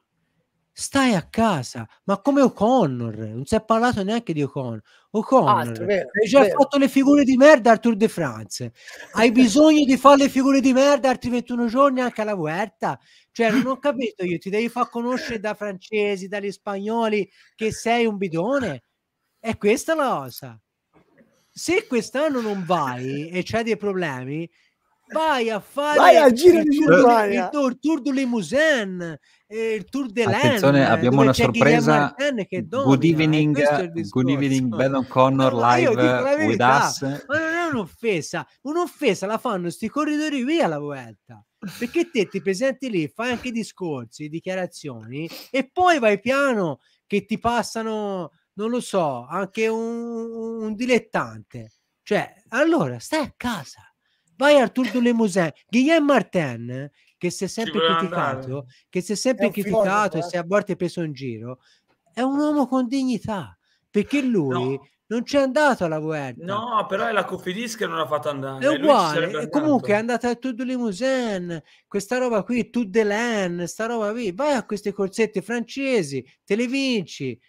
stai a casa, ma come O'Connor, non si è parlato neanche di O'Connor. O'Connor, Altro, vero, hai già vero. fatto le figure di merda al Tour de France, hai bisogno di fare le figure di merda altri 21 giorni anche alla Vuelta, cioè non ho capito io, ti devi far conoscere da francesi, dagli spagnoli che sei un bidone, è questa la cosa. Se quest'anno non vai e c'è dei problemi, vai a fare vai a giro il, tour, il, tour, tour du Limousin eh, il tour de Land abbiamo una sorpresa good eh, evening good evening Bellon Connor no, live with us ma non è un'offesa un'offesa la fanno sti corridori via alla volta perché te ti presenti lì fai anche discorsi dichiarazioni e poi vai piano che ti passano non lo so anche un, un dilettante cioè allora stai a casa vai Artur de Lemousin Guillaume Martin che si è sempre criticato che si è sempre è criticato e eh. si è a volte preso in giro è un uomo con dignità perché lui no. non c'è andato alla guerra no però è la Cofidis che non l'ha fatto andare è uguale comunque è andata a Tour de Limousin questa roba qui Tour de Laine sta roba qui vai a queste corsette francesi te le vinci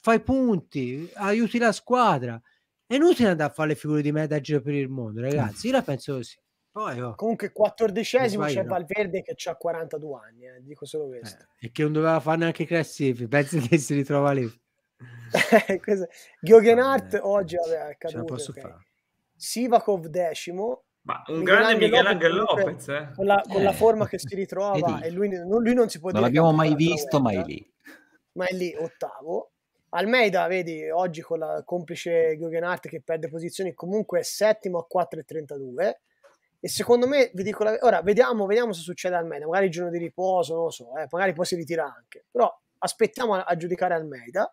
fai punti aiuti la squadra è inutile andare a fare le figure di merda a giro per il mondo, ragazzi. Io la penso così. Poi, oh, Comunque, quattordicesimo c'è no. Valverde che ha 42 anni, eh, dico solo eh, questo. Eh, e che non doveva fare neanche classifica, pensi che si ritrova lì. Giogenart oggi vabbè, è posso okay. fare. Sivakov decimo. Ma un Miguel grande Miguel Angel Lopez, eh. con, la, con la, eh, forma che si ritrova e lui, lui, non si può non dire. Non l'abbiamo mai visto, ma è lì. Ma è lì, ottavo. Almeida, vedi, oggi con la complice Guggenhardt che perde posizioni comunque è settimo a 4,32 e secondo me, vi dico la... ora vediamo, vediamo se succede Almeida, magari il giorno di riposo, non lo so, eh, magari poi si ritira anche, però aspettiamo a, a giudicare Almeida.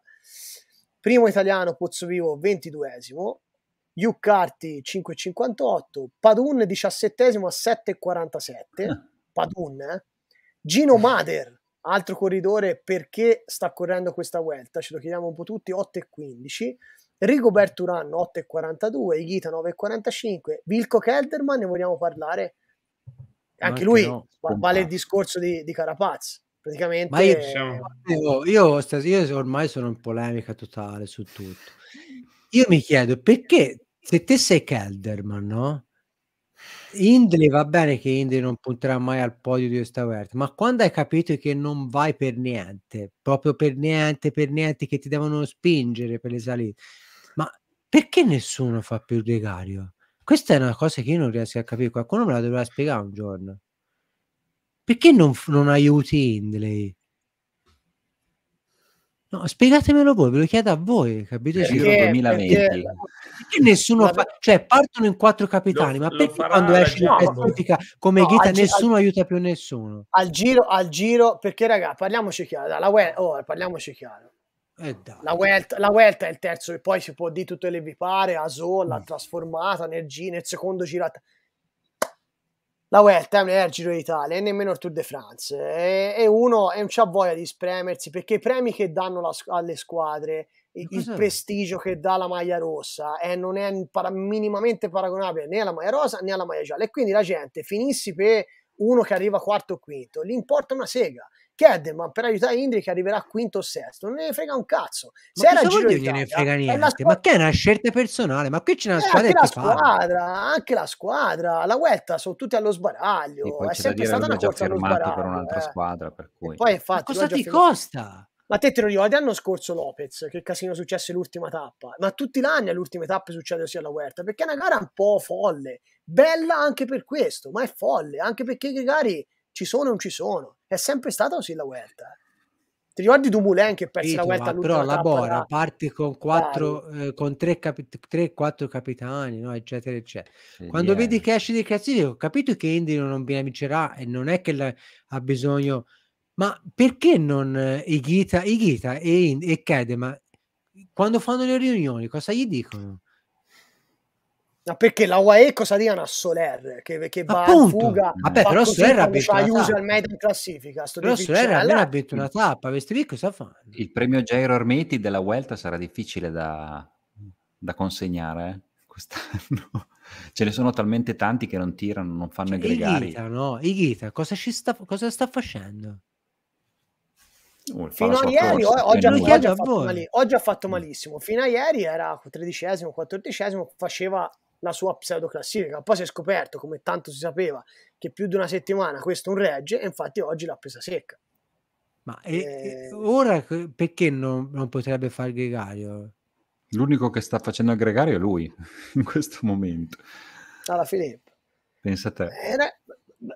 Primo italiano Pozzo Vivo, 22esimo, Iuccarti 5,58, Padun 17 esimo a 7,47, ah. Padun, eh? Gino Mader altro corridore perché sta correndo questa Vuelta, ce lo chiediamo un po' tutti, 8 8,15, Rigobert Turan 8,42, Ghita 9,45, Vilco Kelderman ne vogliamo parlare? Anche, anche lui no, vale il discorso di, di Carapaz. Praticamente, Ma io, io, io ormai sono in polemica totale su tutto. Io mi chiedo perché se te sei Kelderman, no? Indley va bene che Indley non punterà mai al podio di questa guerra, ma quando hai capito che non vai per niente, proprio per niente, per niente, che ti devono spingere per le salite, ma perché nessuno fa più gregario? Questa è una cosa che io non riesco a capire, qualcuno me la dovrà spiegare un giorno. Perché non, non aiuti Indley? No, spiegatemelo voi, ve lo chiedo a voi, capito? Perché, Giro 2020. Perché, perché nessuno fa, cioè partono in quattro capitani, lo, ma perché quando esce la classifica come no, Ghita nessuno al, aiuta più nessuno? Al giro, al giro, perché raga, parliamoci chiaro, la Wel- oh, parliamoci chiaro. Eh, la, Welta, la Welta è il terzo e poi si può dire tutto le vi pare, Asolla, mm. trasformata, Energia nel secondo girata la Vuelta è un Giro d'Italia e nemmeno il Tour de France e, e uno e non c'ha voglia di spremersi perché i premi che danno la, alle squadre il, il prestigio che dà la maglia rossa eh, non è para, minimamente paragonabile né alla maglia rosa né alla maglia gialla e quindi la gente finissi per uno che arriva quarto o quinto gli importa una sega Kedman per aiutare Indri che arriverà quinto o sesto, non ne frega un cazzo. Se ma era Giro gliene frega niente, squadra... ma che è una scelta personale, ma qui c'è una eh, squadra anche la squadra, anche la squadra, la Vuelta sono tutti allo sbaraglio, sì, è sempre stata una corsa allo per un'altra eh. squadra, per cui... poi infatti... Ma cosa ti costa? Ma te te lo ricordi l'anno scorso Lopez, che casino successe l'ultima tappa, ma tutti l'anno all'ultima tappa succede sia la Huerta, perché è una gara un po' folle, bella anche per questo, ma è folle, anche perché i gare ci sono o non ci sono è sempre stata così la Vuelta. Ti ricordi Dumoulin che perse sì, la Vuelta Però la Bora parte con, quattro, eh, con tre, capi- tre, quattro capitani, no? eccetera, eccetera. Sì, Quando vedi che esce di classifica, ho capito che Indy non viene vincerà ah, e non è che la, ha bisogno... Ma perché non eh, Igita, Igita e, e Kedema quando fanno le riunioni, cosa gli dicono? Ma perché la UAE cosa dicono a Soler che, che va Appunto. in fuga? Vabbè, però Soler ha vinto usual media in classifica. Però Soler eh, ha vinto una tappa. Questi lì cosa fanno? Il premio Jairo Armeti della Vuelta sarà difficile da, da consegnare eh, quest'anno. Ce ne sono talmente tanti che non tirano, non fanno cioè, gregari. Ighita, no? Igita, cosa, sta, cosa sta facendo? Uh, fino a ieri, corsa, oggi, eh, oggi, oggi, ha fatto malissimo. Fino a ieri era tredicesimo, quattordicesimo, faceva la sua pseudo classifica. Poi si è scoperto, come tanto si sapeva, che più di una settimana questo non regge e infatti oggi l'ha presa secca. Ma e, e... Eh, ora perché non, non potrebbe fare gregario? L'unico che sta facendo il gregario è lui in questo momento. Alla Filippo. Pensa a te. Era... Eh,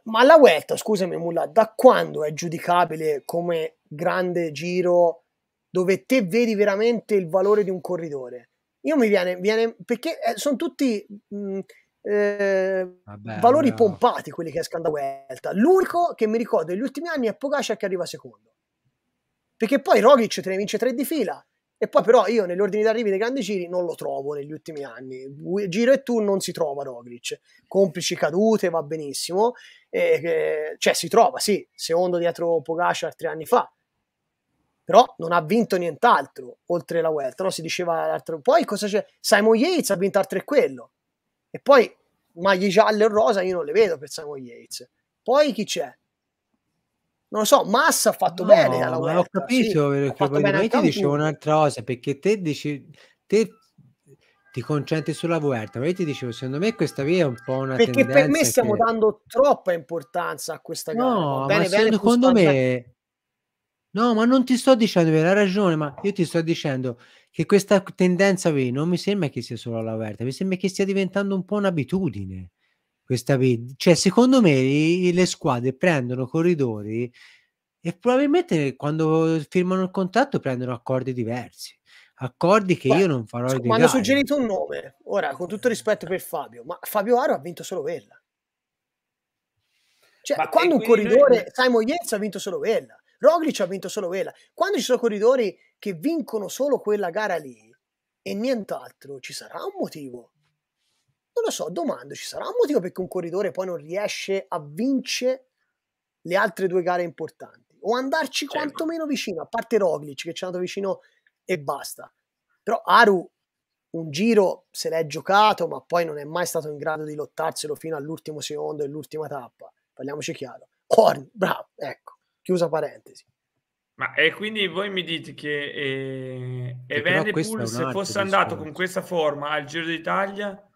ma la Vuelta, scusami Mulla, da quando è giudicabile come grande giro dove te vedi veramente il valore di un corridore? Io mi viene, viene perché eh, sono tutti mh, mhmm, eh, Vabbè, valori no. pompati quelli che escono da Vuelta. L'unico che mi ricordo negli ultimi anni è Pogacar che arriva secondo. Perché poi Rogic te ne vince tre di fila. E poi però io negli ordini d'arrivo dei grandi giri non lo trovo negli ultimi anni. Giro e tu non si trova Roglic. Complici cadute, va benissimo. E, eh, e, eh, cioè si trova, sì, secondo dietro Pogacar tre anni fa però non ha vinto nient'altro oltre la Welt. no? si diceva l'altro. Poi cosa c'è? Simon Yates ha vinto altro e quello. E poi maglie gialle e rosa io non le vedo per Simon Yates. Poi chi c'è? Non lo so, Massa ha fatto no, bene alla Welter. Ho capito, sì, perché poi bene ti dicevo un'altra cosa, perché te dici... Te ti concentri sulla Vuelta, ma io ti dicevo, secondo me questa via è un po' una perché per me stiamo che... dando troppa importanza a questa gara. No, bene, ma bene, secondo, secondo me No, ma non ti sto dicendo hai ragione, ma io ti sto dicendo che questa tendenza qui non mi sembra che sia solo all'aperta, mi sembra che stia diventando un po' un'abitudine. Questa vita. Cioè, secondo me i, le squadre prendono corridori e probabilmente quando firmano il contratto prendono accordi diversi. Accordi che Beh, io non farò idea. Quando ho suggerito un nome, ora con tutto rispetto per Fabio, ma Fabio Aro ha vinto solo quella. Cioè, ma quando un corridore, noi... Simon Yates ha vinto solo quella Roglic ha vinto solo quella. Quando ci sono corridori che vincono solo quella gara lì e nient'altro, ci sarà un motivo? Non lo so, domando, ci sarà un motivo perché un corridore poi non riesce a vincere le altre due gare importanti? O andarci certo. quantomeno vicino, a parte Roglic che ci è andato vicino e basta. Però Aru un giro se l'è giocato, ma poi non è mai stato in grado di lottarselo fino all'ultimo secondo e l'ultima tappa. Parliamoci chiaro. Horn, bravo, ecco. Chiusa parentesi. Ma e quindi voi mi dite che eh, Evenepoel se fosse andato discorso. con questa forma al Giro d'Italia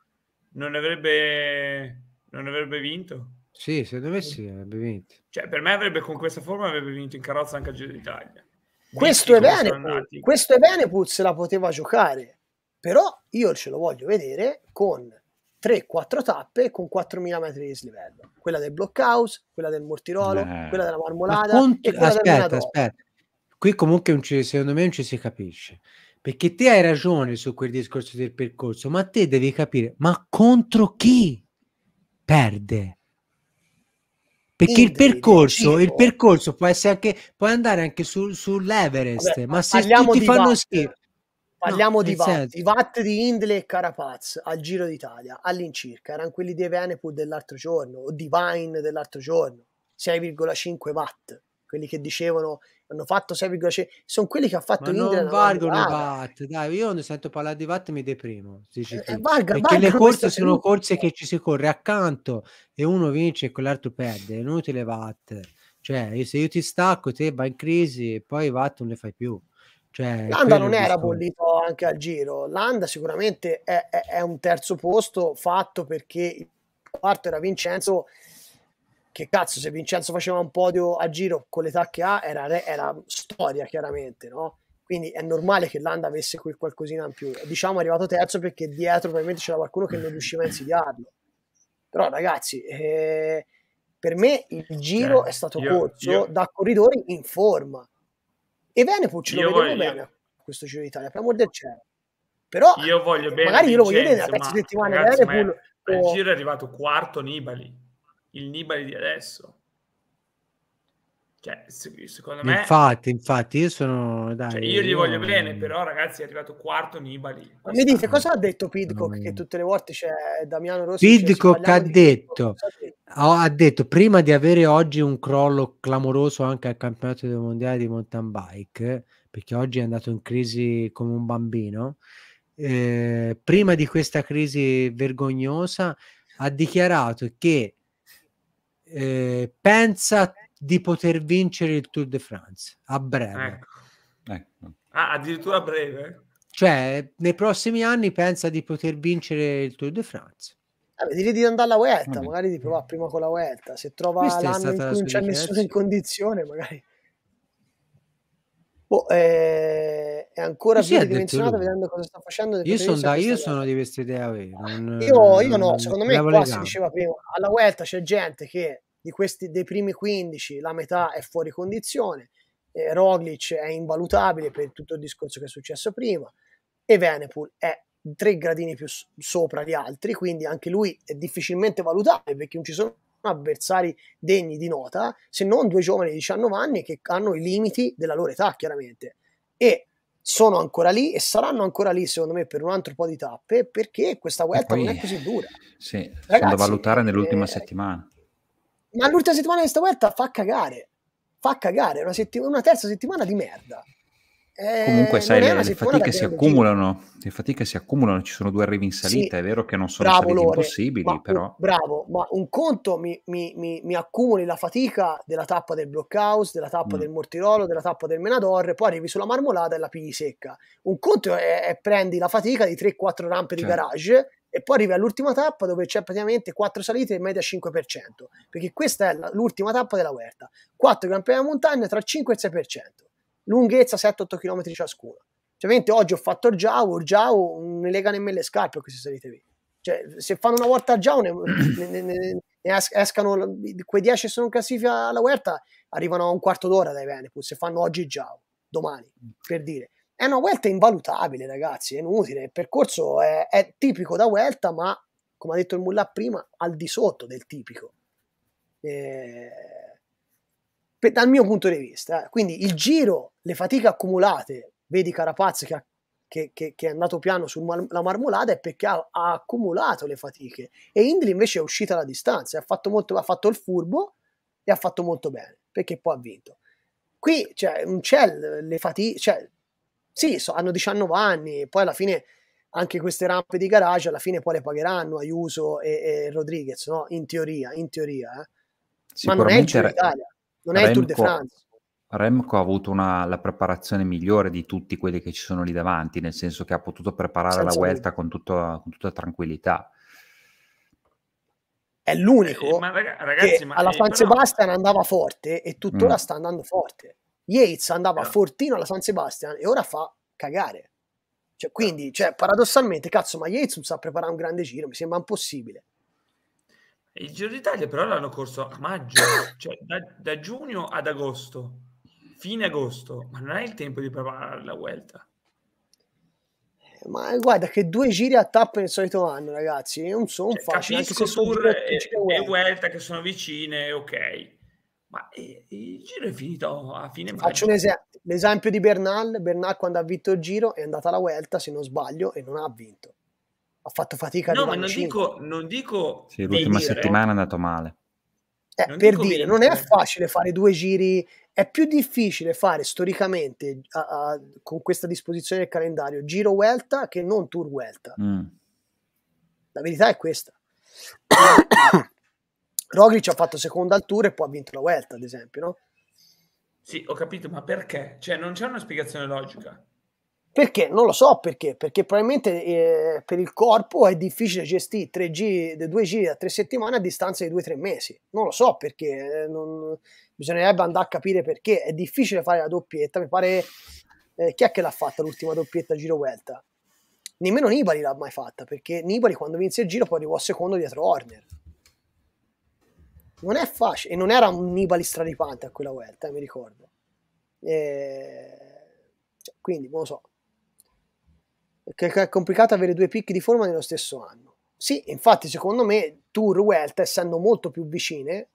non avrebbe, non avrebbe vinto? Sì, secondo me sì, avrebbe vinto. Cioè, per me avrebbe con questa forma avrebbe vinto in carrozza anche al Giro d'Italia. Questo è, Venepool, questo è se la poteva giocare, però io ce lo voglio vedere con 3-4 tappe con 4.000 metri di slivello. Quella del blockhouse, quella del mortirolo, eh. quella della marmolada. Cont- quella aspetta, aspetta. Qui comunque ci, secondo me non ci si capisce. Perché te hai ragione su quel discorso del percorso, ma te devi capire, ma contro chi perde? Perché il percorso, il percorso può, essere anche, può andare anche su, sull'Everest, Vabbè, ma se tutti fanno schifo, Parliamo no, di watt, certo. i di Indle e Carapaz al Giro d'Italia all'incirca, erano quelli di Venepool dell'altro giorno o di Vine dell'altro giorno, 6,5 Watt, quelli che dicevano hanno fatto 6,5, sono quelli che ha fatto Ma Indle. Non valgono i Watt, dai, io quando sento parlare di Watt mi deprimo, dici eh, eh, valga, perché valga le corse sono saluta. corse che ci si corre accanto e uno vince e quell'altro perde, è inutile Watt, cioè se io ti stacco te vai in crisi e poi Watt non ne fai più. Cioè, Landa non era questo... bollito anche al giro, Landa sicuramente è, è, è, un terzo posto fatto perché il quarto era Vincenzo, che cazzo se Vincenzo faceva un podio a giro con l'età che ha era, era storia chiaramente, no? Quindi è normale che Landa avesse quel qualcosina in più. Diciamo è arrivato terzo perché dietro probabilmente c'era qualcuno che non riusciva a insidiarlo. Però ragazzi, eh, per me il giro eh, è stato io, corso io... da corridori in forma e Venepool ce lo voglio... bene questo Giro d'Italia per amor del cielo però io voglio eh, bene magari io lo voglio vedere la terza settimana ragazzi, Venepool, è... o... il Giro è arrivato quarto Nibali il Nibali di adesso cioè, secondo me... Infatti, infatti, io sono... Dai, cioè, io gli io... voglio bene, però ragazzi è arrivato quarto Nibali. Ma mi dite, cosa ha detto Pidcock? Mm. Che tutte le volte c'è Damiano Rossi... Pidcock ha detto, Pidcock, ha detto, prima di avere oggi un crollo clamoroso anche al campionato mondiale di mountain bike, perché oggi è andato in crisi come un bambino, eh, prima di questa crisi vergognosa ha dichiarato che eh, pensa di poter vincere il Tour de France a breve. Ecco. Ecco. Ah, addirittura a breve? Cioè, nei prossimi anni pensa di poter vincere il Tour de France. Vabbè, direi di andare alla Vuelta, magari di provare prima con la Vuelta. Se trova Questa l'anno in cui non c'è nessuno in condizione, magari... Boh, eh, è ancora più dimensionato vedendo cosa sta facendo. Io, son da, io sono, di questa idea. Non, io, io, no, secondo me qua si diceva prima, alla Vuelta c'è gente che di questi, dei primi 15 la metà è fuori condizione, eh, Roglic è invalutabile per tutto il discorso che è successo prima e Venepool è tre gradini più sopra gli altri, quindi anche lui è difficilmente valutabile perché non ci sono avversari degni di nota se non due giovani di 19 anni che hanno i limiti della loro età chiaramente e sono ancora lì e saranno ancora lì secondo me per un altro po' di tappe perché questa guerra non è così dura sì, Ragazzi, sono da valutare nell'ultima eh, settimana ma l'ultima settimana di questa Vuelta fa cagare. Fa cagare. Una, settima, una terza settimana di merda. Eh, Comunque, sai, le, le fatiche si accumulano. Le fatiche si accumulano. Ci sono due arrivi in salita. Sì, è vero che non sono bravo, saliti Lore, impossibili, però. bravo, ma un conto mi, mi, mi, mi, accumuli la fatica della tappa del Blockhouse, della tappa mm. del Mortirolo, della tappa del Menador. Poi arrivi sulla marmolata e la pigli secca. Un conto è, è prendi la fatica di 3-4 rampe certo. di garage e poi arrivi all'ultima tappa dove c'è praticamente 4 salite in media 5%, perché questa è l'ultima tappa della Huerta, 4 Gran Premi montagna tra 5 e 6%, lunghezza 7-8 km ciascuna. Ovviamente oggi ho fatto il il Orgiao non ne lega nemmeno le scarpe a queste salite lì. Cioè, se fanno una volta Orgiao ne, ne, ne, ne, escano quei 10 che sono in classifica alla Huerta, arrivano a un quarto d'ora dai Venepus, se fanno oggi il Orgiao, domani, per dire. È una Vuelta invalutabile, ragazzi, è inutile. Il percorso è, è tipico da Vuelta, ma come ha detto il Mullah prima, al di sotto del tipico. Eh, per, dal mio punto di vista, eh. quindi il giro, le fatiche accumulate, vedi Carapaz che, che, che, che è andato piano sulla marmolata, è perché ha, ha, accumulato le fatiche e Indri invece è uscita alla distanza, ha fatto, molto, ha fatto il furbo e ha fatto molto bene perché poi ha vinto. Qui cioè, non c'è le fatiche, cioè, sì, so, hanno 19 anni, poi alla fine anche queste rampe di garage alla fine poi le pagheranno Ayuso e, e Rodriguez, no? In teoria, in teoria. Eh. Ma non è il Tour d'Italia, non Remco, è il Tour de France. Remco ha avuto una, la preparazione migliore di tutti quelli che ci sono lì davanti, nel senso che ha potuto preparare Senza la Vuelta con, tutto, con tutta tranquillità è l'unico eh, ma ragazzi, che ma, alla eh, San però... Sebastian andava forte e tuttora mm. sta andando forte. Yates andava no. Eh. fortino alla San Sebastian e ora fa cagare. Cioè, quindi, eh, cioè, paradossalmente, cazzo, ma Yates non sa preparare un grande giro, mi sembra impossibile. Il Giro d'Italia però l'hanno corso a maggio, cioè da, da, giugno ad agosto, fine agosto, ma non hai il tempo di preparare la Vuelta. Eh, ma guarda che due giri a tappa nel solito anno, ragazzi, non sono cioè, facili. Capisco Tour e Vuelta che sono vicine, ok, ma ehm, il giro è finito a fine maggio. Faccio es- l'esempio di Bernal. Bernal quando ha vinto il giro è andata alla Vuelta, se non sbaglio, e non ha vinto. Ha fatto fatica. No, ma non dico, non dico... Sì, l'ultima dire, eh. settimana è andato male. Eh, per dire, non è facile fare due giri, è più difficile fare storicamente a, a, con questa disposizione del calendario giro Vuelta che non Tour Vuelta. Mm. La verità è questa. Roglic ha fatto seconda al tour e poi ha vinto la Vuelta, ad esempio, no? Sì, ho capito, ma perché? Cioè, non c'è una spiegazione logica. Perché? Non lo so perché, perché probabilmente eh, per il corpo è difficile gestire tre giri, 2G a 3 settimane a distanza di due o tre mesi. Non lo so perché, eh, non... bisognerebbe andare a capire perché. È difficile fare la doppietta, mi pare... Eh, chi è che l'ha fatta l'ultima doppietta Giro Vuelta? Nemmeno Nibali l'ha mai fatta, perché Nibali quando vinse il Giro poi arrivò secondo dietro Horner non è facile, e non era un Nibali straripante a quella Vuelta, eh, mi ricordo. E... Cioè, quindi, non lo so, che è complicato avere due picchi di forma nello stesso anno. Sì, infatti, secondo me, Tour Vuelta, essendo molto più vicine,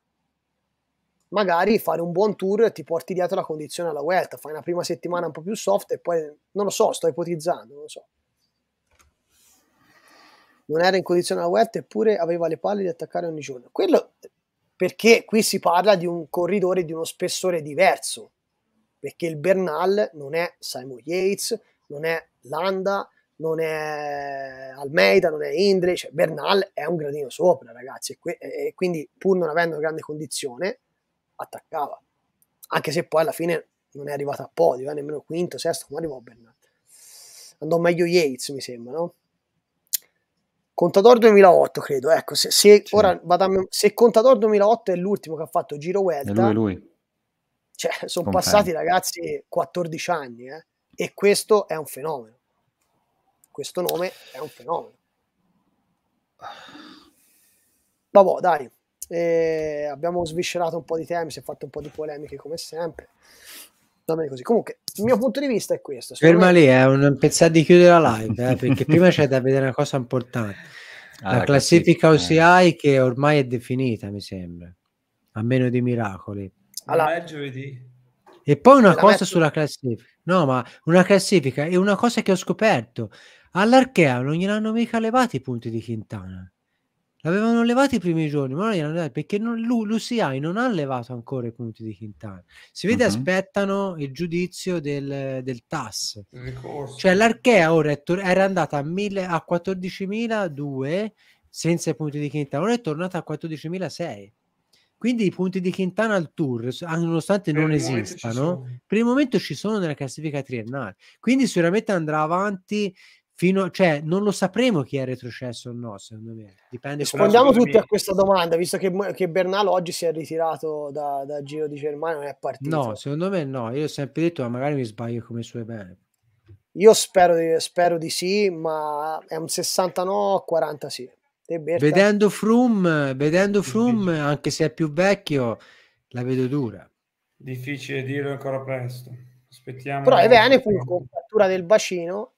magari fare un buon tour ti porti dietro la condizione alla Vuelta, fai una prima settimana un po' più soft e poi, non lo so, sto ipotizzando, non lo so. Non era in condizione alla Vuelta eppure aveva le palle di attaccare ogni giorno. Quello perché qui si parla di un corridore di uno spessore diverso, perché il Bernal non è Simon Yates, non è Landa, non è Almeida, non è Indre, cioè Bernal è un gradino sopra ragazzi e, quindi pur non avendo grande condizione attaccava, anche se poi alla fine non è arrivato a podio, eh, nemmeno quinto, sesto, come arrivò Bernal. Andò meglio Yates mi sembra, no? Contador 2008 credo, ecco, se, se sì. ora vado a, se Contador 2008 è l'ultimo che ha fatto Giro Vuelta, lui, lui. Cioè, sono passati ragazzi 14 anni eh, e questo è un fenomeno, questo nome è un fenomeno. Vabbè, dai, eh, abbiamo sviscerato un po' di temi, si è fatto un po' di polemiche come sempre va bene così. Comunque, il mio punto di vista è questo. Ferma lì, è un pezzetto di chiudere la live, eh, perché prima c'è da vedere una cosa importante. Ah, la classifica così, OCI eh. che ormai è definita, mi sembra, a meno di miracoli. Allora, e poi una cosa metto... sulla classifica. No, ma una classifica è una cosa che ho scoperto. All'Archea non gliel'hanno mica levati i punti di Quintana. L'avevano levato i primi giorni, ma non gliel'hanno levato perché non, l'UCI non ha levato ancora i punti di Quintana. Si vede, uh-huh. aspettano il giudizio del, del TAS. Ricorso. Cioè l'Archea ora è era andata a, a 14.002 senza i punti di Quintana, ora è tornata a 14.006. Quindi i punti di Quintana al tour, ah, nonostante per non esistano, per il momento ci sono nella classifica triennale. Quindi sicuramente andrà avanti fino a, cioè, non lo sapremo chi è retrocesso o no, secondo me. Dipende Rispondiamo tutti a questa domanda, visto che, che Bernal oggi si è ritirato dal da Giro di Germania, non è partito. No, secondo me no, io ho sempre detto, ma magari mi sbaglio come sue bene. Io spero di, spero di sì, ma è un 60 no, 40 sì. Vedendo Froome, vedendo Froome, anche se è più vecchio, la vedo dura. Difficile dirlo ancora presto. Aspettiamo. Però è Venepool con cattura del bacino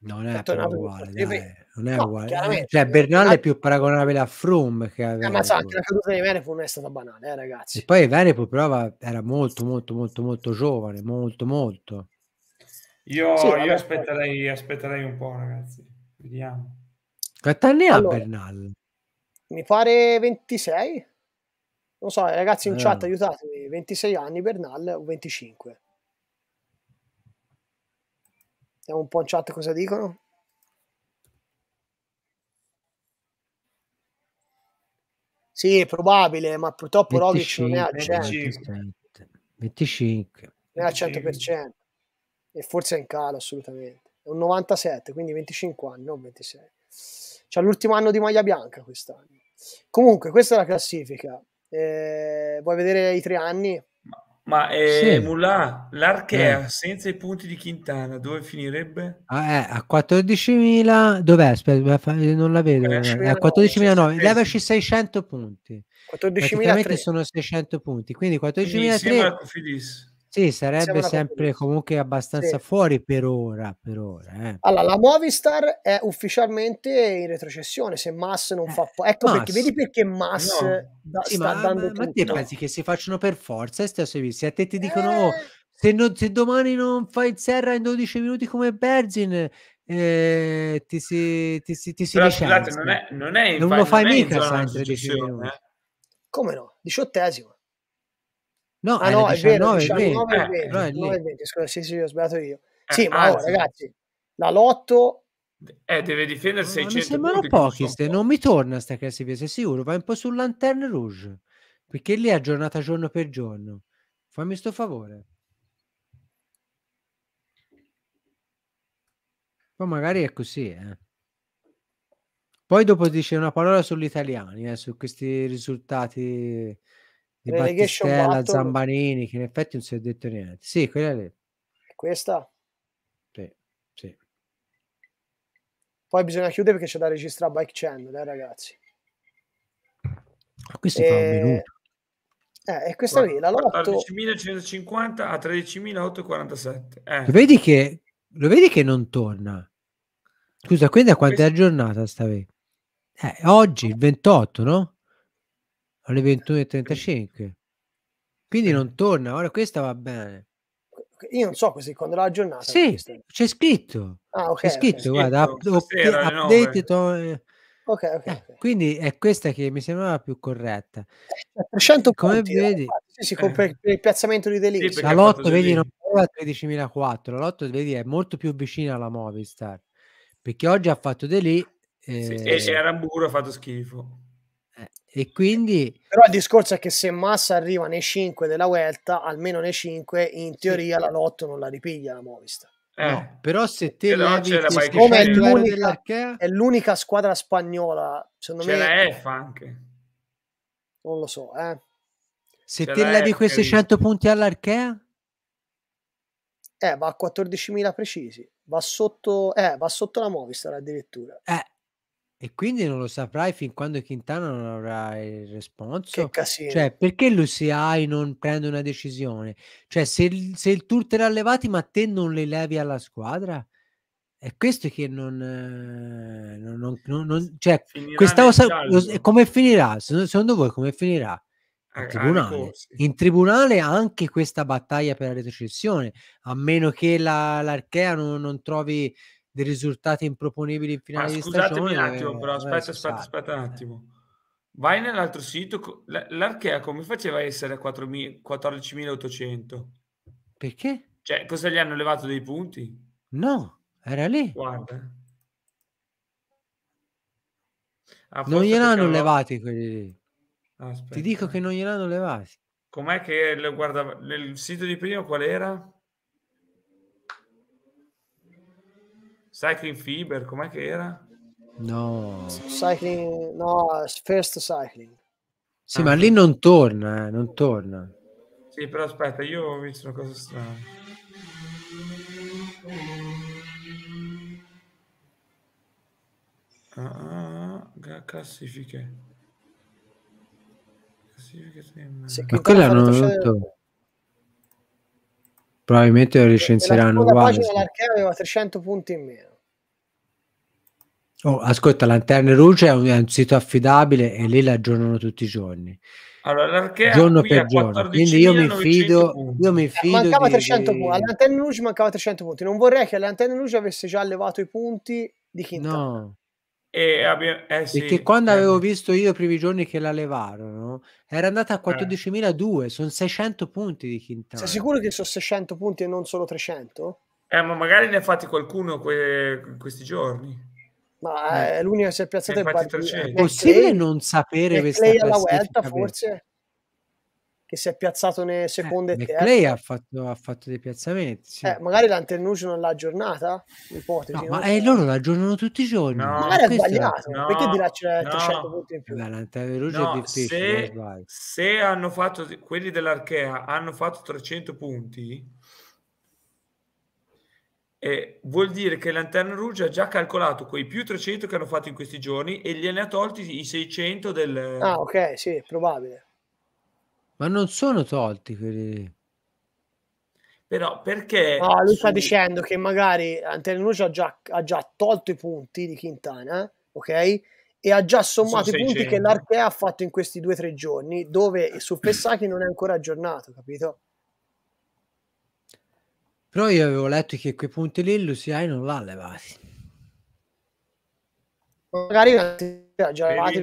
non è certo, però uguale, dai. non è no, uguale. Cioè, eh, Bernal è più paragonabile a Froome che a eh, ma so, anche la caduta di Venepool non è stata banale, eh, ragazzi. E poi Venepo però era molto, molto, molto, molto giovane, molto, molto. Io, sì, io aspetterei, certo. aspetterei, un po', ragazzi. Vediamo. Quanti anni allora, ha Bernal? Mi pare 26. Non so, eh, ragazzi in allora. chat ah. aiutatemi, 26 anni Bernal o 25. Vediamo un po' in chat cosa dicono. Sì, è probabile, ma purtroppo 25, Roglic non è al 100%. 25. Non è al 100%. E forse è in calo assolutamente. È un 97, quindi 25 anni, non 26. C'è l'ultimo anno di maglia bianca quest'anno. Comunque, questa è la classifica. Eh, vuoi vedere i tre anni? Ma eh, sì. Mulà, l'Archea eh. senza i punti di Quintana dove finirebbe? Ah, eh, a 14.000, dov'è? Aspetta, eh, non la vedo. Eh, è a 14.009, levaci 600 punti. 14.000 sono 600 punti, quindi 14.000. Sì, sarebbe sempre comunque abbastanza sì. fuori per ora. Per ora eh. Allora, la Movistar è ufficialmente in retrocessione. Se Mass non eh, fa. Ecco Mas. perché vedi perché Mass no. da, sì, sta ma, dando. Ma, tutto. ma te pensi che si facciano per forza? Se a te ti dicono oh, eh. oh, se, non, se, domani non fai il Serra in 12 minuti come Berzin. Eh, ti si, ti si, ti si Però, scusate, non, è, non, è non fa, lo fai non mica in 12 minuti. Come no? 18esimo No, ah, no, è 19, vero, 19 e 20, scusa, sì, sì, ho sbagliato io. Eh, sì, eh, ma anzi, oh, ragazzi, la Lotto eh, deve difendere ma 600 mi sembrano pochi, ste, non mi torna questa classifica, sei sicuro? Va un po' su Lanterne Rouge, perché lì è aggiornata giorno per giorno. Fammi sto favore. Poi magari è così, eh. Poi dopo dice una parola sugli italiani, eh, su questi risultati di Battistella, battle... Zambanini, che in effetti non si è detto niente. Sì, quella lì. Questa? Sì, sì. Poi bisogna chiudere perché c'è da registrare Bike Channel, eh, ragazzi. Qui si e... fa un eh, minuto. Eh, e questa lì, la lotto... 14.150 a 13.847. Eh. vedi che, lo vedi che non torna? Scusa, quindi a quant'è è aggiornata sta eh, oggi, il 28, no? alle 21.35. Quindi non torna. Ora questa va bene. Io non so così quando la giornata. Sì, c'è scritto. Ah, okay, c'è scritto, okay. guarda, scritto, up, stasera, updated no, on... Eh. okay, okay, eh, quindi è questa che mi sembrava più corretta. 300 eh, Come punti, eh, vedi? Sì, sì, eh. il piazzamento di Delirium. Sì, la Lotto, vedi, non è a 13.004, la Lotto, vedi, è molto più vicina alla Movistar, perché oggi ha fatto Delirium. Eh... Sì, e Saramburo ha fatto schifo. E quindi... Però il discorso è che se Massa arriva nei 5 della Vuelta, almeno nei 5, in teoria sì. la Lotto non la ripiglia la Movistar. Eh. No, però se te levi siccome è l'unica, è l'unica squadra spagnola, secondo c'è me... C'è la F anche. Non lo so, eh. Se c'è te levi F, questi 100 punti all'Archea? Eh, va a 14.000 precisi. Va sotto, eh, va sotto la Movistar addirittura. Eh, e quindi non lo saprai fin quando Quintana non avrà il responso. Che casino. Cioè, perché Lucy Ai non prende una decisione? Cioè, se il, se il tour te l'ha levati, ma te non le levi alla squadra? È questo che non... Eh, non, non, non cioè, questa come finirà? Secondo voi come finirà? In eh, tribunale. in tribunale anche questa battaglia per la retrocessione, a meno che la, l'Archea non, non trovi dei risultati improponibili in finale Ma di stagione. un attimo, però aspetta, aspetta, aspetta un eh. attimo. Vai nell'altro sito, l'Archea come faceva a essere a 14.800? Perché? Cioè, cosa gli hanno levato dei punti? No, era lì. Guarda. Ah, non gliel'hanno lo... levati quelli lì. Aspetta. Ti dico eh. che non gliel'hanno levati. Com'è che guardava il sito di prima qual era? Cycling Fever, com'è che era? No. Cycling, no, First Cycling. Sì, ah. ma lì non torna, eh, non torna. Sì, però aspetta, io ho visto una cosa strana. Ah, ah, ah classifiche. Classifiche sembra. Sì, ma quella non, non torna probabilmente lo licenzieranno. uguale. La pagina l'archeo aveva 300 punti in meno. Oh, ascolta, Lanterne Rouge è un, è un, sito affidabile e lì la aggiornano tutti i giorni. Allora, giorno per giorno. Quindi io mi fido. Io mi fido eh, mancava di... 300 punti. Alla Rouge mancava 300 punti. Non vorrei che la Lanterne Rouge avesse già levato i punti di Quinta. No. E abbiamo, eh sì, Perché quando ehm. avevo visto io i primi giorni che la levarono, era andata a 14.002, eh. sono 600 punti di Quintana. Sei sicuro che sono 600 punti e non solo 300? Eh, ma magari ne ha fatti qualcuno que- questi giorni ma eh. è eh, l'unica che si è piazzata in partita. È possibile non sapere questa Clay alla Vuelta forse? Che si è piazzato nelle seconde eh, e terze. Lei ha fatto, ha fatto dei piazzamenti. Sì. Eh, magari l'antennuccio non l'ha aggiornata? Ipotesi, no, ma eh, loro l'aggiornano tutti i giorni. No, magari è sbagliato. No, perché di là c'è 300 punti in più? L'antennuccio è difficile. Se, se hanno fatto quelli dell'Archea hanno fatto 300 punti eh, vuol dire che Lanterna Rouge ha già calcolato quei più 300 che hanno fatto in questi giorni e gliene ha tolti i 600 del... Ah, ok, sì, probabile. Ma non sono tolti quelli... Però perché... No, lui su... sta dicendo che magari Lanterna Rouge ha già, ha già, tolto i punti di Quintana, ok? E ha già sommato i punti che l'Artea ha fatto in questi due o tre giorni, dove su Pessacchi non è ancora aggiornato, capito? Però io avevo letto che quei punti lì l'UCI non l'ha levati. Magari ha già levati.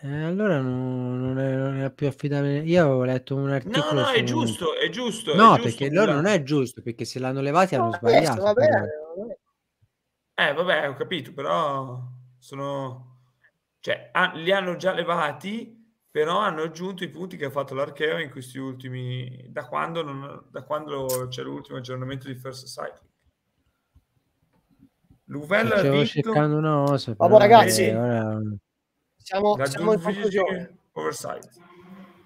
Eh, allora non, non, è, non, è, più affidabile. Io avevo letto un articolo. No, no, è giusto, un... è giusto. No, è perché giusto, loro non è giusto, perché se l'hanno levati hanno no, sbagliato. Va bene, Eh, vabbè, ho capito, però sono... Cioè, ah, li hanno già levati però hanno aggiunto i punti che ha fatto l'Archeo in questi ultimi da quando, non, da quando c'è l'ultimo aggiornamento di First Cycling Luvella ha vinto cercando una ossa però, Vabbè, ragazzi eh, ora... siamo, siamo in conclusione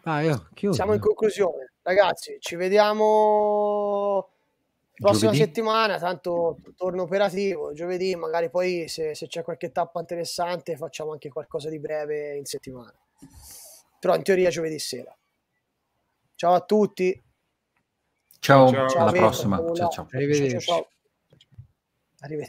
Ah, oh, io, siamo in conclusione ragazzi ci vediamo prossima giovedì. settimana tanto torno operativo giovedì magari poi se, se c'è qualche tappa interessante facciamo anche qualcosa di breve in settimana però in teoria giovedì sera. Ciao a tutti. Ciao, ciao. ciao alla Vento, prossima. Ciao, ciao. Arrivederci. Ciao, ciao. Arrivederci.